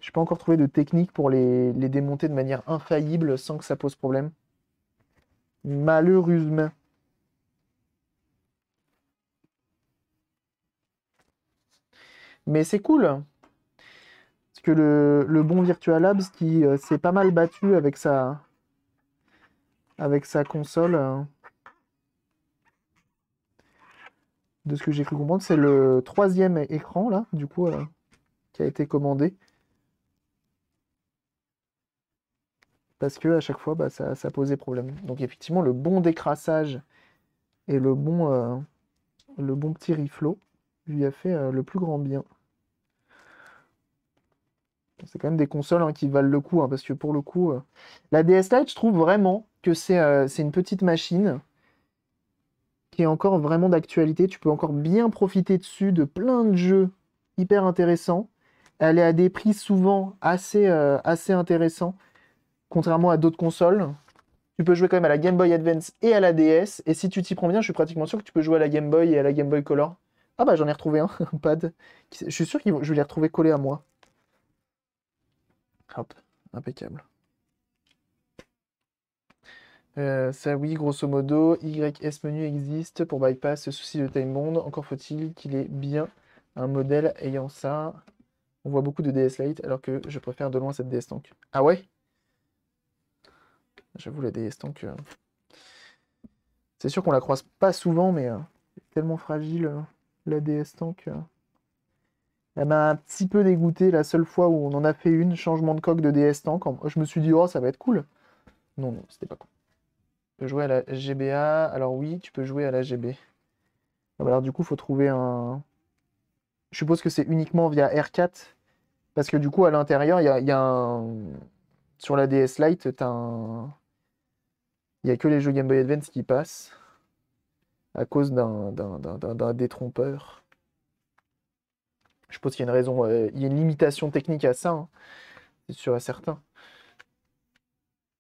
Je n'ai pas encore trouvé de technique pour les, démonter de manière infaillible sans que ça pose problème. Malheureusement. Mais c'est cool. Parce que le, bon Virtual Labs qui euh, s'est pas mal battu avec sa, avec sa console. Euh, de ce que j'ai cru comprendre, c'est le troisième écran là, du coup, euh, qui a été commandé. parce que à chaque fois, bah, ça, ça, posait problème. Donc effectivement, le bon décrassage et le bon, euh, le bon petit riflot lui a fait euh, le plus grand bien. C'est quand même des consoles hein, qui valent le coup, hein, parce que pour le coup, euh, la DS Lite, je trouve vraiment que c'est une petite machine qui est encore vraiment d'actualité. Tu peux encore bien profiter dessus de plein de jeux hyper intéressants. Elle est à des prix souvent assez, assez intéressants contrairement à d'autres consoles, tu peux jouer quand même à la Game Boy Advance et à la DS. Et si tu t'y prends bien, je suis pratiquement sûr que tu peux jouer à la Game Boy et à la Game Boy Color. Ah bah j'en ai retrouvé un, un pad. Je suis sûr que je vais les retrouver à moi. Hop, impeccable. Euh, ça oui, grosso modo, YS menu existe pour bypass ce souci de time bond. Encore faut-il qu'il ait bien un modèle ayant ça. On voit beaucoup de DS Lite alors que je préfère de loin cette DS Tank. Ah ouais J'avoue, la DS tank. C'est sûr qu'on la croise pas souvent, mais euh, tellement fragile, euh, la DS tank. Elle m'a un petit peu dégoûté la seule fois où on en a fait une, changement de coque de DS tank. Je me suis dit, oh, ça va être cool. Non, non, c'était pas cool. Tu peux jouer à la GBA. Alors oui, tu peux jouer à la GB. Ah bah alors du coup, faut trouver un... Je suppose que c'est uniquement via R4. Parce que du coup, à l'intérieur, il y a un sur la DS Lite, t'as un... Il n'y a que les jeux Game Boy Advance qui passent à cause d'un détrompeur. Je pense qu'il y a une raison, euh, il y a une limitation technique à ça, hein. c'est sûr et certain.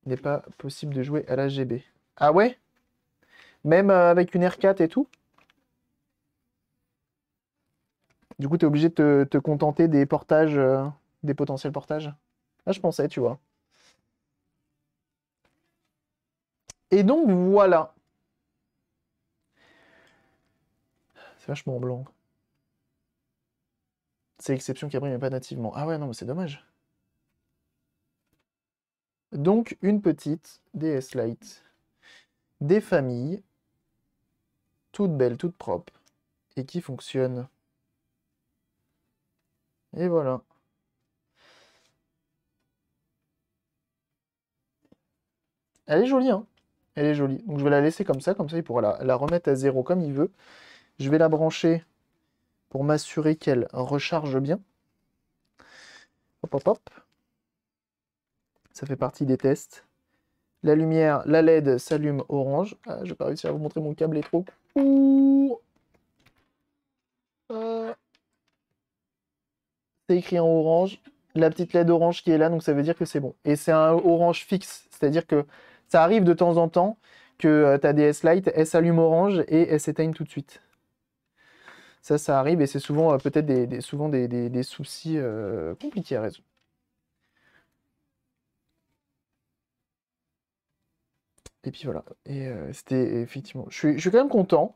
Il n'est pas possible de jouer à la GB. Ah ouais Même euh, avec une R4 et tout Du coup, tu es obligé de te, contenter des portages, euh, des potentiels portages Ah, je pensais, tu vois. Et donc voilà. C'est vachement blanc. C'est l'exception qui a pris, pas nativement. Ah ouais, non, mais c'est dommage. Donc une petite DS Lite. Des familles. Toutes belles, toutes propres. Et qui fonctionnent. Et voilà. Elle est jolie, hein elle est jolie. Donc je vais la laisser comme ça, comme ça il pourra la, remettre à zéro comme il veut. Je vais la brancher pour m'assurer qu'elle recharge bien. Hop, hop, hop. Ça fait partie des tests. La lumière, la LED s'allume orange. Ah, je vais pas réussir à vous montrer mon câble est trop. Euh. C'est écrit en orange. La petite LED orange qui est là, donc ça veut dire que c'est bon. Et c'est un orange fixe, c'est-à-dire que ça arrive de temps en temps que euh, des s Lite, elle s'allume orange et elle s'éteigne tout de suite. Ça, ça arrive et c'est souvent euh, peut-être des, souvent des, soucis euh, compliqués à résoudre. Et puis voilà. Et c'était effectivement. Je suis, je suis, quand même content.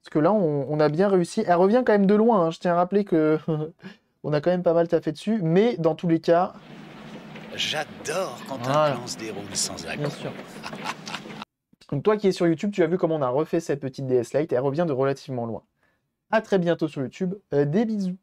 Parce que là, on, a bien réussi. Elle revient quand même de loin. Hein. Je tiens à rappeler que on a quand même pas mal taffé dessus. Mais dans tous les cas, J'adore quand un plan se déroule sans action. Bien sûr. Donc toi qui es sur YouTube, tu as vu comment on a refait cette petite DS Lite. Elle revient de relativement loin. A très bientôt sur YouTube. Euh, des bisous.